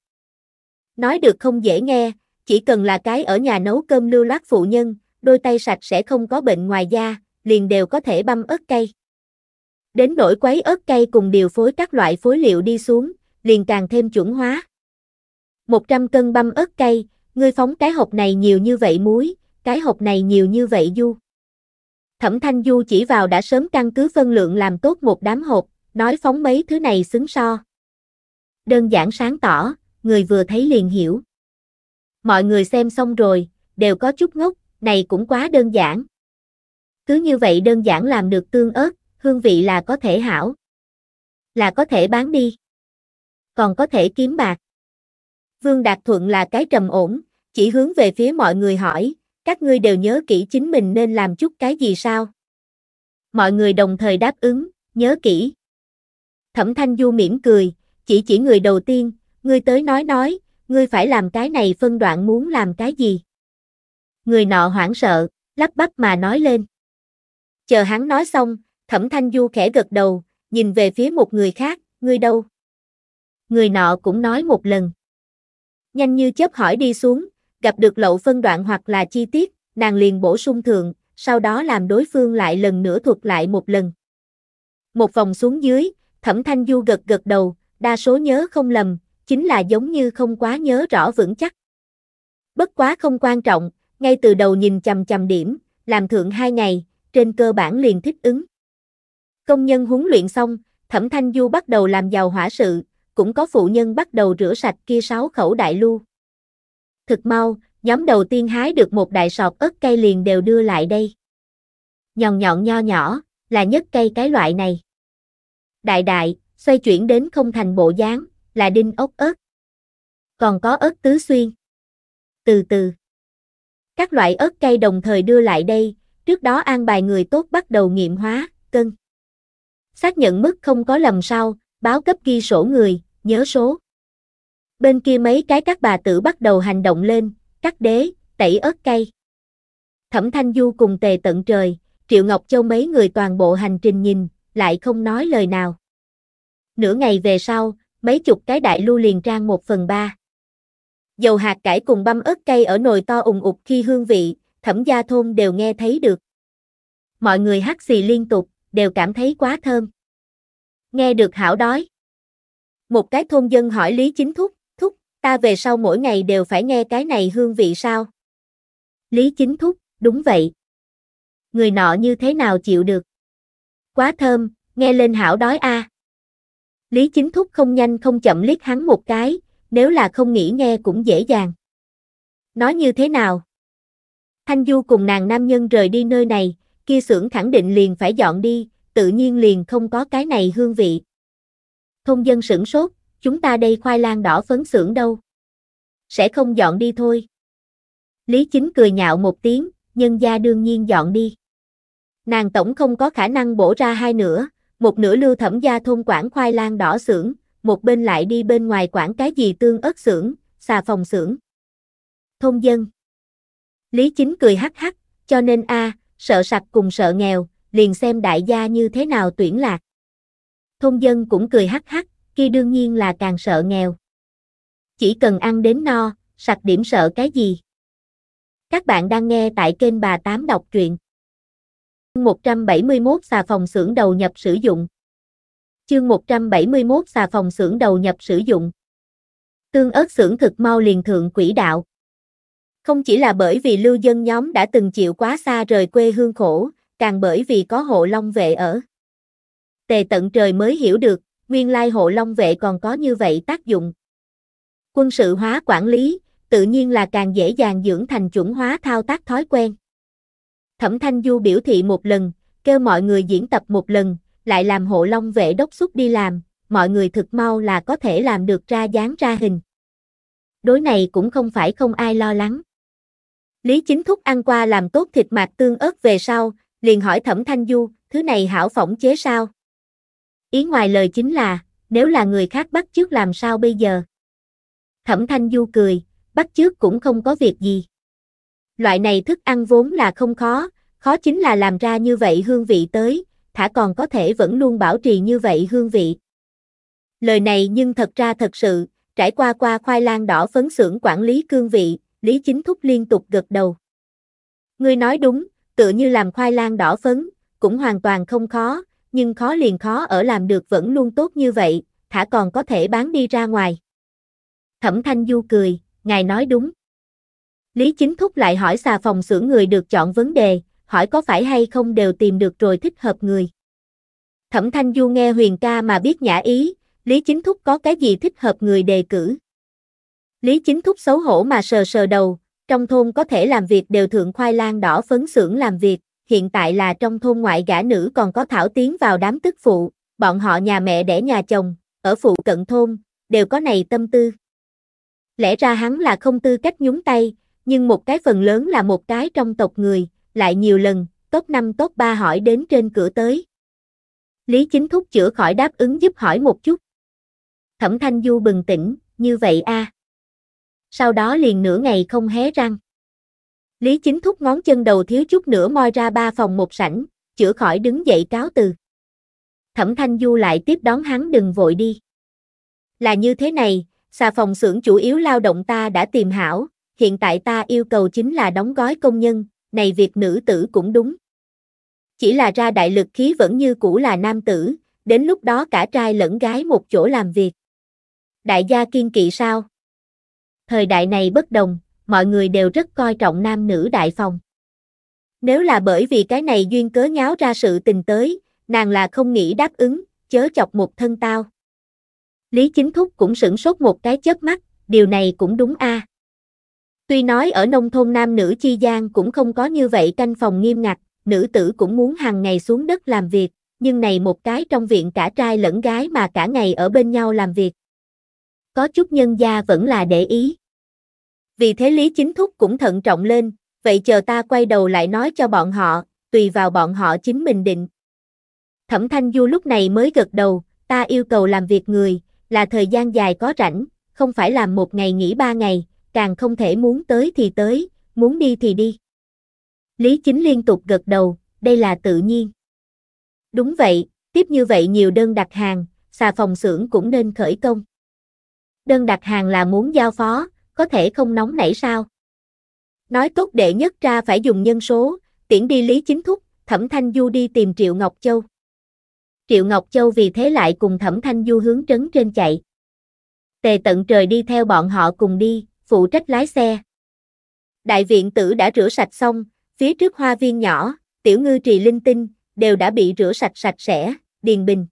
Nói được không dễ nghe, chỉ cần là cái ở nhà nấu cơm lưu loát phụ nhân, đôi tay sạch sẽ không có bệnh ngoài da, liền đều có thể băm ớt cay. Đến nỗi quấy ớt cay cùng điều phối các loại phối liệu đi xuống, liền càng thêm chuẩn hóa. 100 cân băm ớt cay, ngươi phóng cái hộp này nhiều như vậy muối, cái hộp này nhiều như vậy du. Thẩm Thanh Du chỉ vào đã sớm căn cứ phân lượng làm tốt một đám hộp, nói phóng mấy thứ này xứng so. Đơn giản sáng tỏ, người vừa thấy liền hiểu. Mọi người xem xong rồi, đều có chút ngốc, này cũng quá đơn giản. Cứ như vậy đơn giản làm được tương ớt, hương vị là có thể hảo. Là có thể bán đi. Còn có thể kiếm bạc. Vương Đạt Thuận là cái trầm ổn, chỉ hướng về phía mọi người hỏi, các ngươi đều nhớ kỹ chính mình nên làm chút cái gì sao? Mọi người đồng thời đáp ứng, nhớ kỹ. Thẩm Thanh Du mỉm cười, chỉ chỉ người đầu tiên, ngươi tới nói nói, ngươi phải làm cái này phân đoạn muốn làm cái gì. Người nọ hoảng sợ, lắp bắp mà nói lên. Chờ hắn nói xong, Thẩm Thanh Du khẽ gật đầu, nhìn về phía một người khác, ngươi đâu? Người nọ cũng nói một lần. Nhanh như chớp hỏi đi xuống, gặp được lậu phân đoạn hoặc là chi tiết, nàng liền bổ sung thường, sau đó làm đối phương lại lần nữa thuật lại một lần. Một vòng xuống dưới, Thẩm Thanh Du gật gật đầu, đa số nhớ không lầm, chính là giống như không quá nhớ rõ vững chắc. Bất quá không quan trọng, ngay từ đầu nhìn chầm chầm điểm, làm thượng hai ngày, trên cơ bản liền thích ứng. Công nhân huấn luyện xong, Thẩm Thanh Du bắt đầu làm giàu hỏa sự, cũng có phụ nhân bắt đầu rửa sạch kia sáu khẩu đại lưu. Thực mau, nhóm đầu tiên hái được một đại sọt ớt cây liền đều đưa lại đây. Nhọn nhọn nho nhỏ, là nhất cây cái loại này đại đại, xoay chuyển đến không thành bộ dáng, là đinh ốc ớt. Còn có ớt tứ xuyên. Từ từ. Các loại ớt cay đồng thời đưa lại đây, trước đó an bài người tốt bắt đầu nghiệm hóa, cân. Xác nhận mức không có lầm sau, báo cấp ghi sổ người, nhớ số. Bên kia mấy cái các bà tử bắt đầu hành động lên, cắt đế, tẩy ớt cay. Thẩm Thanh Du cùng tề tận trời, Triệu Ngọc Châu mấy người toàn bộ hành trình nhìn, lại không nói lời nào. Nửa ngày về sau, mấy chục cái đại lưu liền trang một phần ba. Dầu hạt cải cùng băm ớt cây ở nồi to ủng ục khi hương vị, thẩm gia thôn đều nghe thấy được. Mọi người hắt xì liên tục, đều cảm thấy quá thơm. Nghe được hảo đói. Một cái thôn dân hỏi Lý Chính Thúc, Thúc, ta về sau mỗi ngày đều phải nghe cái này hương vị sao? Lý Chính Thúc, đúng vậy. Người nọ như thế nào chịu được? quá thơm, nghe lên hảo đói a. Lý Chính Thúc không nhanh không chậm liếc hắn một cái, nếu là không nghĩ nghe cũng dễ dàng. Nói như thế nào? Thanh Du cùng nàng nam nhân rời đi nơi này, kia xưởng khẳng định liền phải dọn đi, tự nhiên liền không có cái này hương vị. thông dân sửng sốt, chúng ta đây khoai lang đỏ phấn xưởng đâu. Sẽ không dọn đi thôi. Lý Chính cười nhạo một tiếng, nhân gia đương nhiên dọn đi nàng tổng không có khả năng bổ ra hai nữa, một nửa lưu thẩm gia thôn quảng khoai lang đỏ xưởng, một bên lại đi bên ngoài quảng cái gì tương ớt xưởng, xà phòng xưởng. Thôn dân Lý Chính cười hắc hắc, cho nên a sợ sặc cùng sợ nghèo, liền xem đại gia như thế nào tuyển lạc. Thôn dân cũng cười hắc hắc, kia đương nhiên là càng sợ nghèo. Chỉ cần ăn đến no, sặc điểm sợ cái gì. Các bạn đang nghe tại kênh bà Tám đọc truyện. 171 xà phòng xưởng đầu nhập sử dụng. Chương 171 xà phòng xưởng đầu nhập sử dụng. Tương ớt xưởng thực mau liền thượng quỹ đạo. Không chỉ là bởi vì lưu dân nhóm đã từng chịu quá xa rời quê hương khổ, càng bởi vì có hộ long vệ ở. Tề tận trời mới hiểu được, nguyên lai hộ long vệ còn có như vậy tác dụng. Quân sự hóa quản lý, tự nhiên là càng dễ dàng dưỡng thành chuẩn hóa thao tác thói quen. Thẩm Thanh Du biểu thị một lần, kêu mọi người diễn tập một lần, lại làm hộ long vệ đốc xúc đi làm, mọi người thực mau là có thể làm được ra dáng ra hình. Đối này cũng không phải không ai lo lắng. Lý Chính Thúc ăn qua làm tốt thịt mạc tương ớt về sau, liền hỏi Thẩm Thanh Du, thứ này hảo phỏng chế sao? Ý ngoài lời chính là, nếu là người khác bắt trước làm sao bây giờ? Thẩm Thanh Du cười, bắt trước cũng không có việc gì loại này thức ăn vốn là không khó, khó chính là làm ra như vậy hương vị tới, thả còn có thể vẫn luôn bảo trì như vậy hương vị. Lời này nhưng thật ra thật sự, trải qua qua khoai lang đỏ phấn xưởng quản lý cương vị, Lý Chính Thúc liên tục gật đầu. Ngươi nói đúng, tựa như làm khoai lang đỏ phấn, cũng hoàn toàn không khó, nhưng khó liền khó ở làm được vẫn luôn tốt như vậy, thả còn có thể bán đi ra ngoài. Thẩm Thanh Du cười, ngài nói đúng. Lý Chính Thúc lại hỏi xà phòng xưởng người được chọn vấn đề, hỏi có phải hay không đều tìm được rồi thích hợp người. Thẩm Thanh Du nghe Huyền ca mà biết nhã ý, Lý Chính Thúc có cái gì thích hợp người đề cử. Lý Chính Thúc xấu hổ mà sờ sờ đầu, trong thôn có thể làm việc đều thượng khoai lang đỏ phấn xưởng làm việc, hiện tại là trong thôn ngoại gã nữ còn có thảo tiến vào đám tức phụ, bọn họ nhà mẹ đẻ nhà chồng, ở phụ cận thôn, đều có này tâm tư. Lẽ ra hắn là không tư cách nhúng tay, nhưng một cái phần lớn là một cái trong tộc người, lại nhiều lần, tốt năm tốt ba hỏi đến trên cửa tới. Lý Chính Thúc chữa khỏi đáp ứng giúp hỏi một chút. Thẩm Thanh Du bừng tỉnh, như vậy a. Sau đó liền nửa ngày không hé răng. Lý Chính Thúc ngón chân đầu thiếu chút nữa moi ra ba phòng một sảnh, chữa khỏi đứng dậy cáo từ. Thẩm Thanh Du lại tiếp đón hắn đừng vội đi. Là như thế này, xà phòng xưởng chủ yếu lao động ta đã tìm hảo, hiện tại ta yêu cầu chính là đóng gói công nhân, này việc nữ tử cũng đúng. Chỉ là ra đại lực khí vẫn như cũ là nam tử, đến lúc đó cả trai lẫn gái một chỗ làm việc. Đại gia kiên kỵ sao? Thời đại này bất đồng, mọi người đều rất coi trọng nam nữ đại phòng. Nếu là bởi vì cái này duyên cớ nháo ra sự tình tới, nàng là không nghĩ đáp ứng, chớ chọc một thân tao. Lý Chính Thúc cũng sửng sốt một cái chớp mắt, điều này cũng đúng a. À. Tuy nói ở nông thôn nam nữ chi gian cũng không có như vậy canh phòng nghiêm ngặt, nữ tử cũng muốn hàng ngày xuống đất làm việc, nhưng này một cái trong viện cả trai lẫn gái mà cả ngày ở bên nhau làm việc. Có chút nhân gia vẫn là để ý. Vì thế Lý Chính Thúc cũng thận trọng lên, vậy chờ ta quay đầu lại nói cho bọn họ, tùy vào bọn họ chính mình định. Thẩm Thanh Du lúc này mới gật đầu, ta yêu cầu làm việc người, là thời gian dài có rảnh, không phải làm một ngày nghỉ ba ngày, càng không thể muốn tới thì tới, muốn đi thì đi. Lý Chính liên tục gật đầu, đây là tự nhiên. Đúng vậy, tiếp như vậy nhiều đơn đặt hàng, xà phòng xưởng cũng nên khởi công. Đơn đặt hàng là muốn giao phó, có thể không nóng nảy sao? Nói tốt đệ nhất ra phải dùng nhân số, tiễn đi Lý Chính Thúc, Thẩm Thanh Du đi tìm Triệu Ngọc Châu. Triệu Ngọc Châu vì thế lại cùng Thẩm Thanh Du hướng trấn trên chạy. Tề tận trời đi theo bọn họ cùng đi, phụ trách lái xe. Đại viện tử đã rửa sạch xong, phía trước hoa viên nhỏ, tiểu ngư trì linh tinh, đều đã bị rửa sạch sạch sẽ, điền bình.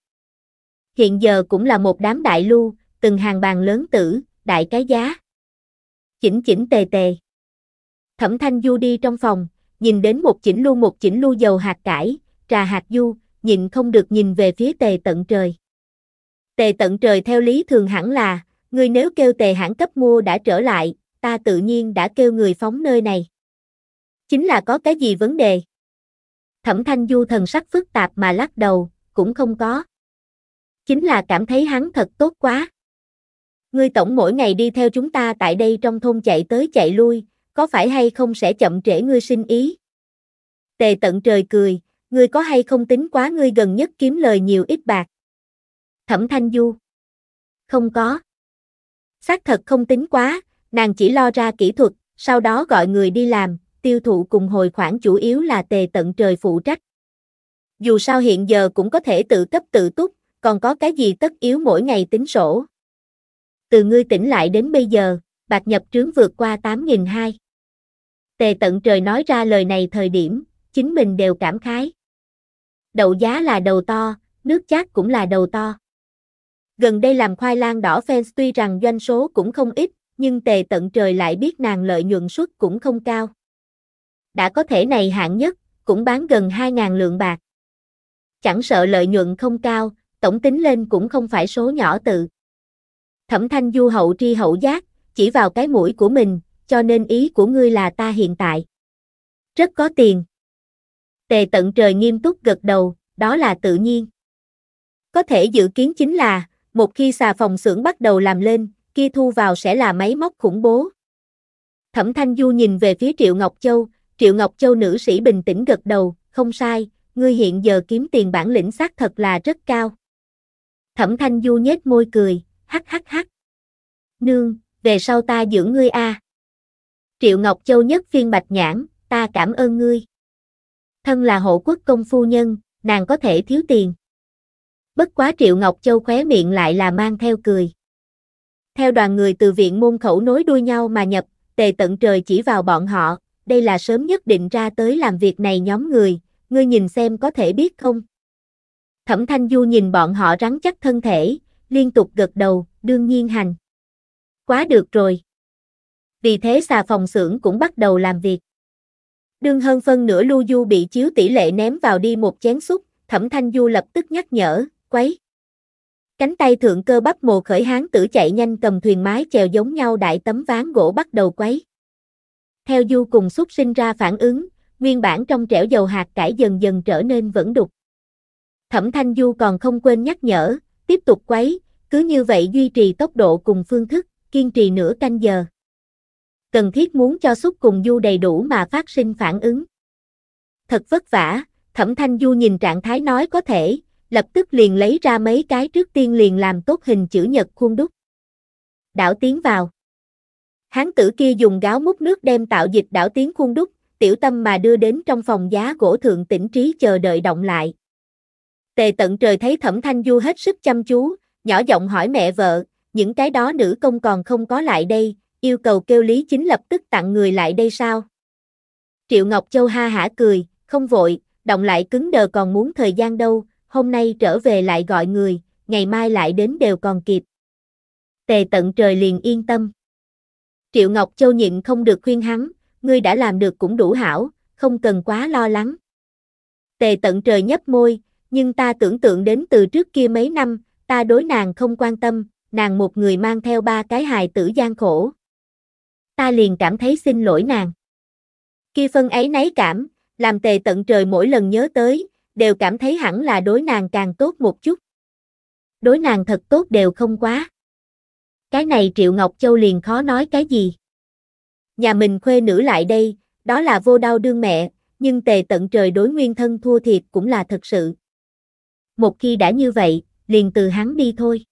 Hiện giờ cũng là một đám đại lưu, từng hàng bàn lớn tử, đại cái giá. Chỉnh chỉnh tề tề. Thẩm thanh du đi trong phòng, nhìn đến một chỉnh lưu một chỉnh lưu dầu hạt cải, trà hạt du, nhìn không được nhìn về phía tề tận trời. Tề tận trời theo lý thường hẳn là, Ngươi nếu kêu tề hãng cấp mua đã trở lại, ta tự nhiên đã kêu người phóng nơi này. Chính là có cái gì vấn đề? Thẩm thanh du thần sắc phức tạp mà lắc đầu, cũng không có. Chính là cảm thấy hắn thật tốt quá. Ngươi tổng mỗi ngày đi theo chúng ta tại đây trong thôn chạy tới chạy lui, có phải hay không sẽ chậm trễ ngươi sinh ý? Tề tận trời cười, ngươi có hay không tính quá ngươi gần nhất kiếm lời nhiều ít bạc? Thẩm thanh du. Không có xác thật không tính quá, nàng chỉ lo ra kỹ thuật, sau đó gọi người đi làm, tiêu thụ cùng hồi khoản chủ yếu là tề tận trời phụ trách. Dù sao hiện giờ cũng có thể tự cấp tự túc, còn có cái gì tất yếu mỗi ngày tính sổ. Từ ngươi tỉnh lại đến bây giờ, bạc nhập trướng vượt qua 8.200. Tề tận trời nói ra lời này thời điểm, chính mình đều cảm khái. Đậu giá là đầu to, nước chát cũng là đầu to. Gần đây làm khoai lang đỏ fans tuy rằng doanh số cũng không ít, nhưng tề tận trời lại biết nàng lợi nhuận suất cũng không cao. Đã có thể này hạng nhất, cũng bán gần 2.000 lượng bạc. Chẳng sợ lợi nhuận không cao, tổng tính lên cũng không phải số nhỏ tự. Thẩm thanh du hậu tri hậu giác, chỉ vào cái mũi của mình, cho nên ý của ngươi là ta hiện tại. Rất có tiền. Tề tận trời nghiêm túc gật đầu, đó là tự nhiên. Có thể dự kiến chính là, một khi xà phòng xưởng bắt đầu làm lên, kia thu vào sẽ là máy móc khủng bố. Thẩm Thanh Du nhìn về phía Triệu Ngọc Châu, Triệu Ngọc Châu nữ sĩ bình tĩnh gật đầu, không sai, ngươi hiện giờ kiếm tiền bản lĩnh xác thật là rất cao. Thẩm Thanh Du nhếch môi cười, hắc hắc hắc. Nương, về sau ta dưỡng ngươi a. À. Triệu Ngọc Châu nhất phiên bạch nhãn, ta cảm ơn ngươi. Thân là hộ quốc công phu nhân, nàng có thể thiếu tiền bất quá Triệu Ngọc Châu khóe miệng lại là mang theo cười. Theo đoàn người từ viện môn khẩu nối đuôi nhau mà nhập, tề tận trời chỉ vào bọn họ, đây là sớm nhất định ra tới làm việc này nhóm người, ngươi nhìn xem có thể biết không? Thẩm Thanh Du nhìn bọn họ rắn chắc thân thể, liên tục gật đầu, đương nhiên hành. Quá được rồi. Vì thế xà phòng xưởng cũng bắt đầu làm việc. Đương hơn phân nửa lưu Du bị chiếu tỷ lệ ném vào đi một chén xúc, Thẩm Thanh Du lập tức nhắc nhở, quấy. Cánh tay thượng cơ bắp mồ khởi hán tử chạy nhanh cầm thuyền mái chèo giống nhau đại tấm ván gỗ bắt đầu quấy. Theo du cùng xúc sinh ra phản ứng, nguyên bản trong trẻo dầu hạt cải dần dần trở nên vẫn đục. Thẩm thanh du còn không quên nhắc nhở, tiếp tục quấy, cứ như vậy duy trì tốc độ cùng phương thức, kiên trì nửa canh giờ. Cần thiết muốn cho xúc cùng du đầy đủ mà phát sinh phản ứng. Thật vất vả, thẩm thanh du nhìn trạng thái nói có thể, lập tức liền lấy ra mấy cái trước tiên liền làm tốt hình chữ nhật khuôn đúc. Đảo tiến vào. Hán tử kia dùng gáo múc nước đem tạo dịch đảo tiến khuôn đúc, tiểu tâm mà đưa đến trong phòng giá gỗ thượng tỉnh trí chờ đợi động lại. Tề tận trời thấy thẩm thanh du hết sức chăm chú, nhỏ giọng hỏi mẹ vợ, những cái đó nữ công còn không có lại đây, yêu cầu kêu Lý Chính lập tức tặng người lại đây sao? Triệu Ngọc Châu ha hả cười, không vội, động lại cứng đờ còn muốn thời gian đâu, hôm nay trở về lại gọi người, ngày mai lại đến đều còn kịp. Tề tận trời liền yên tâm. Triệu Ngọc Châu nhịn không được khuyên hắn, ngươi đã làm được cũng đủ hảo, không cần quá lo lắng. Tề tận trời nhấp môi, nhưng ta tưởng tượng đến từ trước kia mấy năm, ta đối nàng không quan tâm, nàng một người mang theo ba cái hài tử gian khổ. Ta liền cảm thấy xin lỗi nàng. Kia phân ấy náy cảm, làm tề tận trời mỗi lần nhớ tới, đều cảm thấy hẳn là đối nàng càng tốt một chút. Đối nàng thật tốt đều không quá. Cái này Triệu Ngọc Châu liền khó nói cái gì. Nhà mình khuê nữ lại đây, đó là vô đau đương mẹ, nhưng tề tận trời đối nguyên thân thua thiệt cũng là thật sự. Một khi đã như vậy, liền từ hắn đi thôi.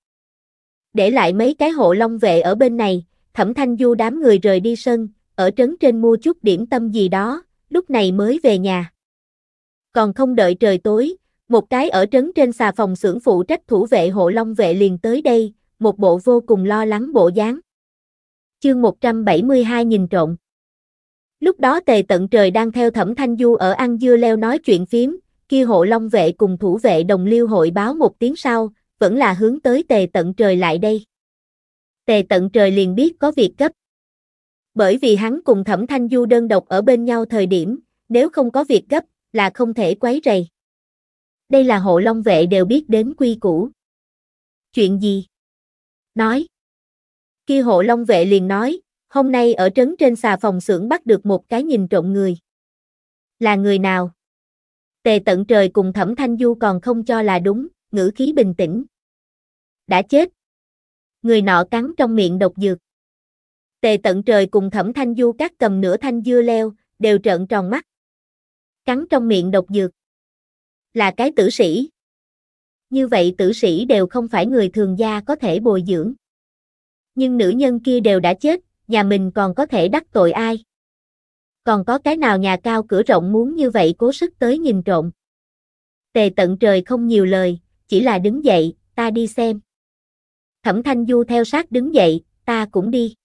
Để lại mấy cái hộ long vệ ở bên này, thẩm thanh du đám người rời đi sân, ở trấn trên mua chút điểm tâm gì đó, lúc này mới về nhà còn không đợi trời tối, một cái ở trấn trên xà phòng xưởng phụ trách thủ vệ hộ long vệ liền tới đây, một bộ vô cùng lo lắng bộ dáng. Chương 172 nhìn trộn Lúc đó tề tận trời đang theo thẩm thanh du ở ăn dưa leo nói chuyện phím, kia hộ long vệ cùng thủ vệ đồng liêu hội báo một tiếng sau, vẫn là hướng tới tề tận trời lại đây. Tề tận trời liền biết có việc cấp. Bởi vì hắn cùng thẩm thanh du đơn độc ở bên nhau thời điểm, nếu không có việc gấp, là không thể quấy rầy. Đây là hộ long vệ đều biết đến quy củ. Chuyện gì? Nói. Kia hộ long vệ liền nói, hôm nay ở trấn trên xà phòng xưởng bắt được một cái nhìn trộm người. Là người nào? Tề tận trời cùng thẩm thanh du còn không cho là đúng, ngữ khí bình tĩnh. Đã chết. Người nọ cắn trong miệng độc dược. Tề tận trời cùng thẩm thanh du các cầm nửa thanh dưa leo, đều trợn tròn mắt. Cắn trong miệng độc dược. Là cái tử sĩ. Như vậy tử sĩ đều không phải người thường gia có thể bồi dưỡng. Nhưng nữ nhân kia đều đã chết, nhà mình còn có thể đắc tội ai. Còn có cái nào nhà cao cửa rộng muốn như vậy cố sức tới nhìn trộm. Tề tận trời không nhiều lời, chỉ là đứng dậy, ta đi xem. Thẩm Thanh Du theo sát đứng dậy, ta cũng đi.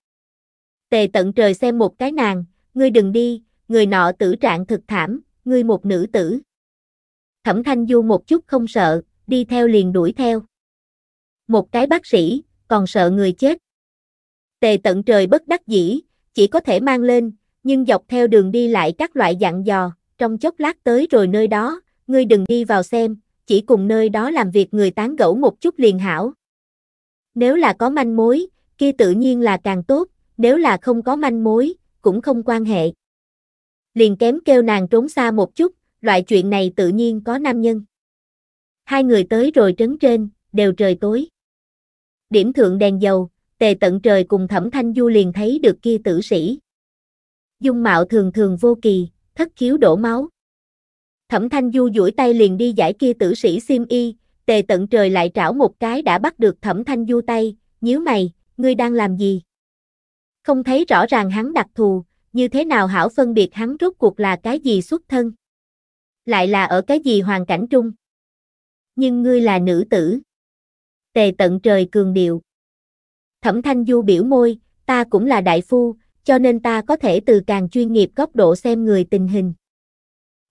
Tề tận trời xem một cái nàng, ngươi đừng đi, người nọ tử trạng thực thảm, ngươi một nữ tử. Thẩm Thanh Du một chút không sợ, đi theo liền đuổi theo. Một cái bác sĩ, còn sợ người chết. Tề tận trời bất đắc dĩ, chỉ có thể mang lên, nhưng dọc theo đường đi lại các loại dặn dò, trong chốc lát tới rồi nơi đó, ngươi đừng đi vào xem, chỉ cùng nơi đó làm việc người tán gẫu một chút liền hảo. Nếu là có manh mối, kia tự nhiên là càng tốt, nếu là không có manh mối, cũng không quan hệ liền kém kêu nàng trốn xa một chút, loại chuyện này tự nhiên có nam nhân. Hai người tới rồi trấn trên, đều trời tối. Điểm thượng đèn dầu, tề tận trời cùng thẩm thanh du liền thấy được kia tử sĩ. Dung mạo thường thường vô kỳ, thất khiếu đổ máu. Thẩm thanh du duỗi tay liền đi giải kia tử sĩ sim y, tề tận trời lại trảo một cái đã bắt được thẩm thanh du tay, nhíu mày, ngươi đang làm gì? Không thấy rõ ràng hắn đặc thù, như thế nào hảo phân biệt hắn rốt cuộc là cái gì xuất thân? Lại là ở cái gì hoàn cảnh trung? Nhưng ngươi là nữ tử. Tề tận trời cường điệu. Thẩm thanh du biểu môi, ta cũng là đại phu, cho nên ta có thể từ càng chuyên nghiệp góc độ xem người tình hình.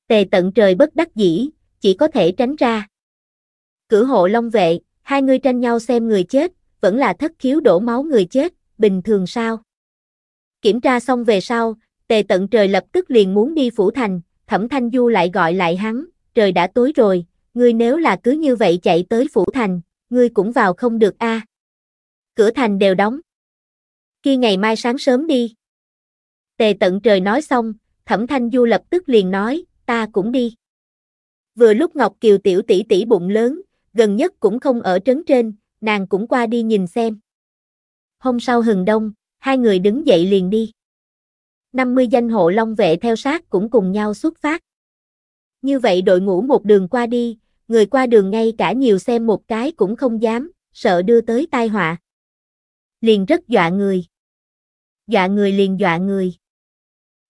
Tề tận trời bất đắc dĩ, chỉ có thể tránh ra. Cử hộ long vệ, hai người tranh nhau xem người chết, vẫn là thất khiếu đổ máu người chết, bình thường sao? Kiểm tra xong về sau, tề tận trời lập tức liền muốn đi phủ thành, thẩm thanh du lại gọi lại hắn, trời đã tối rồi, ngươi nếu là cứ như vậy chạy tới phủ thành, ngươi cũng vào không được a. À. Cửa thành đều đóng. Khi ngày mai sáng sớm đi. Tề tận trời nói xong, thẩm thanh du lập tức liền nói, ta cũng đi. Vừa lúc Ngọc Kiều tiểu tỷ tỷ bụng lớn, gần nhất cũng không ở trấn trên, nàng cũng qua đi nhìn xem. Hôm sau hừng đông, hai người đứng dậy liền đi. 50 danh hộ long vệ theo sát cũng cùng nhau xuất phát. Như vậy đội ngũ một đường qua đi, người qua đường ngay cả nhiều xem một cái cũng không dám, sợ đưa tới tai họa. Liền rất dọa người. Dọa người liền dọa người.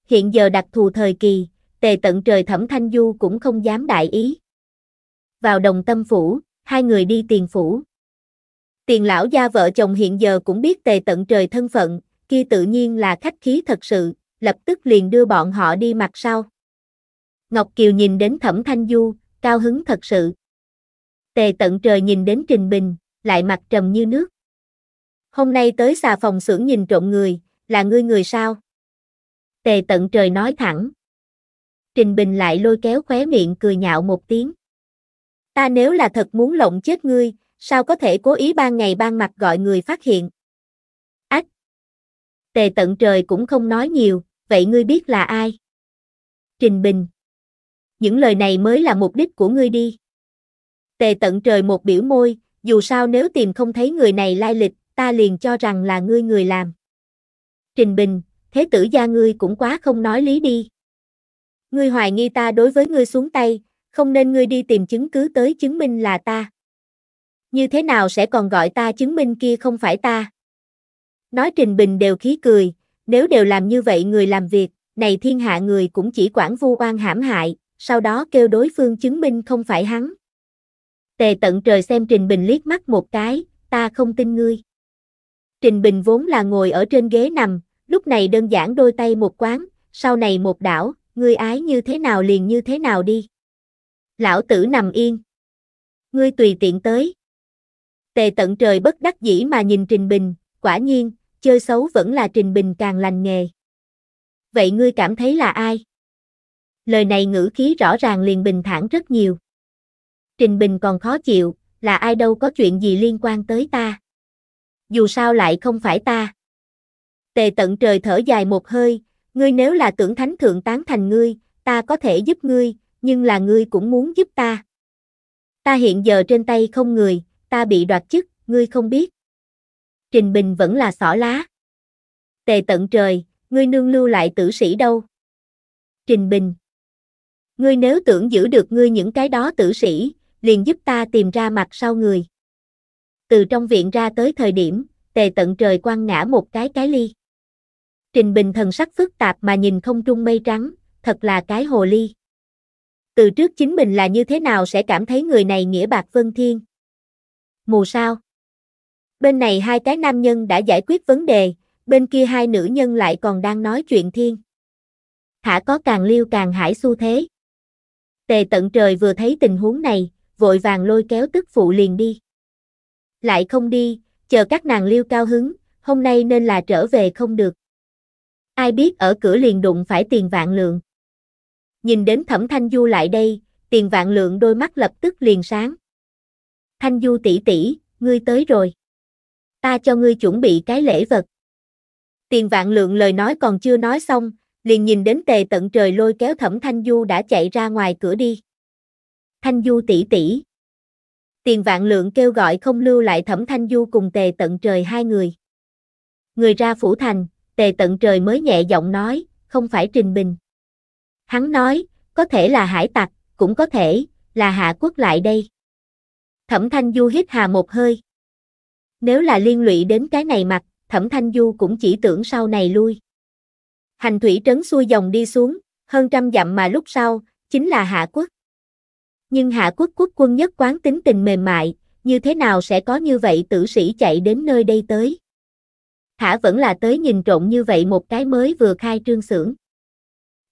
Hiện giờ đặc thù thời kỳ, tề tận trời thẩm thanh du cũng không dám đại ý. Vào đồng tâm phủ, hai người đi tiền phủ. Tiền lão gia vợ chồng hiện giờ cũng biết tề tận trời thân phận, kia tự nhiên là khách khí thật sự, lập tức liền đưa bọn họ đi mặt sau. Ngọc Kiều nhìn đến Thẩm Thanh Du, cao hứng thật sự. Tề tận trời nhìn đến Trình Bình, lại mặt trầm như nước. Hôm nay tới xà phòng xưởng nhìn trộm người, là ngươi người sao? Tề tận trời nói thẳng. Trình Bình lại lôi kéo khóe miệng cười nhạo một tiếng. Ta nếu là thật muốn lộng chết ngươi, sao có thể cố ý ban ngày ban mặt gọi người phát hiện? tề tận trời cũng không nói nhiều, vậy ngươi biết là ai? Trình Bình. Những lời này mới là mục đích của ngươi đi. Tề tận trời một biểu môi, dù sao nếu tìm không thấy người này lai lịch, ta liền cho rằng là ngươi người làm. Trình Bình, thế tử gia ngươi cũng quá không nói lý đi. Ngươi hoài nghi ta đối với ngươi xuống tay, không nên ngươi đi tìm chứng cứ tới chứng minh là ta. Như thế nào sẽ còn gọi ta chứng minh kia không phải ta? Nói Trình Bình đều khí cười, nếu đều làm như vậy người làm việc, này thiên hạ người cũng chỉ quản vu oan hãm hại, sau đó kêu đối phương chứng minh không phải hắn. Tề tận trời xem Trình Bình liếc mắt một cái, ta không tin ngươi. Trình Bình vốn là ngồi ở trên ghế nằm, lúc này đơn giản đôi tay một quán, sau này một đảo, ngươi ái như thế nào liền như thế nào đi. Lão tử nằm yên. Ngươi tùy tiện tới. Tề tận trời bất đắc dĩ mà nhìn Trình Bình, Quả nhiên, chơi xấu vẫn là Trình Bình càng lành nghề. Vậy ngươi cảm thấy là ai? Lời này ngữ khí rõ ràng liền bình thản rất nhiều. Trình Bình còn khó chịu, là ai đâu có chuyện gì liên quan tới ta. Dù sao lại không phải ta. Tề tận trời thở dài một hơi, ngươi nếu là tưởng thánh thượng tán thành ngươi, ta có thể giúp ngươi, nhưng là ngươi cũng muốn giúp ta. Ta hiện giờ trên tay không người, ta bị đoạt chức, ngươi không biết. Trình Bình vẫn là xỏ lá. Tề tận trời, ngươi nương lưu lại tử sĩ đâu? Trình Bình. Ngươi nếu tưởng giữ được ngươi những cái đó tử sĩ, liền giúp ta tìm ra mặt sau người. Từ trong viện ra tới thời điểm, tề tận trời quăng ngã một cái cái ly. Trình Bình thần sắc phức tạp mà nhìn không trung mây trắng, thật là cái hồ ly. Từ trước chính mình là như thế nào sẽ cảm thấy người này nghĩa bạc vân thiên? Mù sao? Bên này hai cái nam nhân đã giải quyết vấn đề, bên kia hai nữ nhân lại còn đang nói chuyện thiên. Thả có càng liêu càng hải xu thế. Tề tận trời vừa thấy tình huống này, vội vàng lôi kéo tức phụ liền đi. Lại không đi, chờ các nàng liêu cao hứng, hôm nay nên là trở về không được. Ai biết ở cửa liền đụng phải tiền vạn lượng. Nhìn đến thẩm thanh du lại đây, tiền vạn lượng đôi mắt lập tức liền sáng. Thanh du tỷ tỷ, ngươi tới rồi ta cho ngươi chuẩn bị cái lễ vật. Tiền vạn lượng lời nói còn chưa nói xong, liền nhìn đến tề tận trời lôi kéo thẩm Thanh Du đã chạy ra ngoài cửa đi. Thanh Du tỷ tỷ. Tiền vạn lượng kêu gọi không lưu lại thẩm Thanh Du cùng tề tận trời hai người. Người ra phủ thành, tề tận trời mới nhẹ giọng nói, không phải Trình Bình. Hắn nói, có thể là hải tặc, cũng có thể, là hạ quốc lại đây. Thẩm Thanh Du hít hà một hơi. Nếu là liên lụy đến cái này mặt, Thẩm Thanh Du cũng chỉ tưởng sau này lui. Hành thủy trấn xuôi dòng đi xuống, hơn trăm dặm mà lúc sau, chính là Hạ Quốc. Nhưng Hạ Quốc quốc quân nhất quán tính tình mềm mại, như thế nào sẽ có như vậy tử sĩ chạy đến nơi đây tới. Thả vẫn là tới nhìn trộn như vậy một cái mới vừa khai trương xưởng.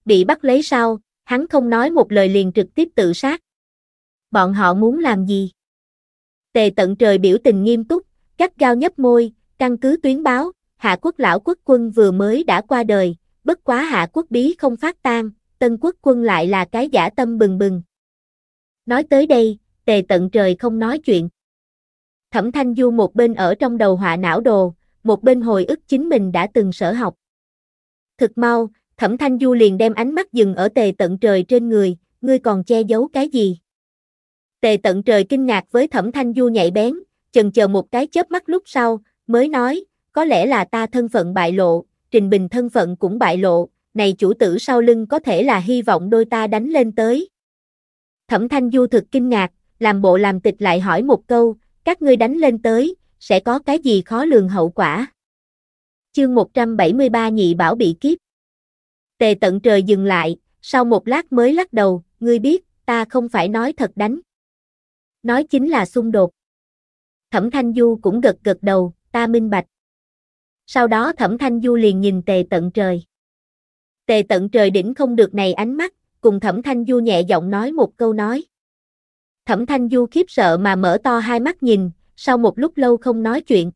Bị bắt lấy sau, hắn không nói một lời liền trực tiếp tự sát. Bọn họ muốn làm gì? Tề tận trời biểu tình nghiêm túc, gắt gao nhấp môi, căn cứ tuyến báo, Hạ quốc lão quốc quân vừa mới đã qua đời, bất quá Hạ quốc bí không phát tan, tân quốc quân lại là cái giả tâm bừng bừng. Nói tới đây, tề tận trời không nói chuyện. Thẩm Thanh Du một bên ở trong đầu họa não đồ, một bên hồi ức chính mình đã từng sở học. thật mau, Thẩm Thanh Du liền đem ánh mắt dừng ở tề tận trời trên người, ngươi còn che giấu cái gì? Tề tận trời kinh ngạc với Thẩm Thanh Du nhạy bén, chần chờ một cái chớp mắt lúc sau, mới nói, có lẽ là ta thân phận bại lộ, Trình Bình thân phận cũng bại lộ, này chủ tử sau lưng có thể là hy vọng đôi ta đánh lên tới. Thẩm Thanh Du thực kinh ngạc, làm bộ làm tịch lại hỏi một câu, các ngươi đánh lên tới, sẽ có cái gì khó lường hậu quả? Chương 173 nhị bảo bị kiếp. Tề tận trời dừng lại, sau một lát mới lắc đầu, ngươi biết, ta không phải nói thật đánh. Nói chính là xung đột. Thẩm Thanh Du cũng gật gật đầu, ta minh bạch. Sau đó Thẩm Thanh Du liền nhìn tề tận trời. Tề tận trời đỉnh không được này ánh mắt, cùng Thẩm Thanh Du nhẹ giọng nói một câu nói. Thẩm Thanh Du khiếp sợ mà mở to hai mắt nhìn, sau một lúc lâu không nói chuyện.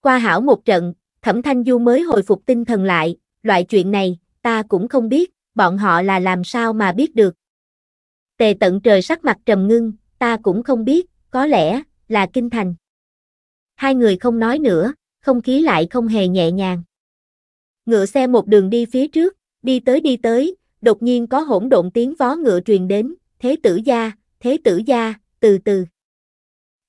Qua hảo một trận, Thẩm Thanh Du mới hồi phục tinh thần lại, loại chuyện này, ta cũng không biết, bọn họ là làm sao mà biết được. Tề tận trời sắc mặt trầm ngưng, ta cũng không biết, có lẽ, là kinh thành. Hai người không nói nữa, không khí lại không hề nhẹ nhàng. Ngựa xe một đường đi phía trước, đi tới đi tới, đột nhiên có hỗn độn tiếng vó ngựa truyền đến, thế tử gia, thế tử gia, từ từ.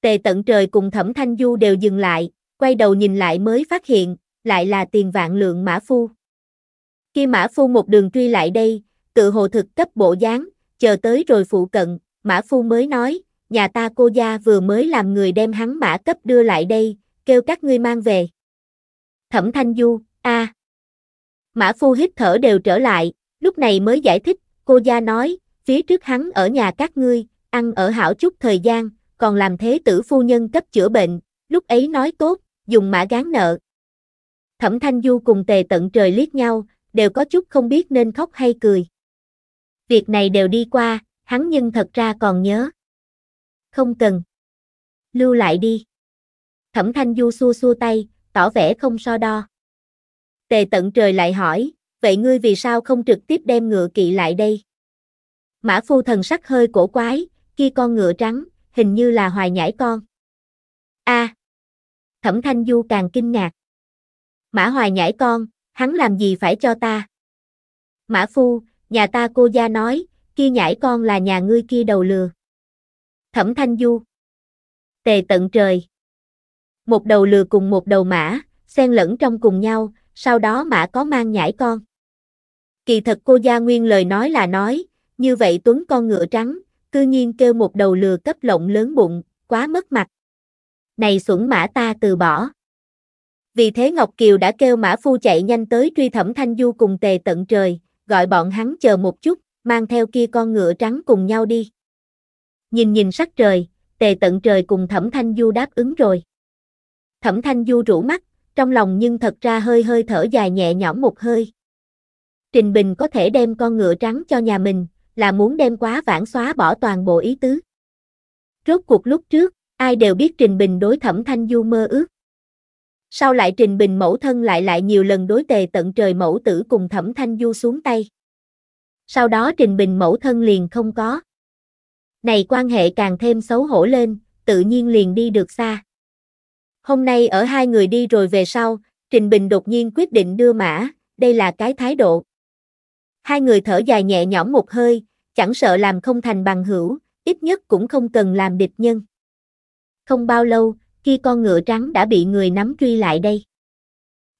Tề tận trời cùng thẩm thanh du đều dừng lại, quay đầu nhìn lại mới phát hiện, lại là tiền vạn lượng mã phu. Khi mã phu một đường truy lại đây, tự hồ thực cấp bộ dáng, chờ tới rồi phụ cận, mã phu mới nói, nhà ta cô gia vừa mới làm người đem hắn mã cấp đưa lại đây, kêu các ngươi mang về. Thẩm Thanh Du, a. Mã Phu hít thở đều trở lại, lúc này mới giải thích, cô gia nói, phía trước hắn ở nhà các ngươi, ăn ở hảo chút thời gian, còn làm thế tử phu nhân cấp chữa bệnh, lúc ấy nói tốt, dùng mã gán nợ. Thẩm Thanh Du cùng tề tận trời liếc nhau, đều có chút không biết nên khóc hay cười. Việc này đều đi qua, hắn nhưng thật ra còn nhớ. Không cần. Lưu lại đi. Thẩm Thanh Du xua xua tay, tỏ vẻ không so đo. Tề tận trời lại hỏi, vậy ngươi vì sao không trực tiếp đem ngựa kỵ lại đây? Mã phu thần sắc hơi cổ quái, kia con ngựa trắng, hình như là hoài nhãi con. a à, Thẩm Thanh Du càng kinh ngạc. Mã hoài nhãi con, hắn làm gì phải cho ta? Mã phu, nhà ta cô gia nói, kia nhãi con là nhà ngươi kia đầu lừa. Thẩm Thanh Du. Tề tận trời. Một đầu lừa cùng một đầu mã, xen lẫn trong cùng nhau, sau đó mã có mang nhãi con. Kỳ thật cô gia nguyên lời nói là nói, như vậy Tuấn con ngựa trắng, cư nhiên kêu một đầu lừa cấp lộng lớn bụng, quá mất mặt. Này xuẩn mã ta từ bỏ. Vì thế Ngọc Kiều đã kêu mã phu chạy nhanh tới truy thẩm Thanh Du cùng tề tận trời, gọi bọn hắn chờ một chút, mang theo kia con ngựa trắng cùng nhau đi nhìn nhìn sắc trời, tề tận trời cùng thẩm thanh du đáp ứng rồi. Thẩm thanh du rũ mắt, trong lòng nhưng thật ra hơi hơi thở dài nhẹ nhõm một hơi. Trình Bình có thể đem con ngựa trắng cho nhà mình, là muốn đem quá vãng xóa bỏ toàn bộ ý tứ. Rốt cuộc lúc trước, ai đều biết Trình Bình đối thẩm thanh du mơ ước. Sau lại Trình Bình mẫu thân lại lại nhiều lần đối tề tận trời mẫu tử cùng thẩm thanh du xuống tay. Sau đó Trình Bình mẫu thân liền không có này quan hệ càng thêm xấu hổ lên, tự nhiên liền đi được xa. Hôm nay ở hai người đi rồi về sau, Trình Bình đột nhiên quyết định đưa mã, đây là cái thái độ. Hai người thở dài nhẹ nhõm một hơi, chẳng sợ làm không thành bằng hữu, ít nhất cũng không cần làm địch nhân. Không bao lâu, khi con ngựa trắng đã bị người nắm truy lại đây.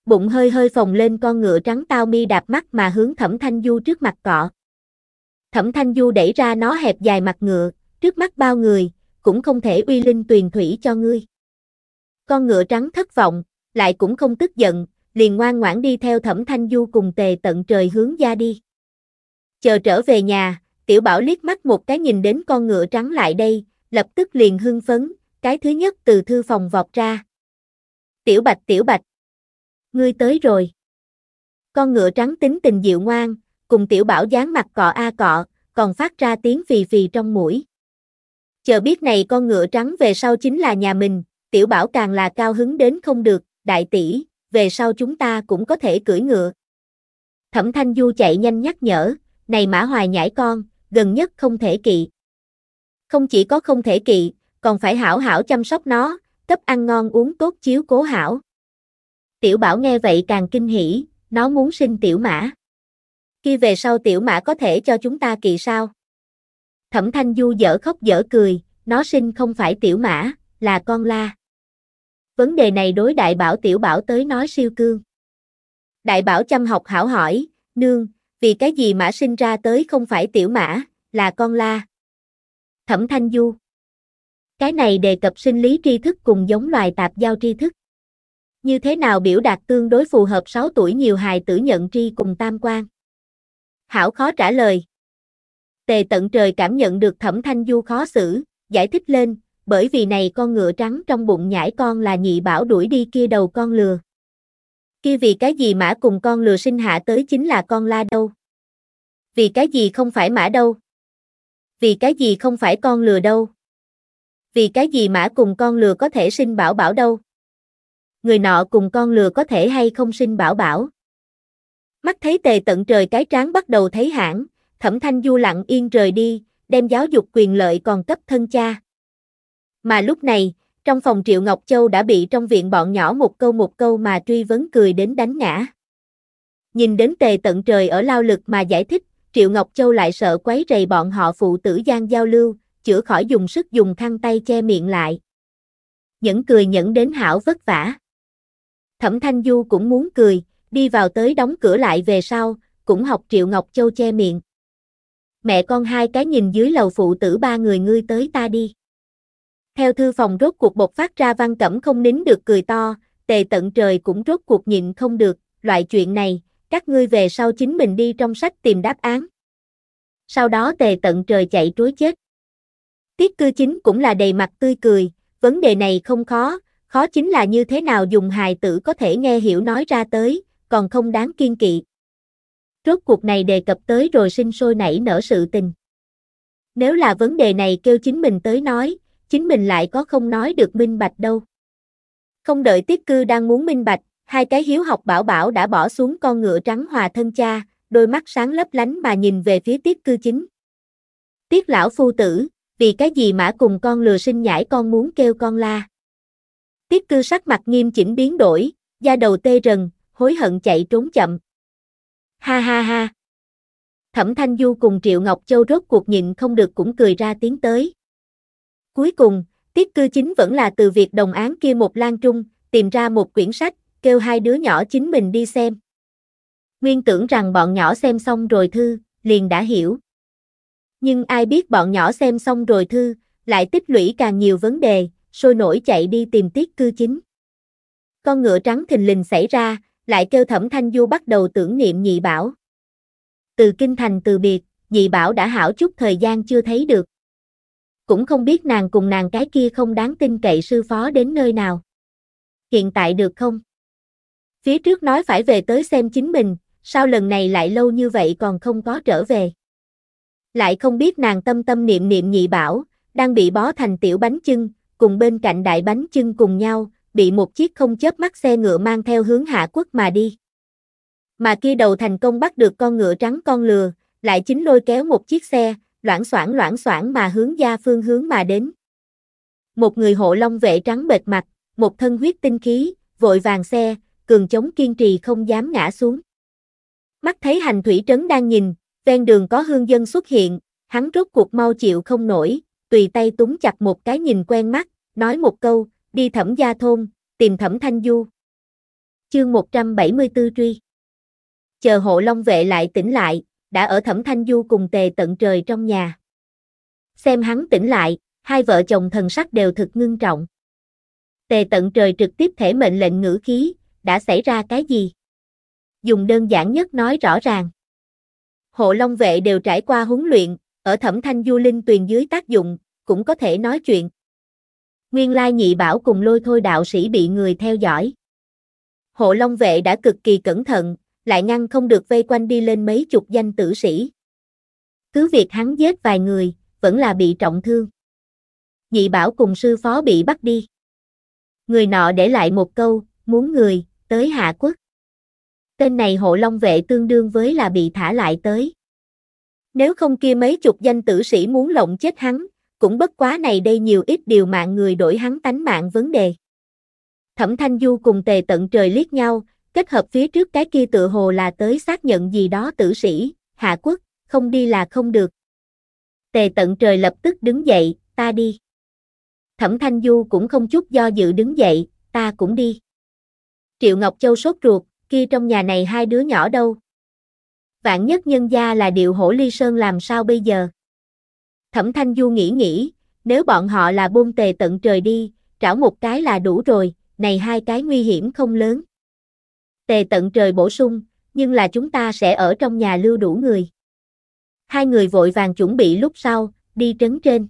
Bụng hơi hơi phồng lên con ngựa trắng tao mi đạp mắt mà hướng thẩm thanh du trước mặt cọ. Thẩm Thanh Du đẩy ra nó hẹp dài mặt ngựa, trước mắt bao người, cũng không thể uy linh tuyền thủy cho ngươi. Con ngựa trắng thất vọng, lại cũng không tức giận, liền ngoan ngoãn đi theo Thẩm Thanh Du cùng tề tận trời hướng ra đi. Chờ trở về nhà, Tiểu Bảo liếc mắt một cái nhìn đến con ngựa trắng lại đây, lập tức liền hưng phấn, cái thứ nhất từ thư phòng vọt ra. Tiểu Bạch, Tiểu Bạch, ngươi tới rồi. Con ngựa trắng tính tình dịu ngoan, cùng tiểu bảo dán mặt cọ a cọ, còn phát ra tiếng phì phì trong mũi. Chờ biết này con ngựa trắng về sau chính là nhà mình, tiểu bảo càng là cao hứng đến không được, đại tỷ, về sau chúng ta cũng có thể cưỡi ngựa. Thẩm Thanh Du chạy nhanh nhắc nhở, này mã hoài nhảy con, gần nhất không thể kỵ. Không chỉ có không thể kỵ, còn phải hảo hảo chăm sóc nó, cấp ăn ngon uống tốt chiếu cố hảo. Tiểu bảo nghe vậy càng kinh hỉ, nó muốn sinh tiểu mã kia về sau tiểu mã có thể cho chúng ta kỳ sao? Thẩm Thanh Du dở khóc dở cười, nó sinh không phải tiểu mã, là con la. Vấn đề này đối đại bảo tiểu bảo tới nói siêu cương. Đại bảo chăm học hảo hỏi, nương, vì cái gì mã sinh ra tới không phải tiểu mã, là con la. Thẩm Thanh Du Cái này đề cập sinh lý tri thức cùng giống loài tạp giao tri thức. Như thế nào biểu đạt tương đối phù hợp 6 tuổi nhiều hài tử nhận tri cùng tam quan hảo khó trả lời. Tề tận trời cảm nhận được thẩm thanh du khó xử, giải thích lên, bởi vì này con ngựa trắng trong bụng nhãi con là nhị bảo đuổi đi kia đầu con lừa. Kia vì cái gì mã cùng con lừa sinh hạ tới chính là con la đâu. Vì cái gì không phải mã đâu. Vì cái gì không phải con lừa đâu. Vì cái gì mã cùng con lừa có thể sinh bảo bảo đâu. Người nọ cùng con lừa có thể hay không sinh bảo bảo. Mắt thấy tề tận trời cái trán bắt đầu thấy hãng, thẩm thanh du lặng yên rời đi, đem giáo dục quyền lợi còn cấp thân cha. Mà lúc này, trong phòng Triệu Ngọc Châu đã bị trong viện bọn nhỏ một câu một câu mà truy vấn cười đến đánh ngã. Nhìn đến tề tận trời ở lao lực mà giải thích, Triệu Ngọc Châu lại sợ quấy rầy bọn họ phụ tử gian giao lưu, chữa khỏi dùng sức dùng khăn tay che miệng lại. những cười nhẫn đến hảo vất vả. Thẩm Thanh Du cũng muốn cười, đi vào tới đóng cửa lại về sau, cũng học Triệu Ngọc Châu che miệng. Mẹ con hai cái nhìn dưới lầu phụ tử ba người ngươi tới ta đi. Theo thư phòng rốt cuộc bộc phát ra văn cẩm không nín được cười to, tề tận trời cũng rốt cuộc nhịn không được, loại chuyện này, các ngươi về sau chính mình đi trong sách tìm đáp án. Sau đó tề tận trời chạy trối chết. Tiết cư chính cũng là đầy mặt tươi cười, vấn đề này không khó, khó chính là như thế nào dùng hài tử có thể nghe hiểu nói ra tới, còn không đáng kiên kỵ. Rốt cuộc này đề cập tới rồi sinh sôi nảy nở sự tình. Nếu là vấn đề này kêu chính mình tới nói, chính mình lại có không nói được minh bạch đâu. Không đợi tiết cư đang muốn minh bạch, hai cái hiếu học bảo bảo đã bỏ xuống con ngựa trắng hòa thân cha, đôi mắt sáng lấp lánh mà nhìn về phía tiết cư chính. Tiết lão phu tử, vì cái gì mà cùng con lừa sinh nhảy con muốn kêu con la. Tiết cư sắc mặt nghiêm chỉnh biến đổi, da đầu tê rần, hối hận chạy trốn chậm. Ha ha ha. Thẩm Thanh Du cùng Triệu Ngọc Châu rốt cuộc nhịn không được cũng cười ra tiếng tới. Cuối cùng, tiết cư chính vẫn là từ việc đồng án kia một lan trung, tìm ra một quyển sách, kêu hai đứa nhỏ chính mình đi xem. Nguyên tưởng rằng bọn nhỏ xem xong rồi thư, liền đã hiểu. Nhưng ai biết bọn nhỏ xem xong rồi thư, lại tích lũy càng nhiều vấn đề, sôi nổi chạy đi tìm tiết cư chính. Con ngựa trắng thình lình xảy ra, lại kêu Thẩm Thanh Du bắt đầu tưởng niệm nhị bảo. Từ kinh thành từ biệt, nhị bảo đã hảo chút thời gian chưa thấy được. Cũng không biết nàng cùng nàng cái kia không đáng tin cậy sư phó đến nơi nào. Hiện tại được không? Phía trước nói phải về tới xem chính mình, sao lần này lại lâu như vậy còn không có trở về. Lại không biết nàng tâm tâm niệm niệm nhị bảo, đang bị bó thành tiểu bánh chưng, cùng bên cạnh đại bánh chưng cùng nhau, bị một chiếc không chớp mắt xe ngựa mang theo hướng hạ quốc mà đi. Mà kia đầu thành công bắt được con ngựa trắng con lừa, lại chính lôi kéo một chiếc xe, loãng xoảng loãng xoảng mà hướng gia phương hướng mà đến. Một người hộ long vệ trắng bệt mặt, một thân huyết tinh khí, vội vàng xe, cường chống kiên trì không dám ngã xuống. Mắt thấy hành thủy trấn đang nhìn, ven đường có hương dân xuất hiện, hắn rốt cuộc mau chịu không nổi, tùy tay túng chặt một cái nhìn quen mắt, nói một câu, đi thẩm gia thôn, tìm thẩm thanh du. Chương 174 truy. Chờ hộ long vệ lại tỉnh lại, đã ở thẩm thanh du cùng tề tận trời trong nhà. Xem hắn tỉnh lại, hai vợ chồng thần sắc đều thực ngưng trọng. Tề tận trời trực tiếp thể mệnh lệnh ngữ khí, đã xảy ra cái gì? Dùng đơn giản nhất nói rõ ràng. Hộ long vệ đều trải qua huấn luyện, ở thẩm thanh du linh tuyền dưới tác dụng, cũng có thể nói chuyện, Nguyên lai nhị bảo cùng lôi thôi đạo sĩ bị người theo dõi. Hộ Long vệ đã cực kỳ cẩn thận, lại ngăn không được vây quanh đi lên mấy chục danh tử sĩ. Cứ việc hắn giết vài người, vẫn là bị trọng thương. Nhị bảo cùng sư phó bị bắt đi. Người nọ để lại một câu, muốn người, tới hạ quốc. Tên này hộ long vệ tương đương với là bị thả lại tới. Nếu không kia mấy chục danh tử sĩ muốn lộng chết hắn, cũng bất quá này đây nhiều ít điều mạng người đổi hắn tánh mạng vấn đề. Thẩm Thanh Du cùng tề tận trời liếc nhau, kết hợp phía trước cái kia tự hồ là tới xác nhận gì đó tử sĩ, hạ quốc, không đi là không được. Tề tận trời lập tức đứng dậy, ta đi. Thẩm Thanh Du cũng không chút do dự đứng dậy, ta cũng đi. Triệu Ngọc Châu sốt ruột, kia trong nhà này hai đứa nhỏ đâu? Vạn nhất nhân gia là điệu hổ ly sơn làm sao bây giờ? Thẩm Thanh Du nghĩ nghĩ, nếu bọn họ là buông tề tận trời đi, trảo một cái là đủ rồi, này hai cái nguy hiểm không lớn. Tề tận trời bổ sung, nhưng là chúng ta sẽ ở trong nhà lưu đủ người. Hai người vội vàng chuẩn bị lúc sau, đi trấn trên.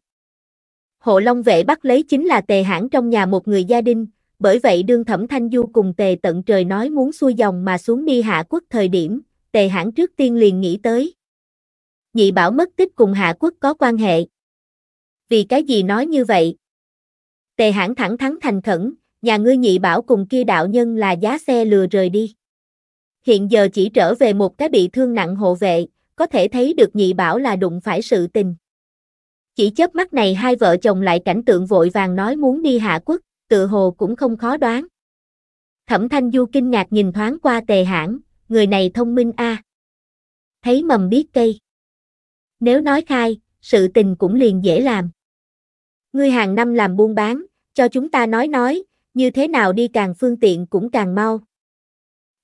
Hộ Long vệ bắt lấy chính là tề hãng trong nhà một người gia đình, bởi vậy đương thẩm thanh du cùng tề tận trời nói muốn xuôi dòng mà xuống đi hạ quốc thời điểm, tề hãng trước tiên liền nghĩ tới nhị bảo mất tích cùng Hạ Quốc có quan hệ. Vì cái gì nói như vậy? Tề hãn thẳng thắn thành khẩn, nhà ngươi nhị bảo cùng kia đạo nhân là giá xe lừa rời đi. Hiện giờ chỉ trở về một cái bị thương nặng hộ vệ, có thể thấy được nhị bảo là đụng phải sự tình. Chỉ chớp mắt này hai vợ chồng lại cảnh tượng vội vàng nói muốn đi hạ quốc, tự hồ cũng không khó đoán. Thẩm Thanh Du kinh ngạc nhìn thoáng qua tề hãn, người này thông minh a à. Thấy mầm biết cây nếu nói khai, sự tình cũng liền dễ làm. Ngươi hàng năm làm buôn bán, cho chúng ta nói nói, như thế nào đi càng phương tiện cũng càng mau.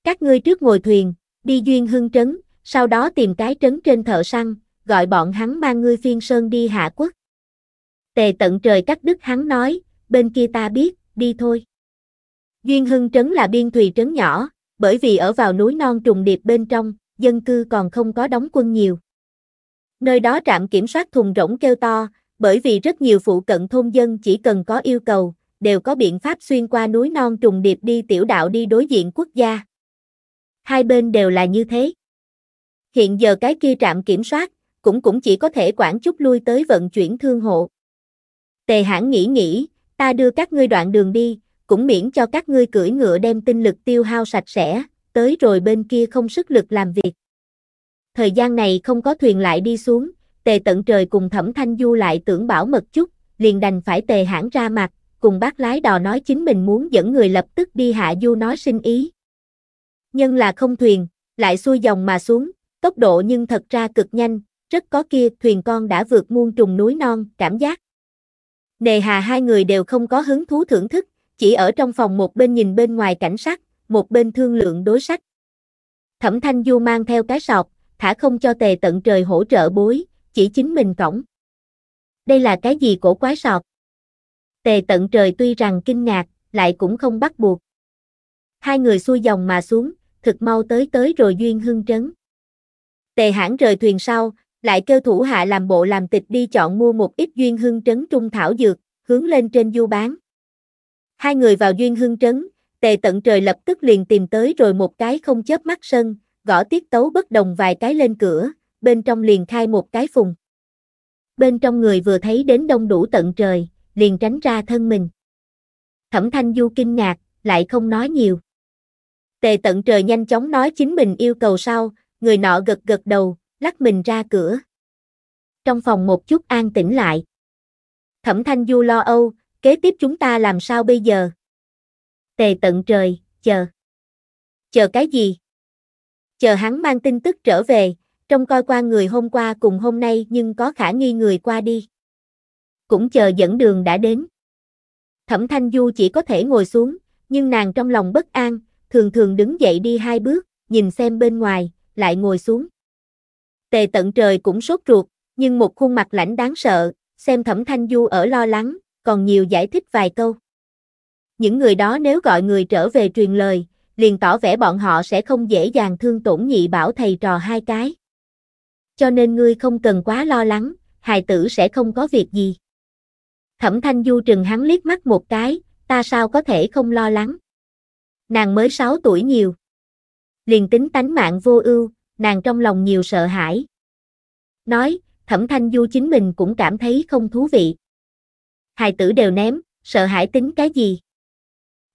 Các ngươi trước ngồi thuyền, đi duyên hưng trấn, sau đó tìm cái trấn trên thợ săn, gọi bọn hắn mang ngươi phiên sơn đi hạ quốc. Tề tận trời cắt đứt hắn nói, bên kia ta biết, đi thôi. Duyên hưng trấn là biên thùy trấn nhỏ, bởi vì ở vào núi non trùng điệp bên trong, dân cư còn không có đóng quân nhiều. Nơi đó trạm kiểm soát thùng rỗng kêu to, bởi vì rất nhiều phụ cận thôn dân chỉ cần có yêu cầu, đều có biện pháp xuyên qua núi non trùng điệp đi tiểu đạo đi đối diện quốc gia. Hai bên đều là như thế. Hiện giờ cái kia trạm kiểm soát, cũng cũng chỉ có thể quản chút lui tới vận chuyển thương hộ. Tề hãng nghĩ nghĩ, ta đưa các ngươi đoạn đường đi, cũng miễn cho các ngươi cưỡi ngựa đem tinh lực tiêu hao sạch sẽ, tới rồi bên kia không sức lực làm việc thời gian này không có thuyền lại đi xuống, tề tận trời cùng thẩm thanh du lại tưởng bảo mật chút, liền đành phải tề hãng ra mặt, cùng bác lái đò nói chính mình muốn dẫn người lập tức đi hạ du nói xin ý. Nhưng là không thuyền, lại xuôi dòng mà xuống, tốc độ nhưng thật ra cực nhanh, rất có kia thuyền con đã vượt muôn trùng núi non, cảm giác. Nề hà hai người đều không có hứng thú thưởng thức, chỉ ở trong phòng một bên nhìn bên ngoài cảnh sắc, một bên thương lượng đối sách. Thẩm Thanh Du mang theo cái sọt, thả không cho tề tận trời hỗ trợ bối, chỉ chính mình cổng. Đây là cái gì cổ quái sọt? Tề tận trời tuy rằng kinh ngạc, lại cũng không bắt buộc. Hai người xuôi dòng mà xuống, thực mau tới tới rồi duyên hưng trấn. Tề hãng rời thuyền sau, lại kêu thủ hạ làm bộ làm tịch đi chọn mua một ít duyên hưng trấn trung thảo dược, hướng lên trên du bán. Hai người vào duyên hưng trấn, tề tận trời lập tức liền tìm tới rồi một cái không chớp mắt sân, gõ tiết tấu bất đồng vài cái lên cửa, bên trong liền khai một cái phùng. Bên trong người vừa thấy đến đông đủ tận trời, liền tránh ra thân mình. Thẩm Thanh Du kinh ngạc, lại không nói nhiều. Tề tận trời nhanh chóng nói chính mình yêu cầu sau, người nọ gật gật đầu, lắc mình ra cửa. Trong phòng một chút an tĩnh lại. Thẩm Thanh Du lo âu, kế tiếp chúng ta làm sao bây giờ? Tề tận trời, chờ. Chờ cái gì? chờ hắn mang tin tức trở về, trong coi qua người hôm qua cùng hôm nay nhưng có khả nghi người qua đi. Cũng chờ dẫn đường đã đến. Thẩm Thanh Du chỉ có thể ngồi xuống, nhưng nàng trong lòng bất an, thường thường đứng dậy đi hai bước, nhìn xem bên ngoài, lại ngồi xuống. Tề tận trời cũng sốt ruột, nhưng một khuôn mặt lãnh đáng sợ, xem Thẩm Thanh Du ở lo lắng, còn nhiều giải thích vài câu. Những người đó nếu gọi người trở về truyền lời, liền tỏ vẻ bọn họ sẽ không dễ dàng thương tổn nhị bảo thầy trò hai cái. Cho nên ngươi không cần quá lo lắng, hài tử sẽ không có việc gì. Thẩm Thanh Du trừng hắn liếc mắt một cái, ta sao có thể không lo lắng. Nàng mới 6 tuổi nhiều. Liền tính tánh mạng vô ưu, nàng trong lòng nhiều sợ hãi. Nói, Thẩm Thanh Du chính mình cũng cảm thấy không thú vị. Hài tử đều ném, sợ hãi tính cái gì?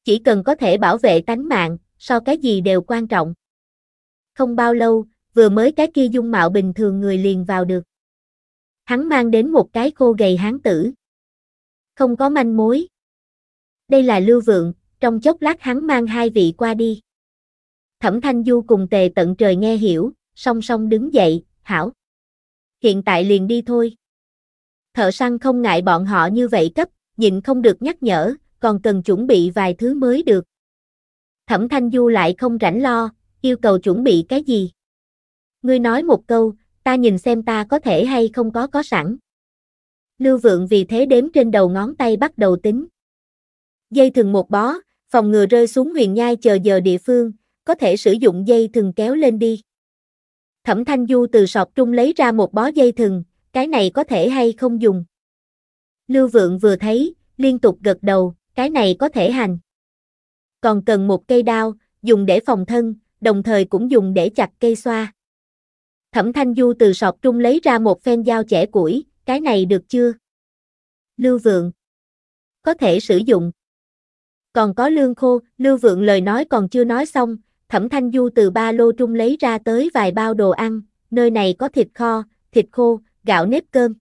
Chỉ cần có thể bảo vệ tánh mạng, so cái gì đều quan trọng. Không bao lâu, vừa mới cái kia dung mạo bình thường người liền vào được. Hắn mang đến một cái khô gầy hán tử. Không có manh mối. Đây là lưu vượng, trong chốc lát hắn mang hai vị qua đi. Thẩm Thanh Du cùng tề tận trời nghe hiểu, song song đứng dậy, hảo. Hiện tại liền đi thôi. Thợ săn không ngại bọn họ như vậy cấp, nhịn không được nhắc nhở, còn cần chuẩn bị vài thứ mới được. Thẩm Thanh Du lại không rảnh lo, yêu cầu chuẩn bị cái gì. Ngươi nói một câu, ta nhìn xem ta có thể hay không có có sẵn. Lưu Vượng vì thế đếm trên đầu ngón tay bắt đầu tính. Dây thừng một bó, phòng ngừa rơi xuống huyền nhai chờ giờ địa phương, có thể sử dụng dây thừng kéo lên đi. Thẩm Thanh Du từ sọt trung lấy ra một bó dây thừng, cái này có thể hay không dùng. Lưu Vượng vừa thấy, liên tục gật đầu, cái này có thể hành còn cần một cây đao, dùng để phòng thân, đồng thời cũng dùng để chặt cây xoa. Thẩm Thanh Du từ sọt trung lấy ra một phen dao trẻ củi, cái này được chưa? Lưu Vượng Có thể sử dụng. Còn có lương khô, Lưu Vượng lời nói còn chưa nói xong, Thẩm Thanh Du từ ba lô trung lấy ra tới vài bao đồ ăn, nơi này có thịt kho, thịt khô, gạo nếp cơm.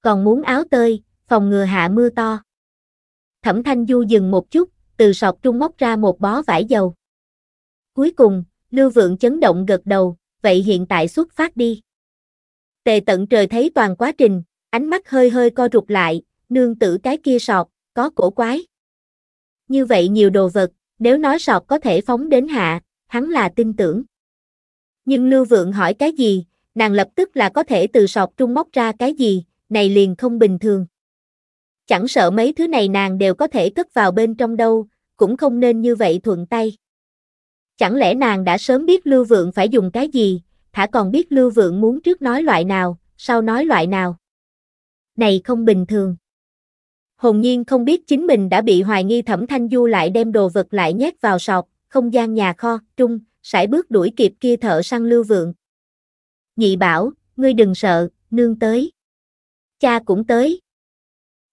Còn muốn áo tơi, phòng ngừa hạ mưa to. Thẩm Thanh Du dừng một chút, từ sọc trung móc ra một bó vải dầu. Cuối cùng, Lưu Vượng chấn động gật đầu, vậy hiện tại xuất phát đi. Tề tận trời thấy toàn quá trình, ánh mắt hơi hơi co rụt lại, nương tử cái kia sọt, có cổ quái. Như vậy nhiều đồ vật, nếu nói sọt có thể phóng đến hạ, hắn là tin tưởng. Nhưng Lưu Vượng hỏi cái gì, nàng lập tức là có thể từ sọt trung móc ra cái gì, này liền không bình thường chẳng sợ mấy thứ này nàng đều có thể cất vào bên trong đâu, cũng không nên như vậy thuận tay. Chẳng lẽ nàng đã sớm biết Lưu Vượng phải dùng cái gì, thả còn biết Lưu Vượng muốn trước nói loại nào, sau nói loại nào. Này không bình thường. Hồn nhiên không biết chính mình đã bị hoài nghi thẩm thanh du lại đem đồ vật lại nhét vào sọc, không gian nhà kho, trung, sải bước đuổi kịp kia thợ săn Lưu Vượng. Nhị bảo, ngươi đừng sợ, nương tới. Cha cũng tới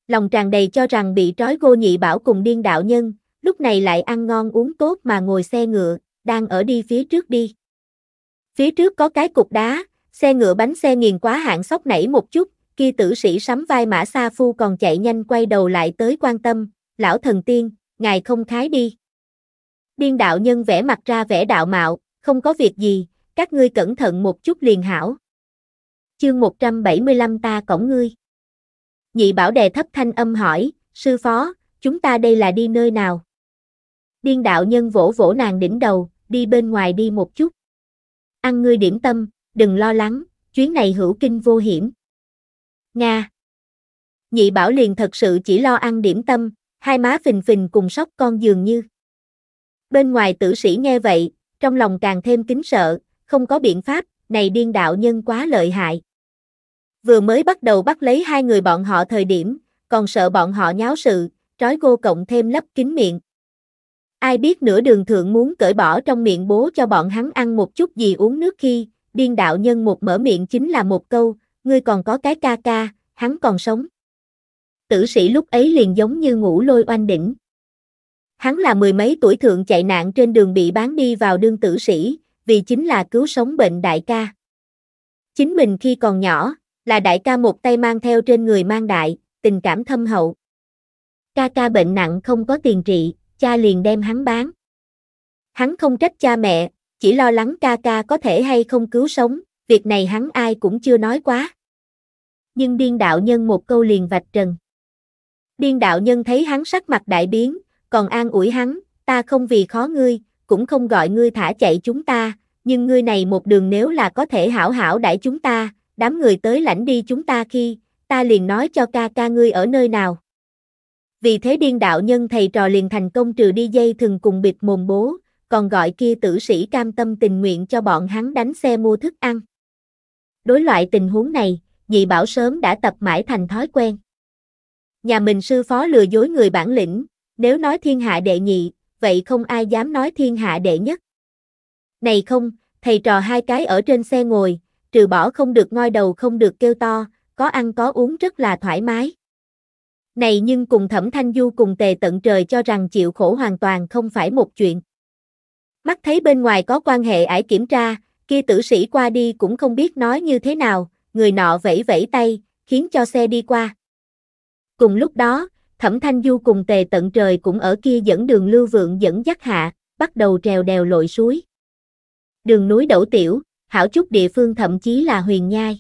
lòng tràn đầy cho rằng bị trói gô nhị bảo cùng điên đạo nhân, lúc này lại ăn ngon uống tốt mà ngồi xe ngựa, đang ở đi phía trước đi. Phía trước có cái cục đá, xe ngựa bánh xe nghiền quá hạn sóc nảy một chút, kia tử sĩ sắm vai mã sa phu còn chạy nhanh quay đầu lại tới quan tâm, lão thần tiên, ngài không khái đi. Điên đạo nhân vẽ mặt ra vẽ đạo mạo, không có việc gì, các ngươi cẩn thận một chút liền hảo. Chương 175 ta cổng ngươi. Nhị bảo đè thấp thanh âm hỏi, sư phó, chúng ta đây là đi nơi nào? Điên đạo nhân vỗ vỗ nàng đỉnh đầu, đi bên ngoài đi một chút. Ăn ngươi điểm tâm, đừng lo lắng, chuyến này hữu kinh vô hiểm. Nga Nhị bảo liền thật sự chỉ lo ăn điểm tâm, hai má phình phình cùng sóc con dường như. Bên ngoài tử sĩ nghe vậy, trong lòng càng thêm kính sợ, không có biện pháp, này điên đạo nhân quá lợi hại vừa mới bắt đầu bắt lấy hai người bọn họ thời điểm, còn sợ bọn họ nháo sự, trói cô cộng thêm lấp kín miệng. Ai biết nửa đường thượng muốn cởi bỏ trong miệng bố cho bọn hắn ăn một chút gì uống nước khi, điên đạo nhân một mở miệng chính là một câu, ngươi còn có cái ca ca, hắn còn sống. Tử sĩ lúc ấy liền giống như ngủ lôi oanh đỉnh. Hắn là mười mấy tuổi thượng chạy nạn trên đường bị bán đi vào đương tử sĩ, vì chính là cứu sống bệnh đại ca. Chính mình khi còn nhỏ, là đại ca một tay mang theo trên người mang đại, tình cảm thâm hậu. Ca ca bệnh nặng không có tiền trị, cha liền đem hắn bán. Hắn không trách cha mẹ, chỉ lo lắng ca ca có thể hay không cứu sống, việc này hắn ai cũng chưa nói quá. Nhưng điên đạo nhân một câu liền vạch trần. Điên đạo nhân thấy hắn sắc mặt đại biến, còn an ủi hắn, ta không vì khó ngươi, cũng không gọi ngươi thả chạy chúng ta, nhưng ngươi này một đường nếu là có thể hảo hảo đại chúng ta, đám người tới lãnh đi chúng ta khi, ta liền nói cho ca ca ngươi ở nơi nào. Vì thế điên đạo nhân thầy trò liền thành công trừ đi dây thừng cùng bịt mồm bố, còn gọi kia tử sĩ cam tâm tình nguyện cho bọn hắn đánh xe mua thức ăn. Đối loại tình huống này, nhị bảo sớm đã tập mãi thành thói quen. Nhà mình sư phó lừa dối người bản lĩnh, nếu nói thiên hạ đệ nhị, vậy không ai dám nói thiên hạ đệ nhất. Này không, thầy trò hai cái ở trên xe ngồi, trừ bỏ không được ngoi đầu không được kêu to, có ăn có uống rất là thoải mái. Này nhưng cùng Thẩm Thanh Du cùng tề tận trời cho rằng chịu khổ hoàn toàn không phải một chuyện. Mắt thấy bên ngoài có quan hệ ải kiểm tra, kia tử sĩ qua đi cũng không biết nói như thế nào, người nọ vẫy vẫy tay, khiến cho xe đi qua. Cùng lúc đó, Thẩm Thanh Du cùng tề tận trời cũng ở kia dẫn đường lưu vượng dẫn dắt hạ, bắt đầu trèo đèo lội suối. Đường núi đổ tiểu, hảo chút địa phương thậm chí là huyền nhai.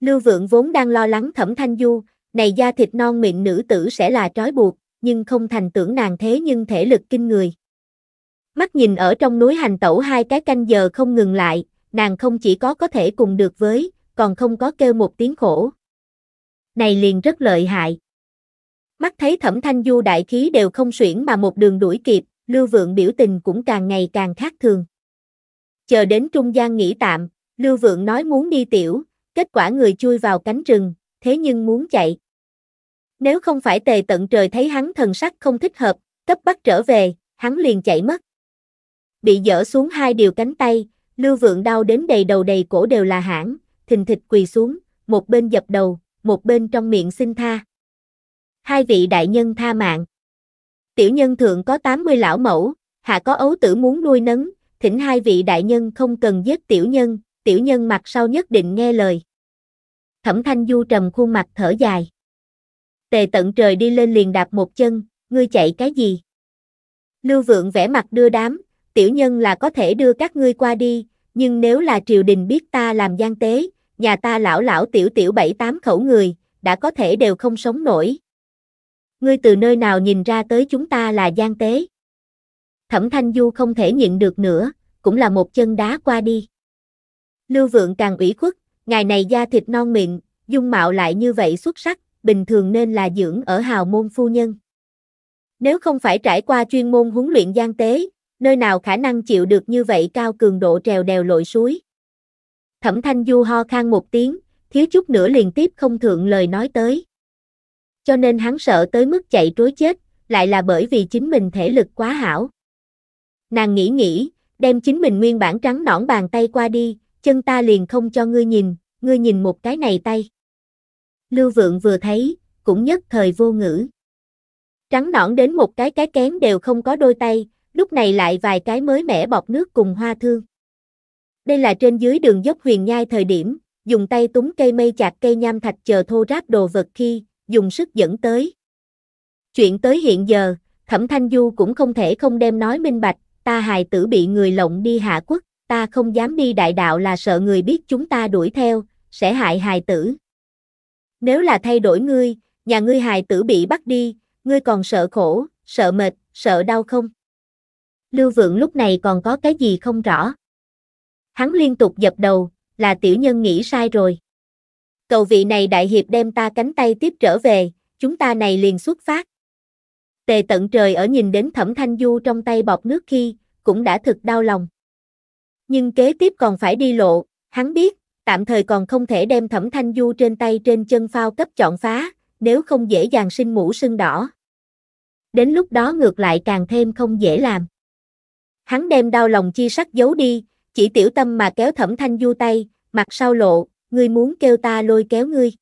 Lưu Vượng vốn đang lo lắng Thẩm Thanh Du, này da thịt non mịn nữ tử sẽ là trói buộc, nhưng không thành tưởng nàng thế nhưng thể lực kinh người. Mắt nhìn ở trong núi hành tẩu hai cái canh giờ không ngừng lại, nàng không chỉ có có thể cùng được với, còn không có kêu một tiếng khổ. Này liền rất lợi hại. Mắt thấy thẩm thanh du đại khí đều không xuyển mà một đường đuổi kịp, lưu vượng biểu tình cũng càng ngày càng khác thường chờ đến trung gian nghỉ tạm, Lưu Vượng nói muốn đi tiểu, kết quả người chui vào cánh rừng, thế nhưng muốn chạy. Nếu không phải tề tận trời thấy hắn thần sắc không thích hợp, cấp bắt trở về, hắn liền chạy mất. Bị dở xuống hai điều cánh tay, Lưu Vượng đau đến đầy đầu đầy cổ đều là hãng, thình thịch quỳ xuống, một bên dập đầu, một bên trong miệng xin tha. Hai vị đại nhân tha mạng. Tiểu nhân thượng có 80 lão mẫu, hạ có ấu tử muốn nuôi nấng, thỉnh hai vị đại nhân không cần giết tiểu nhân, tiểu nhân mặt sau nhất định nghe lời. Thẩm Thanh Du trầm khuôn mặt thở dài. Tề tận trời đi lên liền đạp một chân, ngươi chạy cái gì? Lưu Vượng vẽ mặt đưa đám, tiểu nhân là có thể đưa các ngươi qua đi, nhưng nếu là triều đình biết ta làm gian tế, nhà ta lão lão tiểu tiểu bảy tám khẩu người, đã có thể đều không sống nổi. Ngươi từ nơi nào nhìn ra tới chúng ta là gian tế? Thẩm Thanh Du không thể nhịn được nữa, cũng là một chân đá qua đi. Lưu Vượng càng ủy khuất, ngày này da thịt non mịn, dung mạo lại như vậy xuất sắc, bình thường nên là dưỡng ở hào môn phu nhân. Nếu không phải trải qua chuyên môn huấn luyện gian tế, nơi nào khả năng chịu được như vậy cao cường độ trèo đèo lội suối. Thẩm Thanh Du ho khan một tiếng, thiếu chút nữa liền tiếp không thượng lời nói tới. Cho nên hắn sợ tới mức chạy trối chết, lại là bởi vì chính mình thể lực quá hảo. Nàng nghĩ nghĩ, đem chính mình nguyên bản trắng nõn bàn tay qua đi, chân ta liền không cho ngươi nhìn, ngươi nhìn một cái này tay. Lưu Vượng vừa thấy, cũng nhất thời vô ngữ. Trắng nõn đến một cái cái kén đều không có đôi tay, lúc này lại vài cái mới mẻ bọc nước cùng hoa thương. Đây là trên dưới đường dốc huyền nhai thời điểm, dùng tay túng cây mây chặt cây nham thạch chờ thô ráp đồ vật khi, dùng sức dẫn tới. Chuyện tới hiện giờ, Thẩm Thanh Du cũng không thể không đem nói minh bạch, ta hài tử bị người lộng đi hạ quốc, ta không dám đi đại đạo là sợ người biết chúng ta đuổi theo, sẽ hại hài tử. Nếu là thay đổi ngươi, nhà ngươi hài tử bị bắt đi, ngươi còn sợ khổ, sợ mệt, sợ đau không? Lưu Vượng lúc này còn có cái gì không rõ. Hắn liên tục dập đầu, là tiểu nhân nghĩ sai rồi. Cầu vị này đại hiệp đem ta cánh tay tiếp trở về, chúng ta này liền xuất phát. Tề tận trời ở nhìn đến thẩm thanh du trong tay bọc nước khi, cũng đã thực đau lòng. Nhưng kế tiếp còn phải đi lộ, hắn biết, tạm thời còn không thể đem thẩm thanh du trên tay trên chân phao cấp chọn phá, nếu không dễ dàng sinh mũ sưng đỏ. Đến lúc đó ngược lại càng thêm không dễ làm. Hắn đem đau lòng chi sắc giấu đi, chỉ tiểu tâm mà kéo thẩm thanh du tay, mặt sau lộ, ngươi muốn kêu ta lôi kéo ngươi.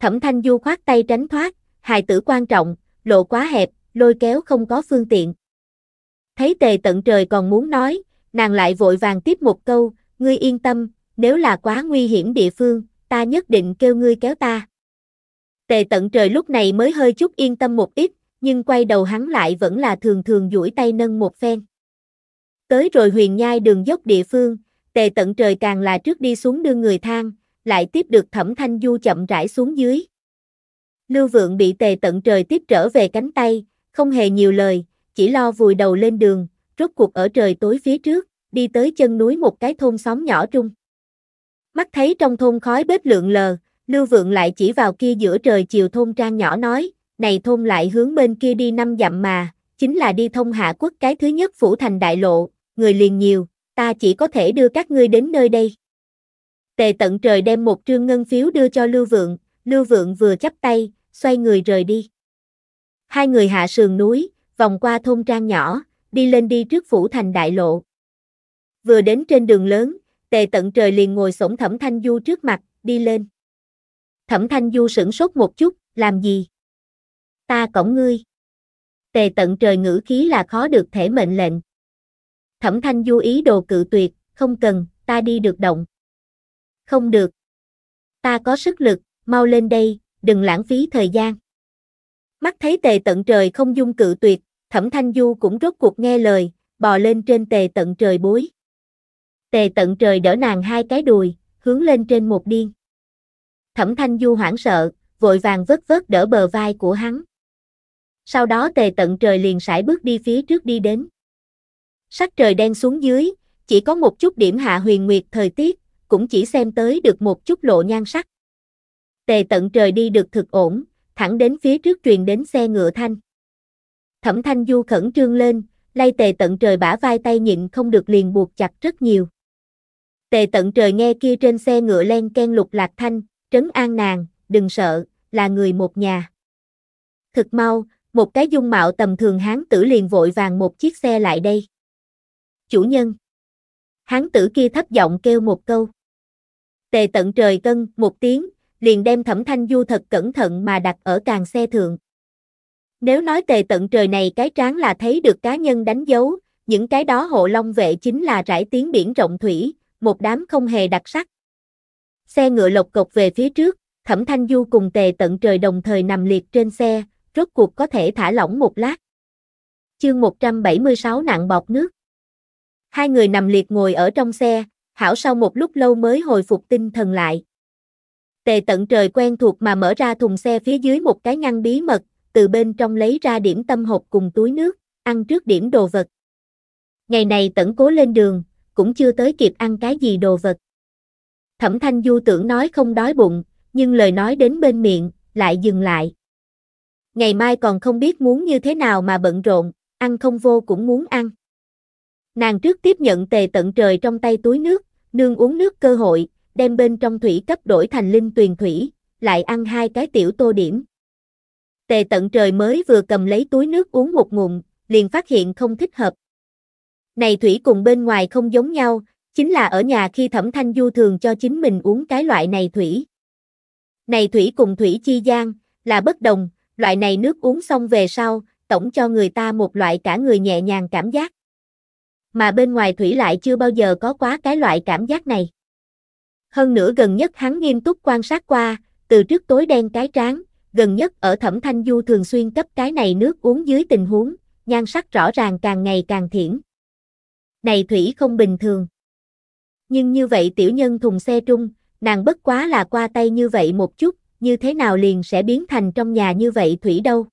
Thẩm thanh du khoát tay tránh thoát, hài tử quan trọng, lộ quá hẹp, lôi kéo không có phương tiện. Thấy tề tận trời còn muốn nói, nàng lại vội vàng tiếp một câu, ngươi yên tâm, nếu là quá nguy hiểm địa phương, ta nhất định kêu ngươi kéo ta. Tề tận trời lúc này mới hơi chút yên tâm một ít, nhưng quay đầu hắn lại vẫn là thường thường duỗi tay nâng một phen. Tới rồi huyền nhai đường dốc địa phương, tề tận trời càng là trước đi xuống đưa người thang, lại tiếp được thẩm thanh du chậm rãi xuống dưới. Lưu Vượng bị tề tận trời tiếp trở về cánh tay, không hề nhiều lời, chỉ lo vùi đầu lên đường, rốt cuộc ở trời tối phía trước, đi tới chân núi một cái thôn xóm nhỏ trung. Mắt thấy trong thôn khói bếp lượn lờ, Lưu Vượng lại chỉ vào kia giữa trời chiều thôn trang nhỏ nói, này thôn lại hướng bên kia đi năm dặm mà, chính là đi thông hạ quốc cái thứ nhất phủ thành đại lộ, người liền nhiều, ta chỉ có thể đưa các ngươi đến nơi đây. Tề tận trời đem một trương ngân phiếu đưa cho Lưu Vượng, Lưu Vượng vừa chắp tay, xoay người rời đi. Hai người hạ sườn núi, vòng qua thôn trang nhỏ, đi lên đi trước phủ thành đại lộ. Vừa đến trên đường lớn, tề tận trời liền ngồi sổng thẩm thanh du trước mặt, đi lên. Thẩm thanh du sửng sốt một chút, làm gì? Ta cổng ngươi. Tề tận trời ngữ khí là khó được thể mệnh lệnh. Thẩm thanh du ý đồ cự tuyệt, không cần, ta đi được động. Không được. Ta có sức lực, mau lên đây, đừng lãng phí thời gian. Mắt thấy tề tận trời không dung cự tuyệt, thẩm thanh du cũng rốt cuộc nghe lời, bò lên trên tề tận trời bối. Tề tận trời đỡ nàng hai cái đùi, hướng lên trên một điên. Thẩm thanh du hoảng sợ, vội vàng vớt vớt đỡ bờ vai của hắn. Sau đó tề tận trời liền sải bước đi phía trước đi đến. Sắc trời đen xuống dưới, chỉ có một chút điểm hạ huyền nguyệt thời tiết, cũng chỉ xem tới được một chút lộ nhan sắc tề tận trời đi được thực ổn, thẳng đến phía trước truyền đến xe ngựa thanh. Thẩm thanh du khẩn trương lên, lay tề tận trời bả vai tay nhịn không được liền buộc chặt rất nhiều. Tề tận trời nghe kia trên xe ngựa len ken lục lạc thanh, trấn an nàng, đừng sợ, là người một nhà. Thực mau, một cái dung mạo tầm thường hán tử liền vội vàng một chiếc xe lại đây. Chủ nhân. Hán tử kia thấp giọng kêu một câu. Tề tận trời cân, một tiếng, liền đem thẩm thanh du thật cẩn thận mà đặt ở càng xe thượng. Nếu nói tề tận trời này cái tráng là thấy được cá nhân đánh dấu, những cái đó hộ long vệ chính là rải tiếng biển rộng thủy, một đám không hề đặc sắc. Xe ngựa lộc cộc về phía trước, thẩm thanh du cùng tề tận trời đồng thời nằm liệt trên xe, rốt cuộc có thể thả lỏng một lát. Chương 176 nặng bọt nước. Hai người nằm liệt ngồi ở trong xe, hảo sau một lúc lâu mới hồi phục tinh thần lại tề tận trời quen thuộc mà mở ra thùng xe phía dưới một cái ngăn bí mật, từ bên trong lấy ra điểm tâm hộp cùng túi nước, ăn trước điểm đồ vật. Ngày này tận cố lên đường, cũng chưa tới kịp ăn cái gì đồ vật. Thẩm thanh du tưởng nói không đói bụng, nhưng lời nói đến bên miệng, lại dừng lại. Ngày mai còn không biết muốn như thế nào mà bận rộn, ăn không vô cũng muốn ăn. Nàng trước tiếp nhận tề tận trời trong tay túi nước, nương uống nước cơ hội, đem bên trong thủy cấp đổi thành linh tuyền thủy, lại ăn hai cái tiểu tô điểm. Tề tận trời mới vừa cầm lấy túi nước uống một ngụm, liền phát hiện không thích hợp. Này thủy cùng bên ngoài không giống nhau, chính là ở nhà khi thẩm thanh du thường cho chính mình uống cái loại này thủy. Này thủy cùng thủy chi gian, là bất đồng, loại này nước uống xong về sau, tổng cho người ta một loại cả người nhẹ nhàng cảm giác. Mà bên ngoài thủy lại chưa bao giờ có quá cái loại cảm giác này. Hơn nữa gần nhất hắn nghiêm túc quan sát qua, từ trước tối đen cái trán, gần nhất ở Thẩm Thanh Du thường xuyên cấp cái này nước uống dưới tình huống, nhan sắc rõ ràng càng ngày càng thiển. Này thủy không bình thường. Nhưng như vậy tiểu nhân thùng xe trung, nàng bất quá là qua tay như vậy một chút, như thế nào liền sẽ biến thành trong nhà như vậy thủy đâu.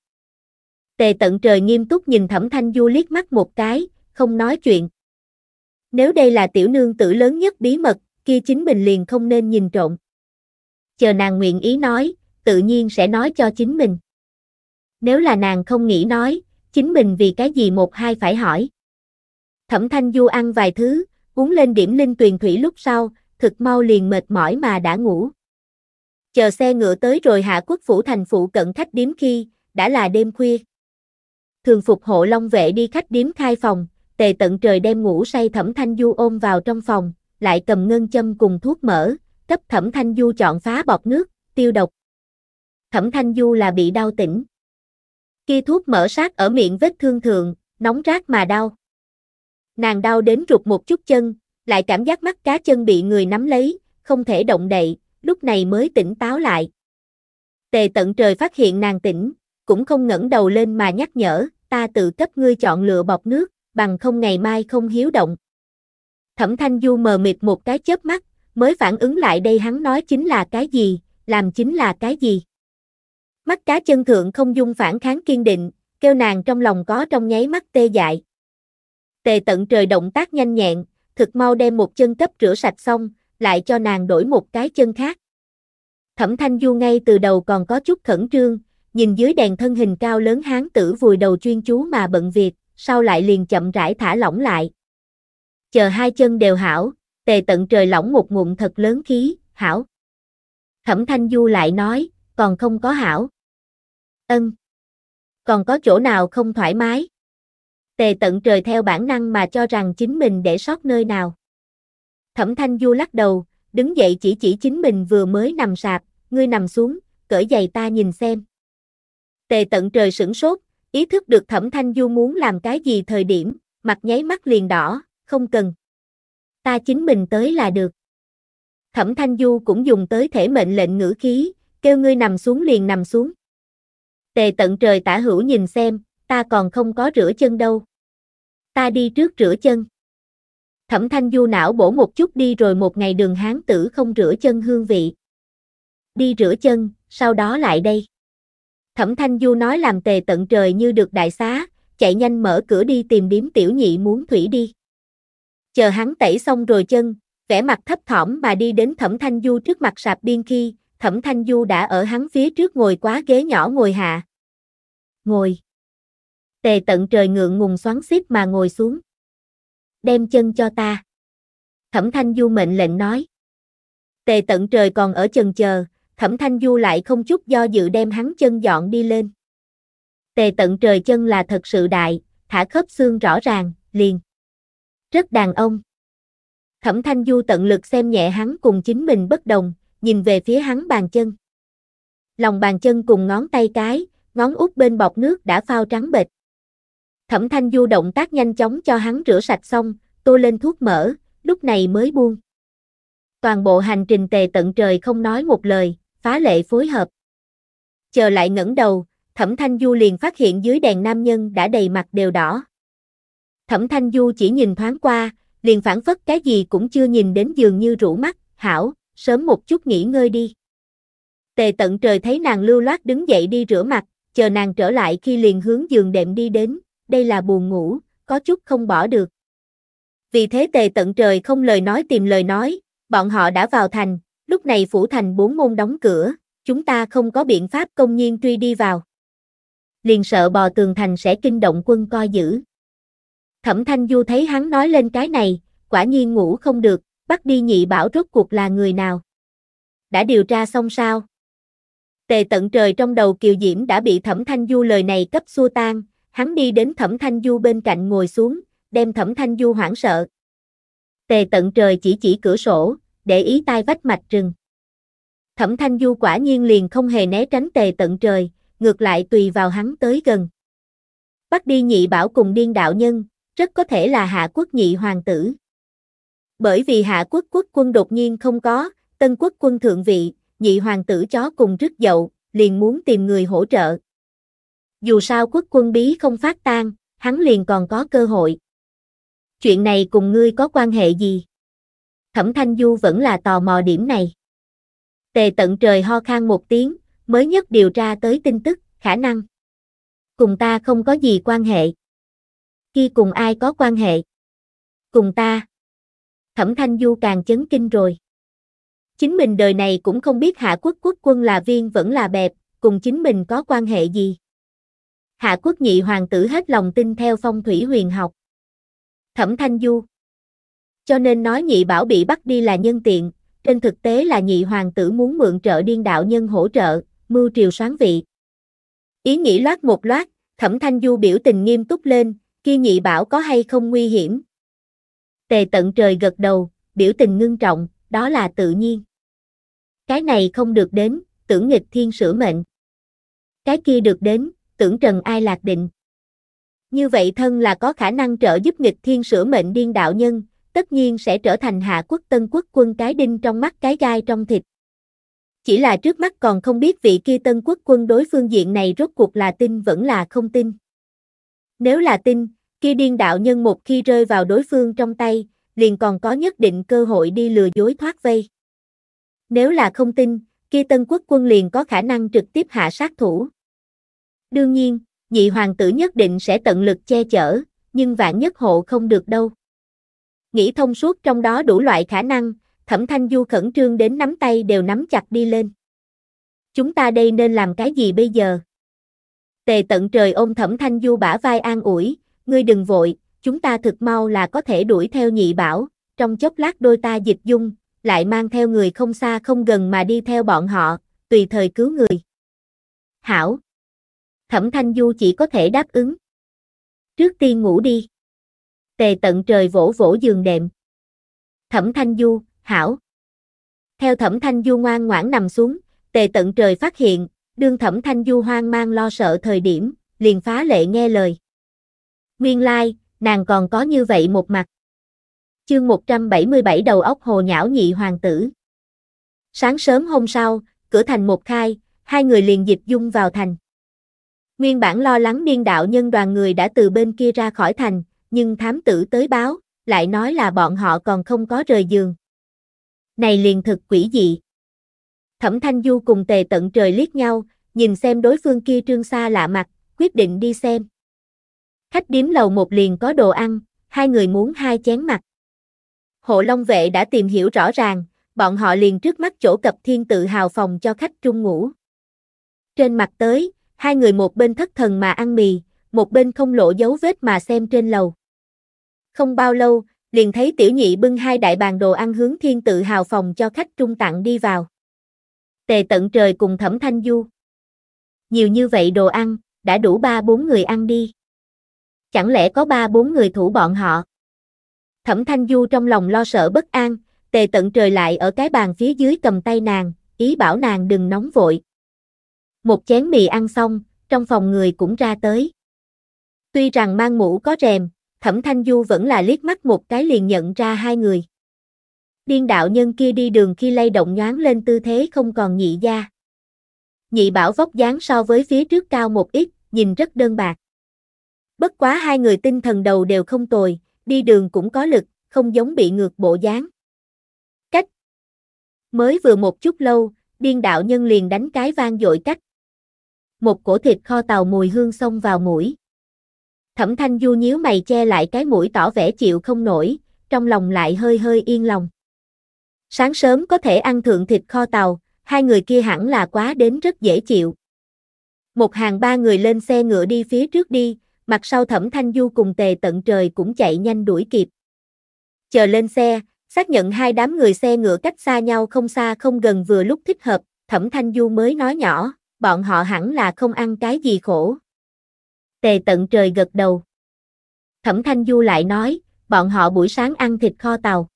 Tề tận trời nghiêm túc nhìn Thẩm Thanh Du liếc mắt một cái, không nói chuyện. Nếu đây là tiểu nương tử lớn nhất bí mật, kia chính mình liền không nên nhìn trộm. Chờ nàng nguyện ý nói, tự nhiên sẽ nói cho chính mình. Nếu là nàng không nghĩ nói, chính mình vì cái gì một hai phải hỏi. Thẩm Thanh Du ăn vài thứ, uống lên điểm linh tuyền thủy lúc sau, thực mau liền mệt mỏi mà đã ngủ. Chờ xe ngựa tới rồi hạ quốc phủ thành phụ cận khách điếm khi, đã là đêm khuya. Thường phục hộ long vệ đi khách điếm khai phòng, tề tận trời đem ngủ say Thẩm Thanh Du ôm vào trong phòng, lại cầm ngân châm cùng thuốc mỡ, cấp Thẩm Thanh Du chọn phá bọt nước, tiêu độc. Thẩm Thanh Du là bị đau tỉnh. Kia thuốc mỡ sát ở miệng vết thương thường, nóng rát mà đau. Nàng đau đến rụt một chút chân, lại cảm giác mắt cá chân bị người nắm lấy, không thể động đậy, lúc này mới tỉnh táo lại. Tề tận trời phát hiện nàng tỉnh, cũng không ngẩng đầu lên mà nhắc nhở, ta tự cấp ngươi chọn lựa bọc nước, bằng không ngày mai không hiếu động. Thẩm Thanh Du mờ mịt một cái chớp mắt, mới phản ứng lại đây hắn nói chính là cái gì, làm chính là cái gì. Mắt cá chân thượng không dung phản kháng kiên định, kêu nàng trong lòng có trong nháy mắt tê dại. Tề tận trời động tác nhanh nhẹn, thực mau đem một chân cấp rửa sạch xong, lại cho nàng đổi một cái chân khác. Thẩm Thanh Du ngay từ đầu còn có chút khẩn trương, nhìn dưới đèn thân hình cao lớn hán tử vùi đầu chuyên chú mà bận việc, sau lại liền chậm rãi thả lỏng lại chờ hai chân đều hảo, tề tận trời lỏng một ngụm thật lớn khí, hảo. Thẩm Thanh Du lại nói, còn không có hảo. Ân. Còn có chỗ nào không thoải mái? Tề tận trời theo bản năng mà cho rằng chính mình để sót nơi nào. Thẩm Thanh Du lắc đầu, đứng dậy chỉ chỉ chính mình vừa mới nằm sạp, ngươi nằm xuống, cởi giày ta nhìn xem. Tề tận trời sửng sốt, ý thức được Thẩm Thanh Du muốn làm cái gì thời điểm, mặt nháy mắt liền đỏ, không cần. Ta chính mình tới là được. Thẩm Thanh Du cũng dùng tới thể mệnh lệnh ngữ khí, kêu ngươi nằm xuống liền nằm xuống. Tề tận trời tả hữu nhìn xem, ta còn không có rửa chân đâu. Ta đi trước rửa chân. Thẩm Thanh Du não bổ một chút đi rồi một ngày đường hán tử không rửa chân hương vị. Đi rửa chân, sau đó lại đây. Thẩm Thanh Du nói làm tề tận trời như được đại xá, chạy nhanh mở cửa đi tìm điếm tiểu nhị muốn thủy đi chờ hắn tẩy xong rồi chân, vẻ mặt thấp thỏm mà đi đến Thẩm Thanh Du trước mặt sạp biên khi, Thẩm Thanh Du đã ở hắn phía trước ngồi quá ghế nhỏ ngồi hạ. Ngồi. Tề tận trời ngượng ngùng xoắn xít mà ngồi xuống. Đem chân cho ta. Thẩm Thanh Du mệnh lệnh nói. Tề tận trời còn ở chần chờ, Thẩm Thanh Du lại không chút do dự đem hắn chân dọn đi lên. Tề tận trời chân là thật sự đại, thả khớp xương rõ ràng, liền. Rất đàn ông. Thẩm Thanh Du tận lực xem nhẹ hắn cùng chính mình bất đồng, nhìn về phía hắn bàn chân. Lòng bàn chân cùng ngón tay cái, ngón út bên bọc nước đã phao trắng bệch. Thẩm Thanh Du động tác nhanh chóng cho hắn rửa sạch xong, tô lên thuốc mỡ, lúc này mới buông. Toàn bộ hành trình tề tận trời không nói một lời, phá lệ phối hợp. Chờ lại ngẩng đầu, Thẩm Thanh Du liền phát hiện dưới đèn nam nhân đã đầy mặt đều đỏ. Thẩm Thanh Du chỉ nhìn thoáng qua, liền phản phất cái gì cũng chưa nhìn đến giường như rũ mắt, hảo, sớm một chút nghỉ ngơi đi. Tề tận trời thấy nàng lưu loát đứng dậy đi rửa mặt, chờ nàng trở lại khi liền hướng giường đệm đi đến, đây là buồn ngủ, có chút không bỏ được. Vì thế tề tận trời không lời nói tìm lời nói, bọn họ đã vào thành, lúc này phủ thành bốn môn đóng cửa, chúng ta không có biện pháp công nhiên truy đi vào. Liền sợ bò tường thành sẽ kinh động quân coi giữ. Thẩm Thanh Du thấy hắn nói lên cái này, quả nhiên ngủ không được, bắt đi nhị bảo rốt cuộc là người nào. Đã điều tra xong sao? Tề tận trời trong đầu Kiều Diễm đã bị Thẩm Thanh Du lời này cấp xua tan, hắn đi đến Thẩm Thanh Du bên cạnh ngồi xuống, đem Thẩm Thanh Du hoảng sợ. Tề tận trời chỉ chỉ cửa sổ, để ý tai vách mạch rừng. Thẩm Thanh Du quả nhiên liền không hề né tránh tề tận trời, ngược lại tùy vào hắn tới gần. Bắt đi nhị bảo cùng điên đạo nhân, rất có thể là Hạ quốc nhị hoàng tử. Bởi vì Hạ quốc quốc quân đột nhiên không có, Tân quốc quân thượng vị, nhị hoàng tử chó cùng rứt dậu, liền muốn tìm người hỗ trợ. Dù sao quốc quân bí không phát tan, hắn liền còn có cơ hội. Chuyện này cùng ngươi có quan hệ gì? Thẩm Thanh Du vẫn là tò mò điểm này. Tề tận trời ho khan một tiếng, mới nhất điều tra tới tin tức, khả năng. Cùng ta không có gì quan hệ kia cùng ai có quan hệ? Cùng ta. Thẩm Thanh Du càng chấn kinh rồi. Chính mình đời này cũng không biết Hạ Quốc quốc quân là viên vẫn là bẹp, cùng chính mình có quan hệ gì. Hạ Quốc nhị hoàng tử hết lòng tin theo phong thủy huyền học. Thẩm Thanh Du. Cho nên nói nhị bảo bị bắt đi là nhân tiện, trên thực tế là nhị hoàng tử muốn mượn trợ điên đạo nhân hỗ trợ, mưu triều sáng vị. Ý nghĩ loát một loát, Thẩm Thanh Du biểu tình nghiêm túc lên, kia nhị bảo có hay không nguy hiểm? Tề tận trời gật đầu, biểu tình ngưng trọng, đó là tự nhiên. Cái này không được đến, tưởng nghịch thiên sửa mệnh. Cái kia được đến, tưởng trần ai lạc định. Như vậy thân là có khả năng trợ giúp nghịch thiên sửa mệnh điên đạo nhân, tất nhiên sẽ trở thành hạ quốc tân quốc quân cái đinh trong mắt cái gai trong thịt. Chỉ là trước mắt còn không biết vị kia tân quốc quân đối phương diện này rốt cuộc là tin vẫn là không tin. Nếu là tin, khi điên đạo nhân một khi rơi vào đối phương trong tay, liền còn có nhất định cơ hội đi lừa dối thoát vây. Nếu là không tin, kia tân quốc quân liền có khả năng trực tiếp hạ sát thủ. Đương nhiên, nhị hoàng tử nhất định sẽ tận lực che chở, nhưng vạn nhất hộ không được đâu. Nghĩ thông suốt trong đó đủ loại khả năng, thẩm thanh du khẩn trương đến nắm tay đều nắm chặt đi lên. Chúng ta đây nên làm cái gì bây giờ? Tề tận trời ôm thẩm thanh du bả vai an ủi, ngươi đừng vội, chúng ta thực mau là có thể đuổi theo nhị bảo, trong chốc lát đôi ta dịch dung, lại mang theo người không xa không gần mà đi theo bọn họ, tùy thời cứu người. Hảo! Thẩm Thanh Du chỉ có thể đáp ứng. Trước tiên ngủ đi. Tề tận trời vỗ vỗ giường đệm. Thẩm Thanh Du, Hảo! Theo Thẩm Thanh Du ngoan ngoãn nằm xuống, tề tận trời phát hiện, đương Thẩm Thanh Du hoang mang lo sợ thời điểm, liền phá lệ nghe lời. Nguyên lai, like, nàng còn có như vậy một mặt. Chương 177 đầu óc hồ nhảo nhị hoàng tử. Sáng sớm hôm sau, cửa thành một khai, hai người liền dịch dung vào thành. Nguyên bản lo lắng niên đạo nhân đoàn người đã từ bên kia ra khỏi thành, nhưng thám tử tới báo, lại nói là bọn họ còn không có rời giường. Này liền thực quỷ dị. Thẩm Thanh Du cùng tề tận trời liếc nhau, nhìn xem đối phương kia trương xa lạ mặt, quyết định đi xem khách điếm lầu một liền có đồ ăn, hai người muốn hai chén mặt. Hộ Long vệ đã tìm hiểu rõ ràng, bọn họ liền trước mắt chỗ cập thiên tự hào phòng cho khách trung ngủ. Trên mặt tới, hai người một bên thất thần mà ăn mì, một bên không lộ dấu vết mà xem trên lầu. Không bao lâu, liền thấy tiểu nhị bưng hai đại bàn đồ ăn hướng thiên tự hào phòng cho khách trung tặng đi vào. Tề tận trời cùng thẩm thanh du. Nhiều như vậy đồ ăn, đã đủ ba bốn người ăn đi chẳng lẽ có ba bốn người thủ bọn họ. Thẩm Thanh Du trong lòng lo sợ bất an, tề tận trời lại ở cái bàn phía dưới cầm tay nàng, ý bảo nàng đừng nóng vội. Một chén mì ăn xong, trong phòng người cũng ra tới. Tuy rằng mang mũ có rèm, Thẩm Thanh Du vẫn là liếc mắt một cái liền nhận ra hai người. Điên đạo nhân kia đi đường khi lay động nhoáng lên tư thế không còn nhị gia. Nhị bảo vóc dáng so với phía trước cao một ít, nhìn rất đơn bạc. Bất quá hai người tinh thần đầu đều không tồi, đi đường cũng có lực, không giống bị ngược bộ dáng. Cách. Mới vừa một chút lâu, điên đạo nhân liền đánh cái vang dội cách. Một cổ thịt kho tàu mùi hương xông vào mũi. Thẩm thanh du nhíu mày che lại cái mũi tỏ vẻ chịu không nổi, trong lòng lại hơi hơi yên lòng. Sáng sớm có thể ăn thượng thịt kho tàu, hai người kia hẳn là quá đến rất dễ chịu. Một hàng ba người lên xe ngựa đi phía trước đi, mặt sau thẩm thanh du cùng tề tận trời cũng chạy nhanh đuổi kịp. Chờ lên xe, xác nhận hai đám người xe ngựa cách xa nhau không xa không gần vừa lúc thích hợp, thẩm thanh du mới nói nhỏ, bọn họ hẳn là không ăn cái gì khổ. Tề tận trời gật đầu. Thẩm thanh du lại nói, bọn họ buổi sáng ăn thịt kho tàu.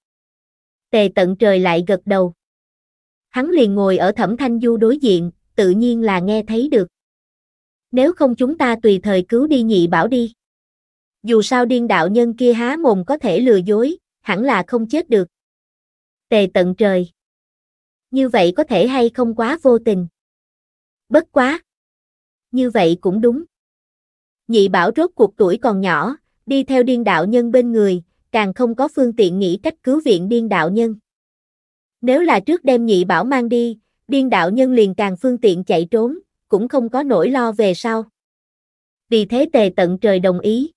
Tề tận trời lại gật đầu. Hắn liền ngồi ở thẩm thanh du đối diện, tự nhiên là nghe thấy được nếu không chúng ta tùy thời cứu đi nhị bảo đi. Dù sao điên đạo nhân kia há mồm có thể lừa dối, hẳn là không chết được. Tề tận trời. Như vậy có thể hay không quá vô tình. Bất quá. Như vậy cũng đúng. Nhị bảo rốt cuộc tuổi còn nhỏ, đi theo điên đạo nhân bên người, càng không có phương tiện nghĩ cách cứu viện điên đạo nhân. Nếu là trước đem nhị bảo mang đi, điên đạo nhân liền càng phương tiện chạy trốn, cũng không có nỗi lo về sau. Vì thế tề tận trời đồng ý.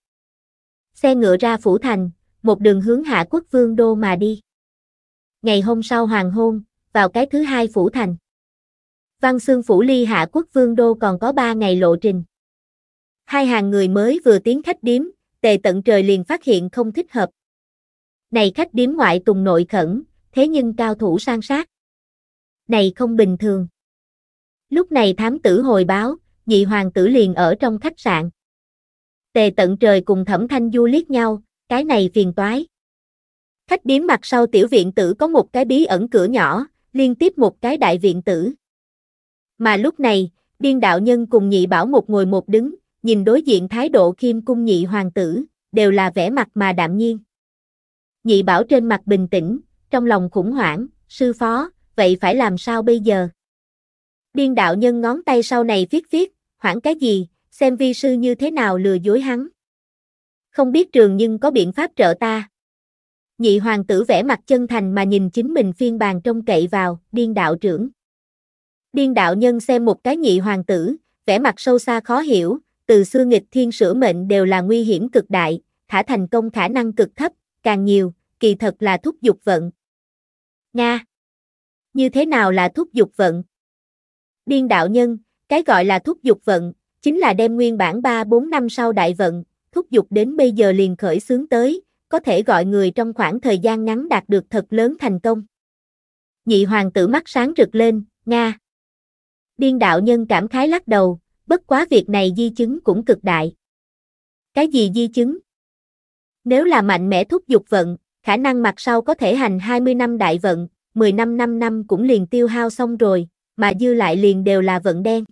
Xe ngựa ra phủ thành, một đường hướng hạ quốc vương đô mà đi. Ngày hôm sau hoàng hôn, vào cái thứ hai phủ thành. Văn xương phủ ly hạ quốc vương đô còn có ba ngày lộ trình. Hai hàng người mới vừa tiến khách điếm, tề tận trời liền phát hiện không thích hợp. Này khách điếm ngoại tùng nội khẩn, thế nhưng cao thủ sang sát. Này không bình thường. Lúc này thám tử hồi báo, nhị hoàng tử liền ở trong khách sạn. Tề tận trời cùng thẩm thanh du liếc nhau, cái này phiền toái. Khách điếm mặt sau tiểu viện tử có một cái bí ẩn cửa nhỏ, liên tiếp một cái đại viện tử. Mà lúc này, điên đạo nhân cùng nhị bảo một ngồi một đứng, nhìn đối diện thái độ khiêm cung nhị hoàng tử, đều là vẻ mặt mà đạm nhiên. Nhị bảo trên mặt bình tĩnh, trong lòng khủng hoảng, sư phó, vậy phải làm sao bây giờ? Điên đạo nhân ngón tay sau này viết viết, hoảng cái gì, xem vi sư như thế nào lừa dối hắn. Không biết trường nhưng có biện pháp trợ ta. Nhị hoàng tử vẽ mặt chân thành mà nhìn chính mình phiên bàn trông cậy vào, điên đạo trưởng. Điên đạo nhân xem một cái nhị hoàng tử, vẻ mặt sâu xa khó hiểu, từ xưa nghịch thiên sửa mệnh đều là nguy hiểm cực đại, thả thành công khả năng cực thấp, càng nhiều, kỳ thật là thúc dục vận. Nga! Như thế nào là thúc dục vận? Điên đạo nhân, cái gọi là thúc dục vận, chính là đem nguyên bản 3-4 năm sau đại vận, thúc dục đến bây giờ liền khởi xướng tới, có thể gọi người trong khoảng thời gian ngắn đạt được thật lớn thành công. Nhị hoàng tử mắt sáng rực lên, Nga. Điên đạo nhân cảm khái lắc đầu, bất quá việc này di chứng cũng cực đại. Cái gì di chứng? Nếu là mạnh mẽ thúc dục vận, khả năng mặt sau có thể hành 20 năm đại vận, 15 năm năm cũng liền tiêu hao xong rồi, mà dư lại liền đều là vận đen.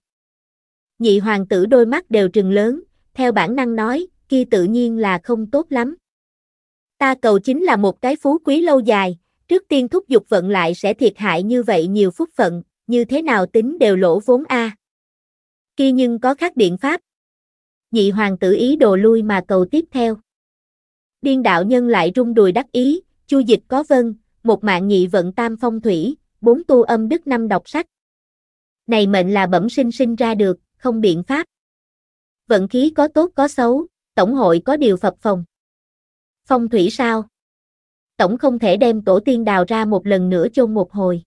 Nhị hoàng tử đôi mắt đều trừng lớn, theo bản năng nói, kia tự nhiên là không tốt lắm. Ta cầu chính là một cái phú quý lâu dài, trước tiên thúc dục vận lại sẽ thiệt hại như vậy nhiều phúc phận, như thế nào tính đều lỗ vốn a. Kia nhưng có khác biện pháp. Nhị hoàng tử ý đồ lui mà cầu tiếp theo. Điên đạo nhân lại rung đùi đắc ý, chu dịch có vân, một mạng nhị vận tam phong thủy, bốn tu âm đức năm đọc sách này mệnh là bẩm sinh sinh ra được, không biện pháp. Vận khí có tốt có xấu, tổng hội có điều phật phòng. Phong thủy sao? Tổng không thể đem tổ tiên đào ra một lần nữa chôn một hồi.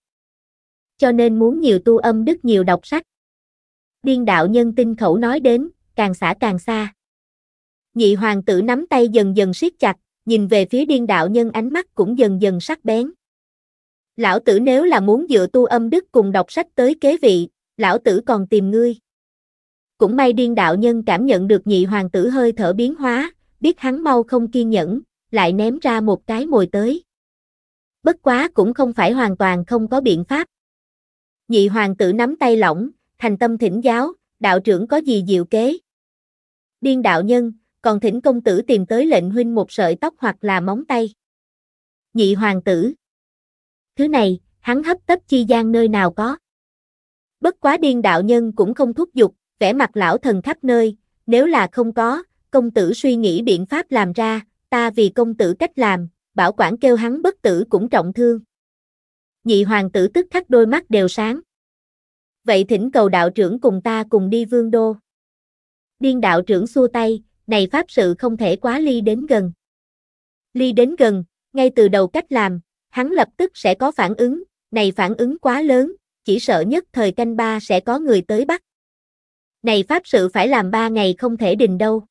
Cho nên muốn nhiều tu âm đức nhiều đọc sách. Điên đạo nhân tinh khẩu nói đến, càng xả càng xa. Nhị hoàng tử nắm tay dần dần siết chặt, nhìn về phía điên đạo nhân ánh mắt cũng dần dần sắc bén. Lão tử nếu là muốn dựa tu âm đức cùng đọc sách tới kế vị, lão tử còn tìm ngươi. Cũng may điên đạo nhân cảm nhận được nhị hoàng tử hơi thở biến hóa, biết hắn mau không kiên nhẫn, lại ném ra một cái mồi tới. Bất quá cũng không phải hoàn toàn không có biện pháp. Nhị hoàng tử nắm tay lỏng, thành tâm thỉnh giáo, đạo trưởng có gì diệu kế. Điên đạo nhân, còn thỉnh công tử tìm tới lệnh huynh một sợi tóc hoặc là móng tay. Nhị hoàng tử. Thứ này, hắn hấp tấp chi gian nơi nào có. Bất quá điên đạo nhân cũng không thúc giục, vẻ mặt lão thần khắp nơi, nếu là không có, công tử suy nghĩ biện pháp làm ra, ta vì công tử cách làm, bảo quản kêu hắn bất tử cũng trọng thương. Nhị hoàng tử tức khắc đôi mắt đều sáng. Vậy thỉnh cầu đạo trưởng cùng ta cùng đi vương đô. Điên đạo trưởng xua tay, này pháp sự không thể quá ly đến gần. Ly đến gần, ngay từ đầu cách làm, hắn lập tức sẽ có phản ứng, này phản ứng quá lớn, chỉ sợ nhất thời canh ba sẽ có người tới bắt. Này pháp sự phải làm ba ngày không thể đình đâu.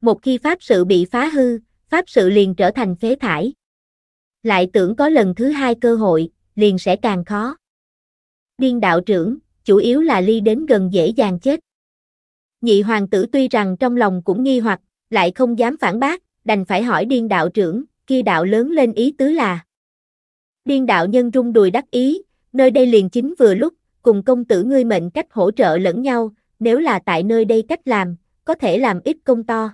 Một khi pháp sự bị phá hư, pháp sự liền trở thành phế thải. Lại tưởng có lần thứ hai cơ hội, liền sẽ càng khó. Điên đạo trưởng, chủ yếu là ly đến gần dễ dàng chết. Nhị hoàng tử tuy rằng trong lòng cũng nghi hoặc, lại không dám phản bác, đành phải hỏi điên đạo trưởng, kia đạo lớn lên ý tứ là. Điên đạo nhân rung đùi đắc ý, nơi đây liền chính vừa lúc, cùng công tử ngươi mệnh cách hỗ trợ lẫn nhau, nếu là tại nơi đây cách làm, có thể làm ít công to.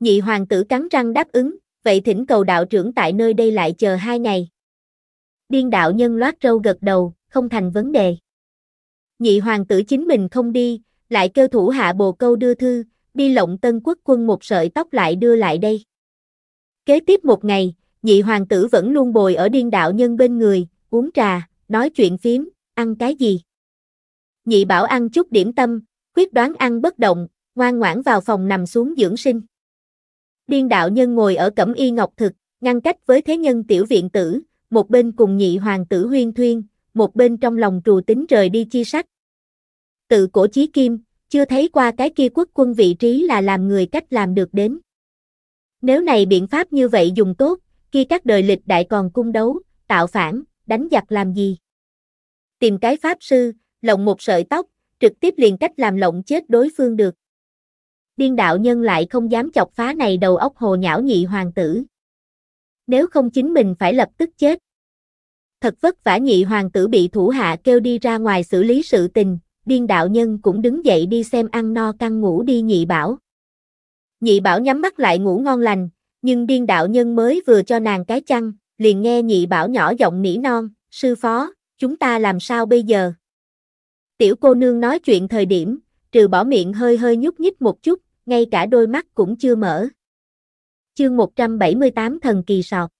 Nhị hoàng tử cắn răng đáp ứng, vậy thỉnh cầu đạo trưởng tại nơi đây lại chờ hai ngày. Điên đạo nhân loát râu gật đầu, không thành vấn đề. Nhị hoàng tử chính mình không đi, lại kêu thủ hạ bồ câu đưa thư, đi lộng tân quốc quân một sợi tóc lại đưa lại đây. Kế tiếp một ngày, nhị hoàng tử vẫn luôn bồi ở điên đạo nhân bên người, uống trà, nói chuyện phím, ăn cái gì? Nhị bảo ăn chút điểm tâm, quyết đoán ăn bất động, ngoan ngoãn vào phòng nằm xuống dưỡng sinh. Điên đạo nhân ngồi ở cẩm y ngọc thực, ngăn cách với thế nhân tiểu viện tử, một bên cùng nhị hoàng tử huyên thuyên, một bên trong lòng trù tính rời đi chi sách. Tự cổ chí kim, chưa thấy qua cái kia quốc quân vị trí là làm người cách làm được đến. Nếu này biện pháp như vậy dùng tốt, khi các đời lịch đại còn cung đấu, tạo phản, đánh giặc làm gì? Tìm cái pháp sư, lộng một sợi tóc, trực tiếp liền cách làm lộng chết đối phương được. Điên đạo nhân lại không dám chọc phá này đầu óc hồ nhão nhị hoàng tử. Nếu không chính mình phải lập tức chết. Thật vất vả nhị hoàng tử bị thủ hạ kêu đi ra ngoài xử lý sự tình, điên đạo nhân cũng đứng dậy đi xem ăn no căng ngủ đi nhị bảo. Nhị bảo nhắm mắt lại ngủ ngon lành, nhưng điên đạo nhân mới vừa cho nàng cái chăn, liền nghe nhị bảo nhỏ giọng nỉ non, sư phó, chúng ta làm sao bây giờ? Tiểu cô nương nói chuyện thời điểm, trừ bỏ miệng hơi hơi nhúc nhích một chút, ngay cả đôi mắt cũng chưa mở. Chương 178 thần kỳ sọt.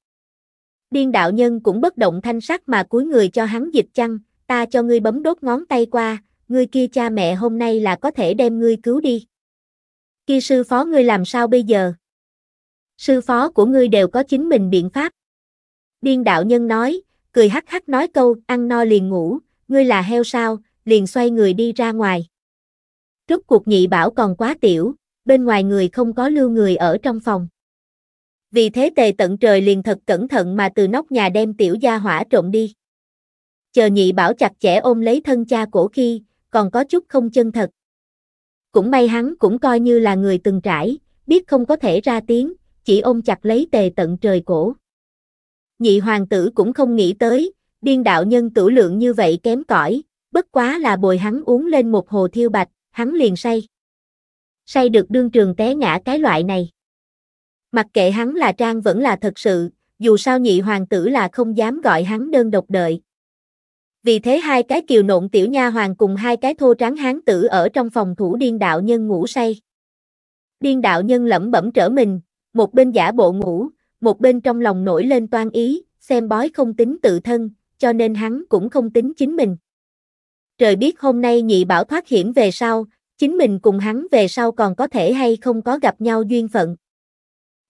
Điên đạo nhân cũng bất động thanh sắc mà cúi người cho hắn dịch chăng, ta cho ngươi bấm đốt ngón tay qua, ngươi kia cha mẹ hôm nay là có thể đem ngươi cứu đi. Kia sư phó ngươi làm sao bây giờ? Sư phó của ngươi đều có chính mình biện pháp. Điên đạo nhân nói, cười hắc hắc nói câu, ăn no liền ngủ, ngươi là heo sao, liền xoay người đi ra ngoài. Rốt cuộc nhị bảo còn quá tiểu, bên ngoài người không có lưu người ở trong phòng. Vì thế tề tận trời liền thật cẩn thận mà từ nóc nhà đem tiểu gia hỏa trộm đi. Chờ nhị bảo chặt chẽ ôm lấy thân cha cổ khi, còn có chút không chân thật. Cũng may hắn cũng coi như là người từng trải, biết không có thể ra tiếng, chỉ ôm chặt lấy tề tận trời cổ nhị hoàng tử cũng không nghĩ tới, điên đạo nhân tử lượng như vậy kém cỏi, bất quá là bồi hắn uống lên một hồ thiêu bạch, hắn liền say. Say được đương trường té ngã cái loại này. Mặc kệ hắn là trang vẫn là thật sự, dù sao nhị hoàng tử là không dám gọi hắn đơn độc đợi. Vì thế hai cái kiều nộn tiểu nha hoàng cùng hai cái thô trắng hán tử ở trong phòng thủ điên đạo nhân ngủ say. Điên đạo nhân lẩm bẩm trở mình, một bên giả bộ ngủ, một bên trong lòng nổi lên toan ý, xem bói không tính tự thân, cho nên hắn cũng không tính chính mình. Trời biết hôm nay nhị bảo thoát hiểm về sau, chính mình cùng hắn về sau còn có thể hay không có gặp nhau duyên phận.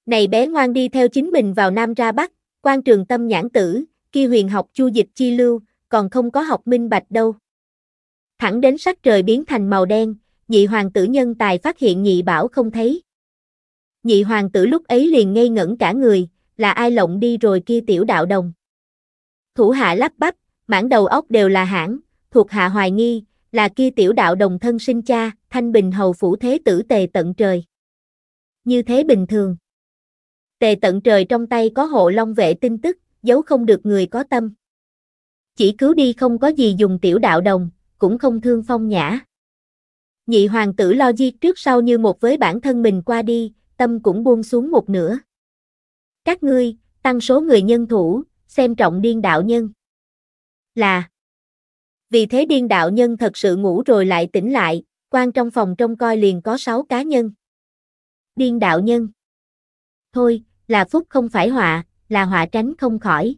Này bé ngoan đi theo chính mình vào Nam ra Bắc, quan trường tâm nhãn tử, kia huyền học chu dịch chi lưu, còn không có học minh bạch đâu. Thẳng đến sắc trời biến thành màu đen, nhị hoàng tử nhân tài phát hiện nhị bảo không thấy. Nhị hoàng tử lúc ấy liền ngây ngẩn cả người, là ai lộng đi rồi kia tiểu đạo đồng. Thủ hạ lắp bắp, mãn đầu óc đều là hãng, thuộc hạ hoài nghi, là kia tiểu đạo đồng thân sinh cha, thanh bình hầu phủ thế tử tề tận trời. Như thế bình thường. Tề tận trời trong tay có hộ long vệ tin tức, giấu không được người có tâm. Chỉ cứu đi không có gì dùng tiểu đạo đồng, cũng không thương phong nhã. Nhị hoàng tử lo di trước sau như một với bản thân mình qua đi, tâm cũng buông xuống một nửa. Các ngươi, tăng số người nhân thủ, xem trọng điên đạo nhân. Là Vì thế điên đạo nhân thật sự ngủ rồi lại tỉnh lại, quan trong phòng trông coi liền có 6 cá nhân. Điên đạo nhân Thôi, là phúc không phải họa, là họa tránh không khỏi.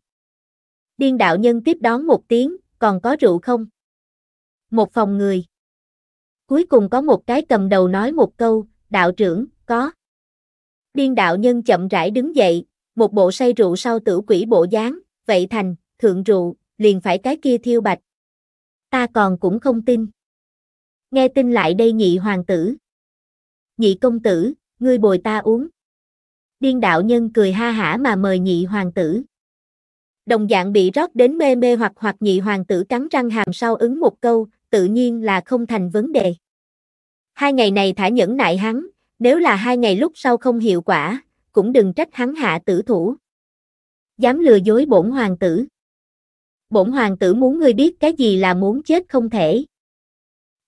Điên đạo nhân tiếp đón một tiếng, còn có rượu không? Một phòng người. Cuối cùng có một cái cầm đầu nói một câu, đạo trưởng, có. Điên đạo nhân chậm rãi đứng dậy, một bộ say rượu sau tử quỷ bộ dáng, vậy thành, thượng rượu, liền phải cái kia thiêu bạch. Ta còn cũng không tin. Nghe tin lại đây nhị hoàng tử. Nhị công tử, ngươi bồi ta uống. Điên đạo nhân cười ha hả mà mời nhị hoàng tử. Đồng dạng bị rót đến mê mê hoặc hoặc nhị hoàng tử cắn răng hàm sau ứng một câu, tự nhiên là không thành vấn đề. Hai ngày này thả nhẫn nại hắn, nếu là hai ngày lúc sau không hiệu quả, cũng đừng trách hắn hạ tử thủ. Dám lừa dối bổn hoàng tử. Bổn hoàng tử muốn ngươi biết cái gì là muốn chết không thể.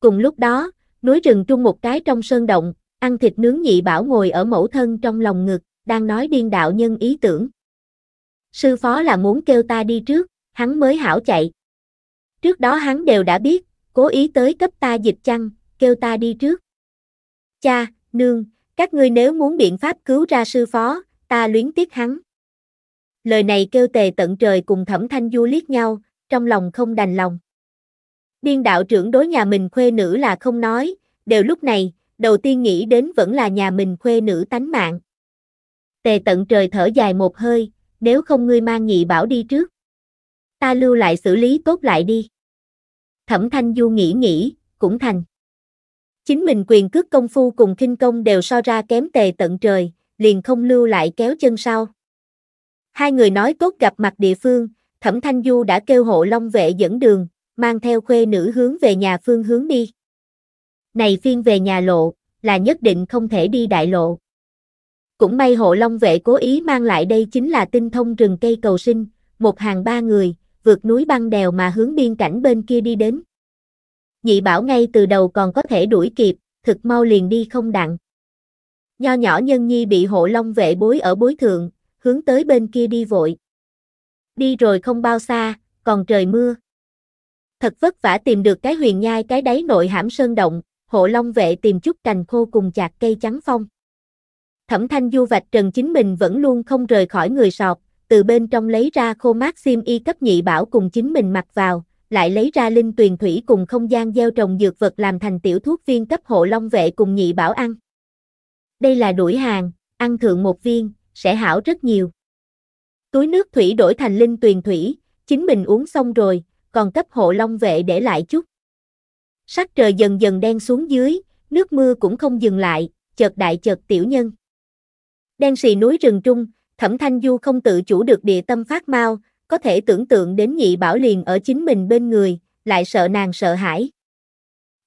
Cùng lúc đó, núi rừng trung một cái trong sơn động, ăn thịt nướng nhị bảo ngồi ở mẫu thân trong lòng ngực, đang nói điên đạo nhân ý tưởng. Sư phó là muốn kêu ta đi trước, hắn mới hảo chạy. Trước đó hắn đều đã biết, cố ý tới cấp ta dịch chăng, kêu ta đi trước. Cha, nương, các ngươi nếu muốn biện pháp cứu ra sư phó, ta luyến tiếc hắn. Lời này kêu tề tận trời cùng thẩm thanh du liếc nhau, trong lòng không đành lòng. Điên đạo trưởng đối nhà mình khuê nữ là không nói, đều lúc này, đầu tiên nghĩ đến vẫn là nhà mình khuê nữ tánh mạng. Tề tận trời thở dài một hơi, nếu không ngươi mang nhị bảo đi trước. Ta lưu lại xử lý tốt lại đi. Thẩm Thanh Du nghĩ nghĩ, cũng thành. Chính mình quyền cước công phu cùng kinh công đều so ra kém tề tận trời, liền không lưu lại kéo chân sau. Hai người nói cốt gặp mặt địa phương, Thẩm Thanh Du đã kêu hộ Long Vệ dẫn đường, mang theo khuê nữ hướng về nhà phương hướng đi. Này phiên về nhà lộ, là nhất định không thể đi đại lộ. Cũng may hộ Long Vệ cố ý mang lại đây chính là tinh thông rừng cây cầu sinh, một hàng ba người, vượt núi băng đèo mà hướng biên cảnh bên kia đi đến nhị bảo ngay từ đầu còn có thể đuổi kịp, thực mau liền đi không đặng. Nho nhỏ nhân nhi bị hộ long vệ bối ở bối thượng, hướng tới bên kia đi vội. Đi rồi không bao xa, còn trời mưa. Thật vất vả tìm được cái huyền nhai cái đáy nội hãm sơn động, hộ long vệ tìm chút cành khô cùng chạc cây trắng phong. Thẩm thanh du vạch trần chính mình vẫn luôn không rời khỏi người sọt, từ bên trong lấy ra khô mát sim y cấp nhị bảo cùng chính mình mặc vào, lại lấy ra linh tuyền thủy cùng không gian gieo trồng dược vật làm thành tiểu thuốc viên cấp hộ long vệ cùng nhị bảo ăn. Đây là đuổi hàng, ăn thượng một viên, sẽ hảo rất nhiều. Túi nước thủy đổi thành linh tuyền thủy, chính mình uống xong rồi, còn cấp hộ long vệ để lại chút. Sắc trời dần dần đen xuống dưới, nước mưa cũng không dừng lại, chợt đại chợt tiểu nhân. Đen xì núi rừng trung, thẩm thanh du không tự chủ được địa tâm phát mau, có thể tưởng tượng đến nhị bảo liền ở chính mình bên người, lại sợ nàng sợ hãi.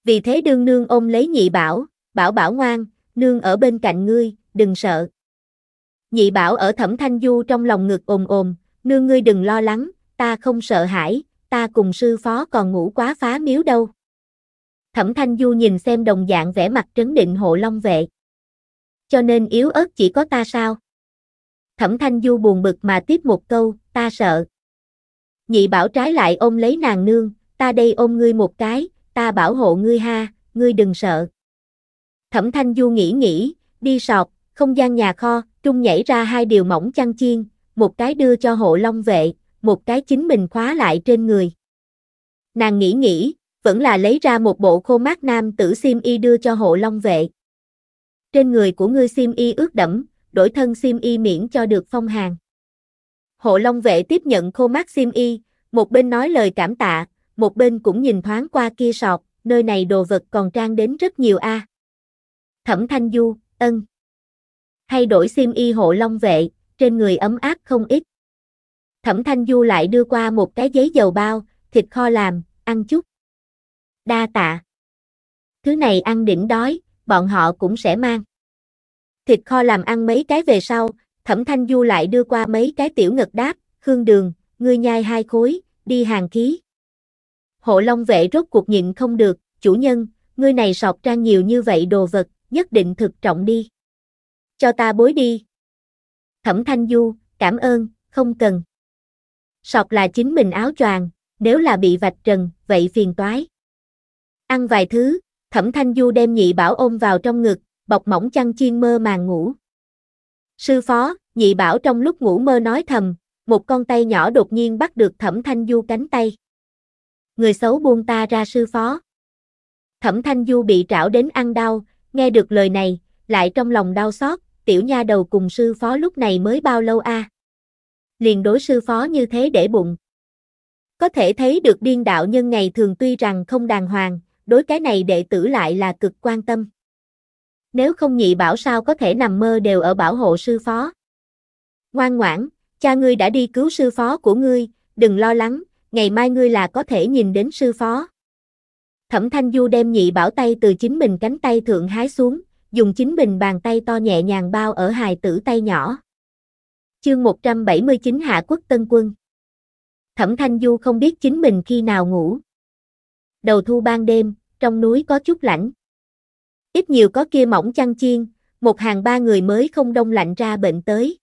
Vì thế đương nương ôm lấy nhị bảo, bảo bảo ngoan, nương ở bên cạnh ngươi, đừng sợ. Nhị bảo ở thẩm thanh du trong lòng ngực ồm ồm, nương ngươi đừng lo lắng, ta không sợ hãi, ta cùng sư phó còn ngủ quá phá miếu đâu. Thẩm thanh du nhìn xem đồng dạng vẻ mặt trấn định hộ long vệ. Cho nên yếu ớt chỉ có ta sao? Thẩm thanh du buồn bực mà tiếp một câu, ta sợ. Nhị bảo trái lại ôm lấy nàng nương, ta đây ôm ngươi một cái, ta bảo hộ ngươi ha, ngươi đừng sợ. Thẩm thanh du nghĩ nghĩ, đi sọt, không gian nhà kho, trung nhảy ra hai điều mỏng chăn chiên, một cái đưa cho hộ long vệ, một cái chính mình khóa lại trên người. Nàng nghĩ nghĩ, vẫn là lấy ra một bộ khô mát nam tử sim y đưa cho hộ long vệ. Trên người của ngươi sim y ướt đẫm, đổi thân sim y miễn cho được phong hàng. Hộ Long vệ tiếp nhận khô mát sim y, một bên nói lời cảm tạ, một bên cũng nhìn thoáng qua kia sọt, nơi này đồ vật còn trang đến rất nhiều a. À. Thẩm Thanh Du, ân. Thay đổi sim y hộ Long vệ, trên người ấm áp không ít. Thẩm Thanh Du lại đưa qua một cái giấy dầu bao, thịt kho làm, ăn chút. Đa tạ. Thứ này ăn đỉnh đói, bọn họ cũng sẽ mang. Thịt kho làm ăn mấy cái về sau, Thẩm Thanh Du lại đưa qua mấy cái tiểu ngật đáp, hương đường, ngươi nhai hai khối, đi hàng khí. Hộ Long vệ rốt cuộc nhịn không được, chủ nhân, ngươi này sọc trang nhiều như vậy đồ vật, nhất định thực trọng đi. Cho ta bối đi. Thẩm Thanh Du, cảm ơn, không cần. Sọc là chính mình áo choàng, nếu là bị vạch trần, vậy phiền toái. Ăn vài thứ, Thẩm Thanh Du đem nhị bảo ôm vào trong ngực, bọc mỏng chăn chiên mơ màng ngủ. Sư phó, nhị bảo trong lúc ngủ mơ nói thầm, một con tay nhỏ đột nhiên bắt được thẩm thanh du cánh tay. Người xấu buông ta ra sư phó. Thẩm thanh du bị trảo đến ăn đau, nghe được lời này, lại trong lòng đau xót, tiểu nha đầu cùng sư phó lúc này mới bao lâu a Liền đối sư phó như thế để bụng. Có thể thấy được điên đạo nhân ngày thường tuy rằng không đàng hoàng, đối cái này đệ tử lại là cực quan tâm nếu không nhị bảo sao có thể nằm mơ đều ở bảo hộ sư phó. Ngoan ngoãn, cha ngươi đã đi cứu sư phó của ngươi, đừng lo lắng, ngày mai ngươi là có thể nhìn đến sư phó. Thẩm Thanh Du đem nhị bảo tay từ chính mình cánh tay thượng hái xuống, dùng chính mình bàn tay to nhẹ nhàng bao ở hài tử tay nhỏ. Chương 179 Hạ Quốc Tân Quân Thẩm Thanh Du không biết chính mình khi nào ngủ. Đầu thu ban đêm, trong núi có chút lạnh. Ít nhiều có kia mỏng chăn chiên, một hàng ba người mới không đông lạnh ra bệnh tới.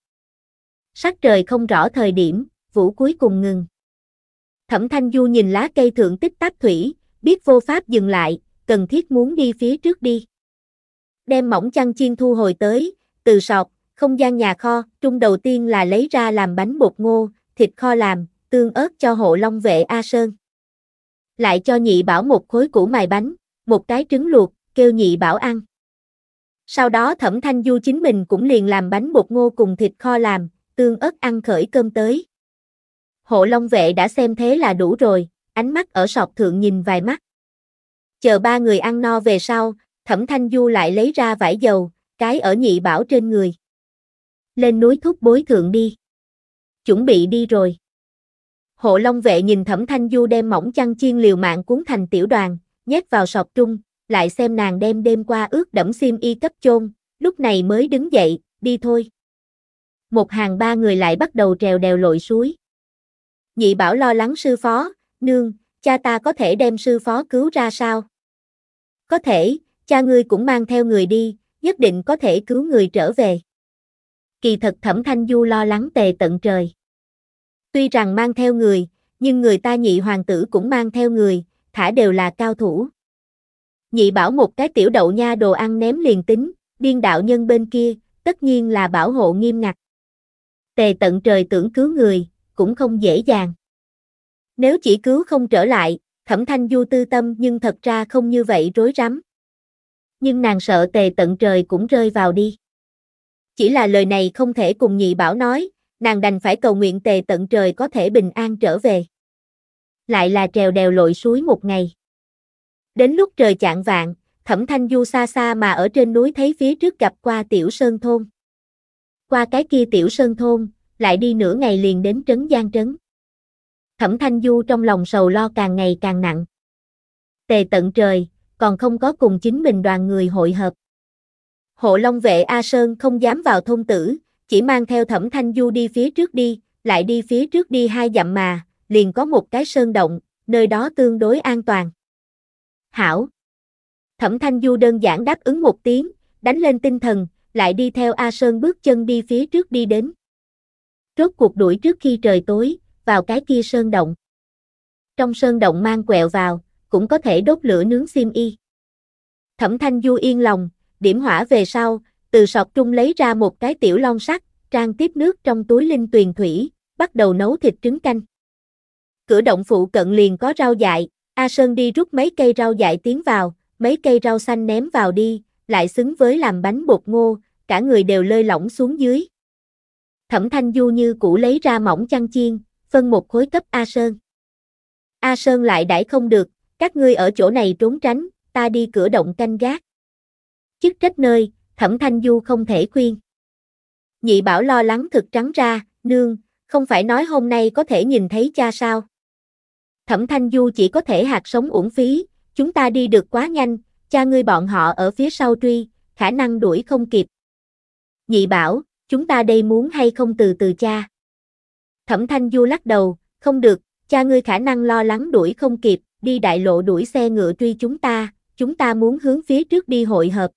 Sắc trời không rõ thời điểm, vũ cuối cùng ngừng. Thẩm Thanh Du nhìn lá cây thượng tích táp thủy, biết vô pháp dừng lại, cần thiết muốn đi phía trước đi. Đem mỏng chăn chiên thu hồi tới, từ sọt, không gian nhà kho, trung đầu tiên là lấy ra làm bánh bột ngô, thịt kho làm, tương ớt cho hộ long vệ A Sơn. Lại cho nhị bảo một khối củ mài bánh, một cái trứng luộc, kêu nhị bảo ăn. Sau đó Thẩm Thanh Du chính mình cũng liền làm bánh bột ngô cùng thịt kho làm, tương ớt ăn khởi cơm tới. Hộ Long vệ đã xem thế là đủ rồi, ánh mắt ở sọt thượng nhìn vài mắt. Chờ ba người ăn no về sau, Thẩm Thanh Du lại lấy ra vải dầu, cái ở nhị bảo trên người. Lên núi thúc bối thượng đi. Chuẩn bị đi rồi. Hộ Long vệ nhìn Thẩm Thanh Du đem mỏng chăn chiên liều mạng cuốn thành tiểu đoàn, nhét vào sọt trung, lại xem nàng đem đêm qua ướt đẫm xiêm y cấp chôn, lúc này mới đứng dậy, đi thôi. Một hàng ba người lại bắt đầu trèo đèo lội suối. Nhị bảo lo lắng sư phó, nương, cha ta có thể đem sư phó cứu ra sao? Có thể, cha ngươi cũng mang theo người đi, nhất định có thể cứu người trở về. Kỳ thật thẩm thanh du lo lắng tề tận trời. Tuy rằng mang theo người, nhưng người ta nhị hoàng tử cũng mang theo người, thả đều là cao thủ nhị bảo một cái tiểu đậu nha đồ ăn ném liền tính, điên đạo nhân bên kia, tất nhiên là bảo hộ nghiêm ngặt. Tề tận trời tưởng cứu người, cũng không dễ dàng. Nếu chỉ cứu không trở lại, thẩm thanh du tư tâm nhưng thật ra không như vậy rối rắm. Nhưng nàng sợ tề tận trời cũng rơi vào đi. Chỉ là lời này không thể cùng nhị bảo nói, nàng đành phải cầu nguyện tề tận trời có thể bình an trở về. Lại là trèo đèo lội suối một ngày. Đến lúc trời chạng vạn, Thẩm Thanh Du xa xa mà ở trên núi thấy phía trước gặp qua tiểu sơn thôn. Qua cái kia tiểu sơn thôn, lại đi nửa ngày liền đến trấn Giang trấn. Thẩm Thanh Du trong lòng sầu lo càng ngày càng nặng. Tề tận trời, còn không có cùng chính mình đoàn người hội hợp. Hộ Long vệ A Sơn không dám vào thôn tử, chỉ mang theo Thẩm Thanh Du đi phía trước đi, lại đi phía trước đi hai dặm mà, liền có một cái sơn động, nơi đó tương đối an toàn hảo. Thẩm Thanh Du đơn giản đáp ứng một tiếng, đánh lên tinh thần, lại đi theo A Sơn bước chân đi phía trước đi đến. Rốt cuộc đuổi trước khi trời tối, vào cái kia sơn động. Trong sơn động mang quẹo vào, cũng có thể đốt lửa nướng sim y. Thẩm Thanh Du yên lòng, điểm hỏa về sau, từ sọt trung lấy ra một cái tiểu lon sắt, trang tiếp nước trong túi linh tuyền thủy, bắt đầu nấu thịt trứng canh. Cửa động phụ cận liền có rau dại, A Sơn đi rút mấy cây rau dại tiến vào, mấy cây rau xanh ném vào đi, lại xứng với làm bánh bột ngô, cả người đều lơi lỏng xuống dưới. Thẩm Thanh Du như cũ lấy ra mỏng chăn chiên, phân một khối cấp A Sơn. A Sơn lại đãi không được, các ngươi ở chỗ này trốn tránh, ta đi cửa động canh gác. Chức trách nơi, Thẩm Thanh Du không thể khuyên. Nhị Bảo lo lắng thực trắng ra, nương, không phải nói hôm nay có thể nhìn thấy cha sao? Thẩm Thanh Du chỉ có thể hạt sống uổng phí, chúng ta đi được quá nhanh, cha ngươi bọn họ ở phía sau truy, khả năng đuổi không kịp. Nhị bảo, chúng ta đây muốn hay không từ từ cha. Thẩm Thanh Du lắc đầu, không được, cha ngươi khả năng lo lắng đuổi không kịp, đi đại lộ đuổi xe ngựa truy chúng ta, chúng ta muốn hướng phía trước đi hội hợp.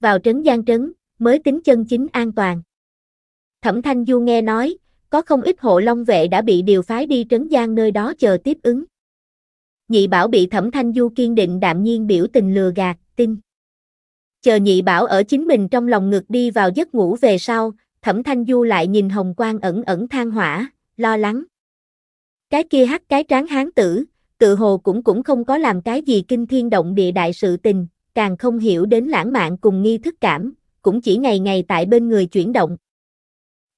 Vào trấn Giang Trấn, mới tính chân chính an toàn. Thẩm Thanh Du nghe nói, có không ít hộ long vệ đã bị điều phái đi trấn giang nơi đó chờ tiếp ứng. Nhị bảo bị thẩm thanh du kiên định đạm nhiên biểu tình lừa gạt, tin. Chờ nhị bảo ở chính mình trong lòng ngực đi vào giấc ngủ về sau, thẩm thanh du lại nhìn hồng quang ẩn ẩn than hỏa, lo lắng. Cái kia hắt cái tráng hán tử, tự hồ cũng cũng không có làm cái gì kinh thiên động địa đại sự tình, càng không hiểu đến lãng mạn cùng nghi thức cảm, cũng chỉ ngày ngày tại bên người chuyển động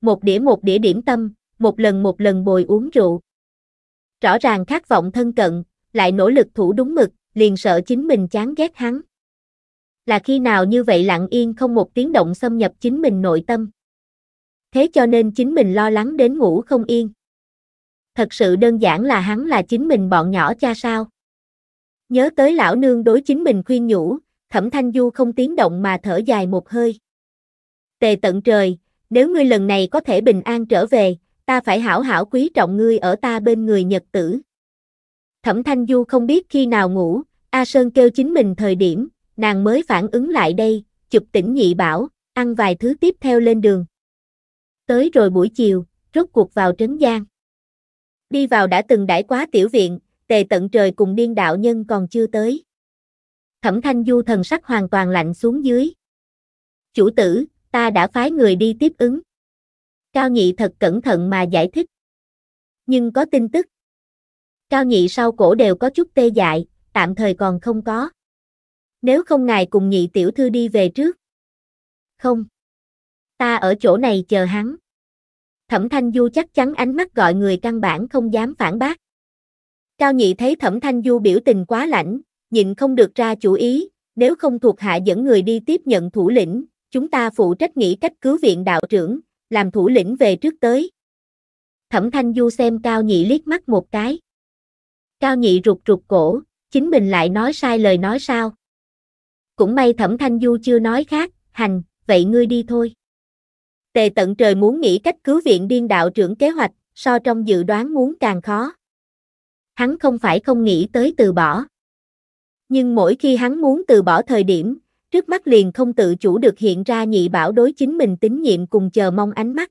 một đĩa một đĩa điểm tâm, một lần một lần bồi uống rượu. Rõ ràng khát vọng thân cận, lại nỗ lực thủ đúng mực, liền sợ chính mình chán ghét hắn. Là khi nào như vậy lặng yên không một tiếng động xâm nhập chính mình nội tâm. Thế cho nên chính mình lo lắng đến ngủ không yên. Thật sự đơn giản là hắn là chính mình bọn nhỏ cha sao. Nhớ tới lão nương đối chính mình khuyên nhủ, thẩm thanh du không tiếng động mà thở dài một hơi. Tề tận trời, nếu ngươi lần này có thể bình an trở về, ta phải hảo hảo quý trọng ngươi ở ta bên người nhật tử. Thẩm Thanh Du không biết khi nào ngủ, A Sơn kêu chính mình thời điểm, nàng mới phản ứng lại đây, chụp tỉnh nhị bảo, ăn vài thứ tiếp theo lên đường. Tới rồi buổi chiều, rốt cuộc vào trấn Giang. Đi vào đã từng đãi quá tiểu viện, tề tận trời cùng điên đạo nhân còn chưa tới. Thẩm Thanh Du thần sắc hoàn toàn lạnh xuống dưới. Chủ tử, ta đã phái người đi tiếp ứng. Cao Nhị thật cẩn thận mà giải thích. Nhưng có tin tức. Cao Nhị sau cổ đều có chút tê dại, tạm thời còn không có. Nếu không ngài cùng Nhị tiểu thư đi về trước. Không. Ta ở chỗ này chờ hắn. Thẩm Thanh Du chắc chắn ánh mắt gọi người căn bản không dám phản bác. Cao Nhị thấy Thẩm Thanh Du biểu tình quá lạnh, nhịn không được ra chủ ý, nếu không thuộc hạ dẫn người đi tiếp nhận thủ lĩnh, Chúng ta phụ trách nghĩ cách cứu viện đạo trưởng, làm thủ lĩnh về trước tới. Thẩm Thanh Du xem Cao Nhị liếc mắt một cái. Cao Nhị rụt rụt cổ, chính mình lại nói sai lời nói sao. Cũng may Thẩm Thanh Du chưa nói khác, hành, vậy ngươi đi thôi. Tề tận trời muốn nghĩ cách cứu viện điên đạo trưởng kế hoạch, so trong dự đoán muốn càng khó. Hắn không phải không nghĩ tới từ bỏ. Nhưng mỗi khi hắn muốn từ bỏ thời điểm, trước mắt liền không tự chủ được hiện ra nhị bảo đối chính mình tín nhiệm cùng chờ mong ánh mắt.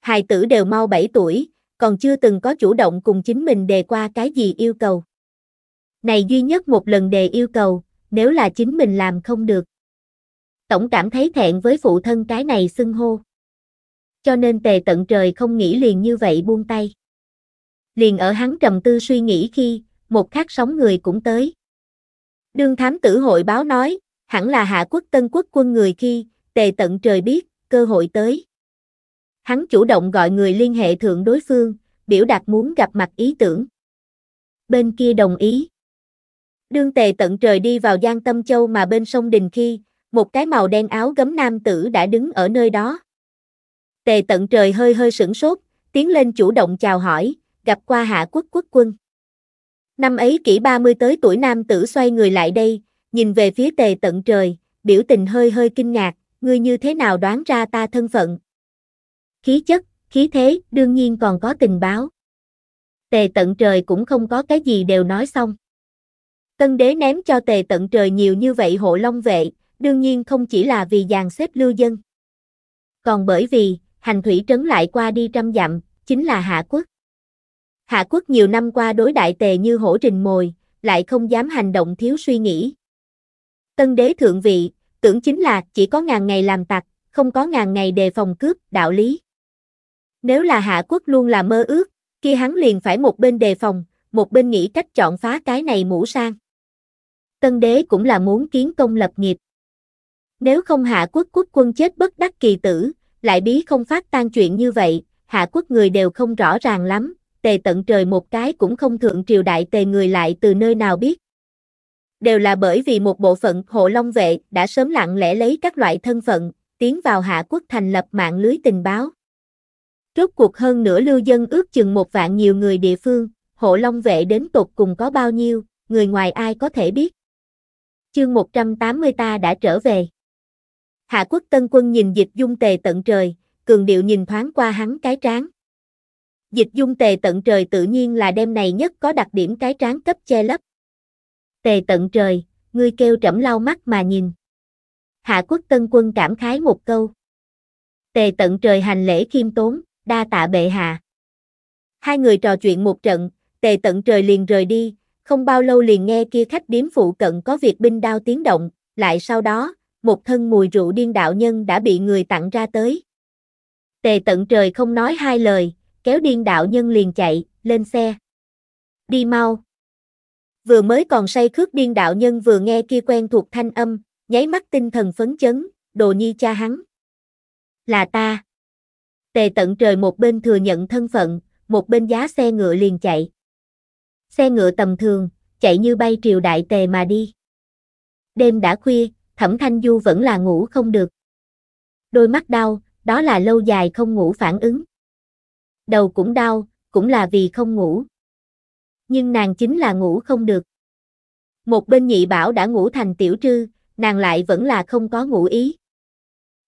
Hài tử đều mau 7 tuổi, còn chưa từng có chủ động cùng chính mình đề qua cái gì yêu cầu. Này duy nhất một lần đề yêu cầu, nếu là chính mình làm không được. Tổng cảm thấy thẹn với phụ thân cái này xưng hô. Cho nên tề tận trời không nghĩ liền như vậy buông tay. Liền ở hắn trầm tư suy nghĩ khi, một khát sóng người cũng tới. Đương thám tử hội báo nói, hẳn là hạ quốc tân quốc quân người khi, tề tận trời biết, cơ hội tới. Hắn chủ động gọi người liên hệ thượng đối phương, biểu đạt muốn gặp mặt ý tưởng. Bên kia đồng ý. Đương tề tận trời đi vào Giang Tâm Châu mà bên sông Đình khi, một cái màu đen áo gấm nam tử đã đứng ở nơi đó. Tề tận trời hơi hơi sửng sốt, tiến lên chủ động chào hỏi, gặp qua hạ quốc quốc quân. Năm ấy kỷ 30 tới tuổi nam tử xoay người lại đây, nhìn về phía tề tận trời, biểu tình hơi hơi kinh ngạc, ngươi như thế nào đoán ra ta thân phận? Khí chất, khí thế, đương nhiên còn có tình báo. Tề tận trời cũng không có cái gì đều nói xong. Tân đế ném cho tề tận trời nhiều như vậy hộ long vệ, đương nhiên không chỉ là vì dàn xếp lưu dân. Còn bởi vì, hành thủy trấn lại qua đi trăm dặm, chính là Hạ Quốc. Hạ Quốc nhiều năm qua đối đại tề như hổ rình mồi, lại không dám hành động thiếu suy nghĩ. Tân đế thượng vị, tưởng chính là chỉ có ngàn ngày làm tặc, không có ngàn ngày đề phòng cướp, đạo lý. Nếu là hạ quốc luôn là mơ ước, kia hắn liền phải một bên đề phòng, một bên nghĩ cách chọn phá cái này mũ sang. Tân đế cũng là muốn kiến công lập nghiệp. Nếu không hạ quốc quốc quân chết bất đắc kỳ tử, lại bí không phát tan chuyện như vậy, hạ quốc người đều không rõ ràng lắm, tề tận trời một cái cũng không thượng triều đại tề người lại từ nơi nào biết đều là bởi vì một bộ phận hộ long vệ đã sớm lặng lẽ lấy các loại thân phận, tiến vào hạ quốc thành lập mạng lưới tình báo. Rốt cuộc hơn nửa lưu dân ước chừng một vạn nhiều người địa phương, hộ long vệ đến tột cùng có bao nhiêu, người ngoài ai có thể biết. Chương 180 ta đã trở về. Hạ quốc tân quân nhìn dịch dung tề tận trời, cường điệu nhìn thoáng qua hắn cái tráng. Dịch dung tề tận trời tự nhiên là đêm này nhất có đặc điểm cái tráng cấp che lấp tề tận trời, ngươi kêu trẫm lau mắt mà nhìn. Hạ quốc tân quân cảm khái một câu. Tề tận trời hành lễ khiêm tốn, đa tạ bệ hạ. Hai người trò chuyện một trận, tề tận trời liền rời đi, không bao lâu liền nghe kia khách điếm phụ cận có việc binh đao tiếng động, lại sau đó, một thân mùi rượu điên đạo nhân đã bị người tặng ra tới. Tề tận trời không nói hai lời, kéo điên đạo nhân liền chạy, lên xe. Đi mau vừa mới còn say khước điên đạo nhân vừa nghe kia quen thuộc thanh âm, nháy mắt tinh thần phấn chấn, đồ nhi cha hắn. Là ta. Tề tận trời một bên thừa nhận thân phận, một bên giá xe ngựa liền chạy. Xe ngựa tầm thường, chạy như bay triều đại tề mà đi. Đêm đã khuya, thẩm thanh du vẫn là ngủ không được. Đôi mắt đau, đó là lâu dài không ngủ phản ứng. Đầu cũng đau, cũng là vì không ngủ nhưng nàng chính là ngủ không được. Một bên nhị bảo đã ngủ thành tiểu trư, nàng lại vẫn là không có ngủ ý.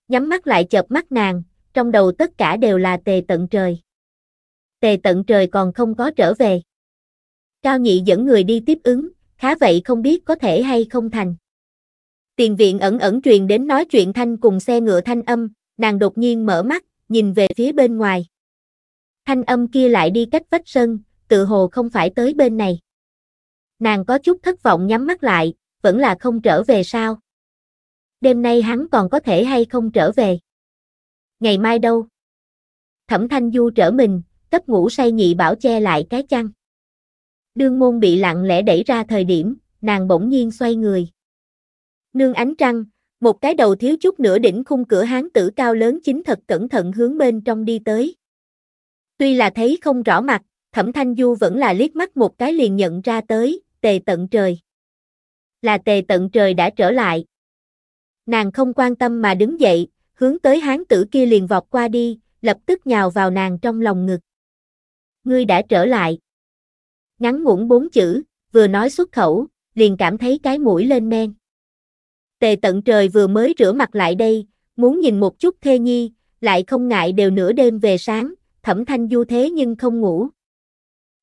Nhắm mắt lại chợp mắt nàng, trong đầu tất cả đều là tề tận trời. Tề tận trời còn không có trở về. Cao nhị dẫn người đi tiếp ứng, khá vậy không biết có thể hay không thành. Tiền viện ẩn ẩn truyền đến nói chuyện thanh cùng xe ngựa thanh âm, nàng đột nhiên mở mắt, nhìn về phía bên ngoài. Thanh âm kia lại đi cách vách sân, tự hồ không phải tới bên này. Nàng có chút thất vọng nhắm mắt lại, vẫn là không trở về sao. Đêm nay hắn còn có thể hay không trở về. Ngày mai đâu? Thẩm Thanh Du trở mình, cấp ngủ say nhị bảo che lại cái chăn. Đương môn bị lặng lẽ đẩy ra thời điểm, nàng bỗng nhiên xoay người. Nương ánh trăng, một cái đầu thiếu chút nữa đỉnh khung cửa hán tử cao lớn chính thật cẩn thận hướng bên trong đi tới. Tuy là thấy không rõ mặt, Thẩm Thanh Du vẫn là liếc mắt một cái liền nhận ra tới, tề tận trời. Là tề tận trời đã trở lại. Nàng không quan tâm mà đứng dậy, hướng tới hán tử kia liền vọt qua đi, lập tức nhào vào nàng trong lòng ngực. Ngươi đã trở lại. Ngắn ngủn bốn chữ, vừa nói xuất khẩu, liền cảm thấy cái mũi lên men. Tề tận trời vừa mới rửa mặt lại đây, muốn nhìn một chút thê nhi, lại không ngại đều nửa đêm về sáng, thẩm thanh du thế nhưng không ngủ.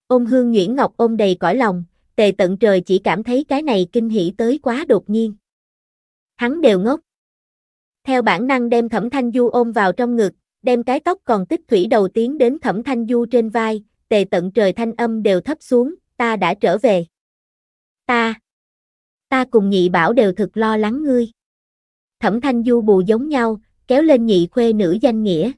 Ôm hương Nguyễn Ngọc ôm đầy cõi lòng, tề tận trời chỉ cảm thấy cái này kinh hỉ tới quá đột nhiên. Hắn đều ngốc. Theo bản năng đem thẩm thanh du ôm vào trong ngực, đem cái tóc còn tích thủy đầu tiến đến thẩm thanh du trên vai, tề tận trời thanh âm đều thấp xuống, ta đã trở về. Ta, ta cùng nhị bảo đều thực lo lắng ngươi. Thẩm thanh du bù giống nhau, kéo lên nhị khuê nữ danh nghĩa.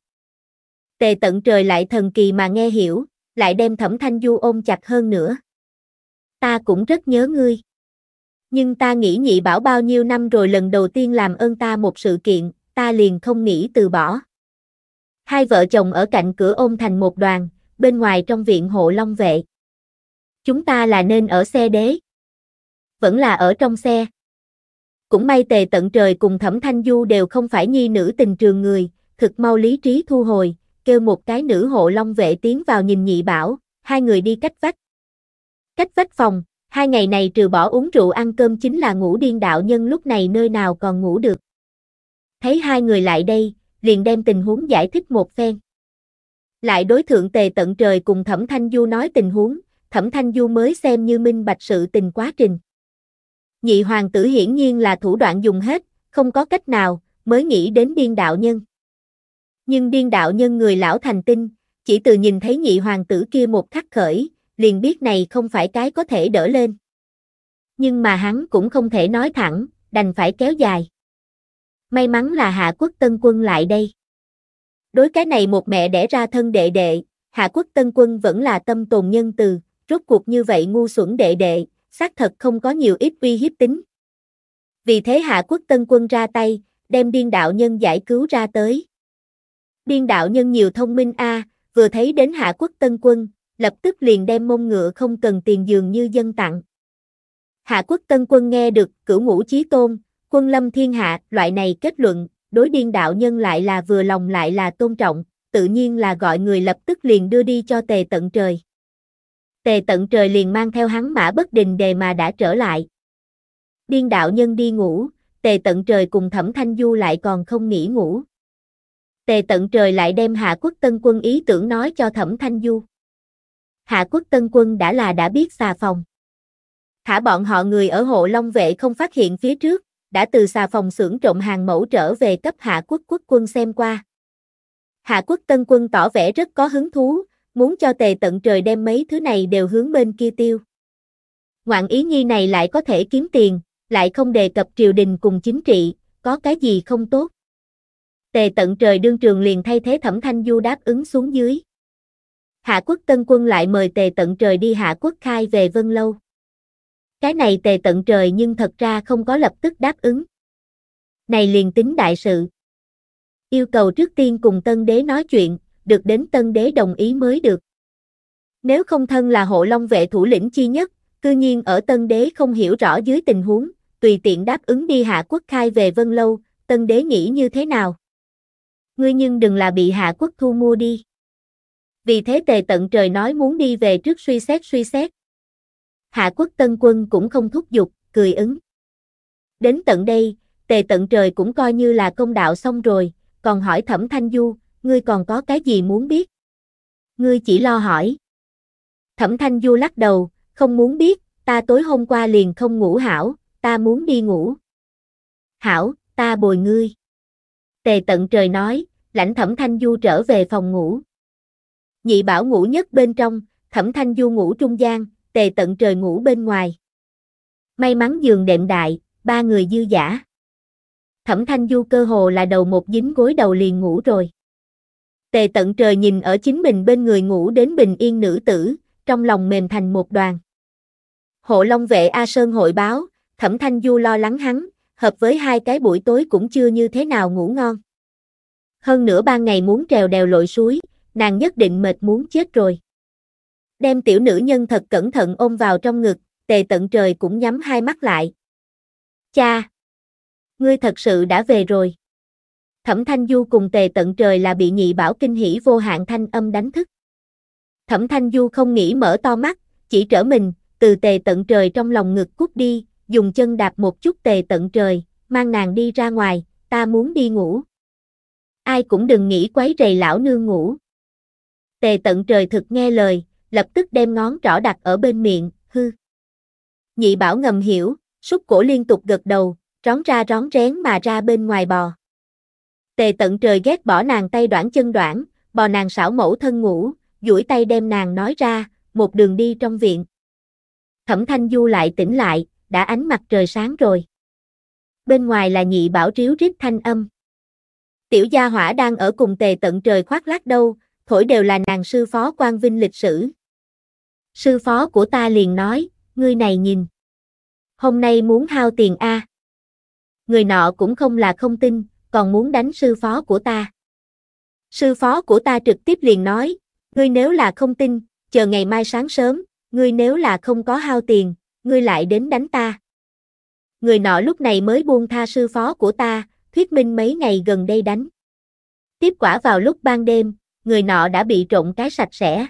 Tề tận trời lại thần kỳ mà nghe hiểu, lại đem thẩm thanh du ôm chặt hơn nữa. Ta cũng rất nhớ ngươi. Nhưng ta nghĩ nhị bảo bao nhiêu năm rồi lần đầu tiên làm ơn ta một sự kiện, ta liền không nghĩ từ bỏ. Hai vợ chồng ở cạnh cửa ôm thành một đoàn, bên ngoài trong viện hộ long vệ. Chúng ta là nên ở xe đế. Vẫn là ở trong xe. Cũng may tề tận trời cùng thẩm thanh du đều không phải nhi nữ tình trường người, thực mau lý trí thu hồi, kêu một cái nữ hộ long vệ tiến vào nhìn nhị bảo, hai người đi cách vách. Cách vách phòng, hai ngày này trừ bỏ uống rượu ăn cơm chính là ngủ điên đạo nhân lúc này nơi nào còn ngủ được. Thấy hai người lại đây, liền đem tình huống giải thích một phen. Lại đối thượng tề tận trời cùng Thẩm Thanh Du nói tình huống, Thẩm Thanh Du mới xem như minh bạch sự tình quá trình. Nhị hoàng tử hiển nhiên là thủ đoạn dùng hết, không có cách nào, mới nghĩ đến điên đạo nhân nhưng điên đạo nhân người lão thành tinh, chỉ từ nhìn thấy nhị hoàng tử kia một khắc khởi, liền biết này không phải cái có thể đỡ lên. Nhưng mà hắn cũng không thể nói thẳng, đành phải kéo dài. May mắn là Hạ Quốc Tân Quân lại đây. Đối cái này một mẹ đẻ ra thân đệ đệ, Hạ Quốc Tân Quân vẫn là tâm tồn nhân từ, rốt cuộc như vậy ngu xuẩn đệ đệ, xác thật không có nhiều ít uy hiếp tính. Vì thế Hạ Quốc Tân Quân ra tay, đem điên đạo nhân giải cứu ra tới. Điên đạo nhân nhiều thông minh a, vừa thấy đến hạ quốc tân quân, lập tức liền đem mông ngựa không cần tiền dường như dân tặng. Hạ quốc tân quân nghe được cửu ngũ chí tôn, quân lâm thiên hạ, loại này kết luận, đối điên đạo nhân lại là vừa lòng lại là tôn trọng, tự nhiên là gọi người lập tức liền đưa đi cho tề tận trời. Tề tận trời liền mang theo hắn mã bất đình đề mà đã trở lại. Điên đạo nhân đi ngủ, tề tận trời cùng thẩm thanh du lại còn không nghỉ ngủ. Tề tận trời lại đem Hạ Quốc Tân Quân ý tưởng nói cho Thẩm Thanh Du. Hạ Quốc Tân Quân đã là đã biết xà phòng. Thả bọn họ người ở hộ Long Vệ không phát hiện phía trước, đã từ xà phòng xưởng trộm hàng mẫu trở về cấp Hạ Quốc Quốc Quân xem qua. Hạ Quốc Tân Quân tỏ vẻ rất có hứng thú, muốn cho tề tận trời đem mấy thứ này đều hướng bên kia tiêu. Ngoạn ý nhi này lại có thể kiếm tiền, lại không đề cập triều đình cùng chính trị, có cái gì không tốt tề tận trời đương trường liền thay thế thẩm thanh du đáp ứng xuống dưới. Hạ quốc tân quân lại mời tề tận trời đi hạ quốc khai về Vân Lâu. Cái này tề tận trời nhưng thật ra không có lập tức đáp ứng. Này liền tính đại sự. Yêu cầu trước tiên cùng tân đế nói chuyện, được đến tân đế đồng ý mới được. Nếu không thân là hộ long vệ thủ lĩnh chi nhất, cư nhiên ở tân đế không hiểu rõ dưới tình huống, tùy tiện đáp ứng đi hạ quốc khai về Vân Lâu, tân đế nghĩ như thế nào? ngươi nhưng đừng là bị hạ quốc thu mua đi. Vì thế tề tận trời nói muốn đi về trước suy xét suy xét. Hạ quốc tân quân cũng không thúc giục, cười ứng. Đến tận đây, tề tận trời cũng coi như là công đạo xong rồi, còn hỏi thẩm thanh du, ngươi còn có cái gì muốn biết? Ngươi chỉ lo hỏi. Thẩm thanh du lắc đầu, không muốn biết, ta tối hôm qua liền không ngủ hảo, ta muốn đi ngủ. Hảo, ta bồi ngươi tề tận trời nói, lãnh thẩm thanh du trở về phòng ngủ. Nhị bảo ngủ nhất bên trong, thẩm thanh du ngủ trung gian, tề tận trời ngủ bên ngoài. May mắn giường đệm đại, ba người dư giả. Thẩm thanh du cơ hồ là đầu một dính gối đầu liền ngủ rồi. Tề tận trời nhìn ở chính mình bên người ngủ đến bình yên nữ tử, trong lòng mềm thành một đoàn. Hộ Long vệ A Sơn hội báo, Thẩm Thanh Du lo lắng hắn, hợp với hai cái buổi tối cũng chưa như thế nào ngủ ngon. Hơn nữa ban ngày muốn trèo đèo lội suối, nàng nhất định mệt muốn chết rồi. Đem tiểu nữ nhân thật cẩn thận ôm vào trong ngực, tề tận trời cũng nhắm hai mắt lại. Cha! Ngươi thật sự đã về rồi. Thẩm Thanh Du cùng tề tận trời là bị nhị bảo kinh hỉ vô hạn thanh âm đánh thức. Thẩm Thanh Du không nghĩ mở to mắt, chỉ trở mình, từ tề tận trời trong lòng ngực cút đi, dùng chân đạp một chút tề tận trời, mang nàng đi ra ngoài, ta muốn đi ngủ. Ai cũng đừng nghĩ quấy rầy lão nương ngủ. Tề tận trời thực nghe lời, lập tức đem ngón trỏ đặt ở bên miệng, hư. Nhị bảo ngầm hiểu, súc cổ liên tục gật đầu, rón ra rón rén mà ra bên ngoài bò. Tề tận trời ghét bỏ nàng tay đoạn chân đoạn, bò nàng xảo mẫu thân ngủ, duỗi tay đem nàng nói ra, một đường đi trong viện. Thẩm Thanh Du lại tỉnh lại, đã ánh mặt trời sáng rồi. Bên ngoài là nhị bảo ríu rít thanh âm. Tiểu gia hỏa đang ở cùng tề tận trời khoác lác đâu, thổi đều là nàng sư phó quan vinh lịch sử. Sư phó của ta liền nói, ngươi này nhìn. Hôm nay muốn hao tiền a. Người nọ cũng không là không tin, còn muốn đánh sư phó của ta. Sư phó của ta trực tiếp liền nói, ngươi nếu là không tin, chờ ngày mai sáng sớm, ngươi nếu là không có hao tiền, ngươi lại đến đánh ta. Người nọ lúc này mới buông tha sư phó của ta, thuyết minh mấy ngày gần đây đánh. Tiếp quả vào lúc ban đêm, người nọ đã bị trộn cái sạch sẽ.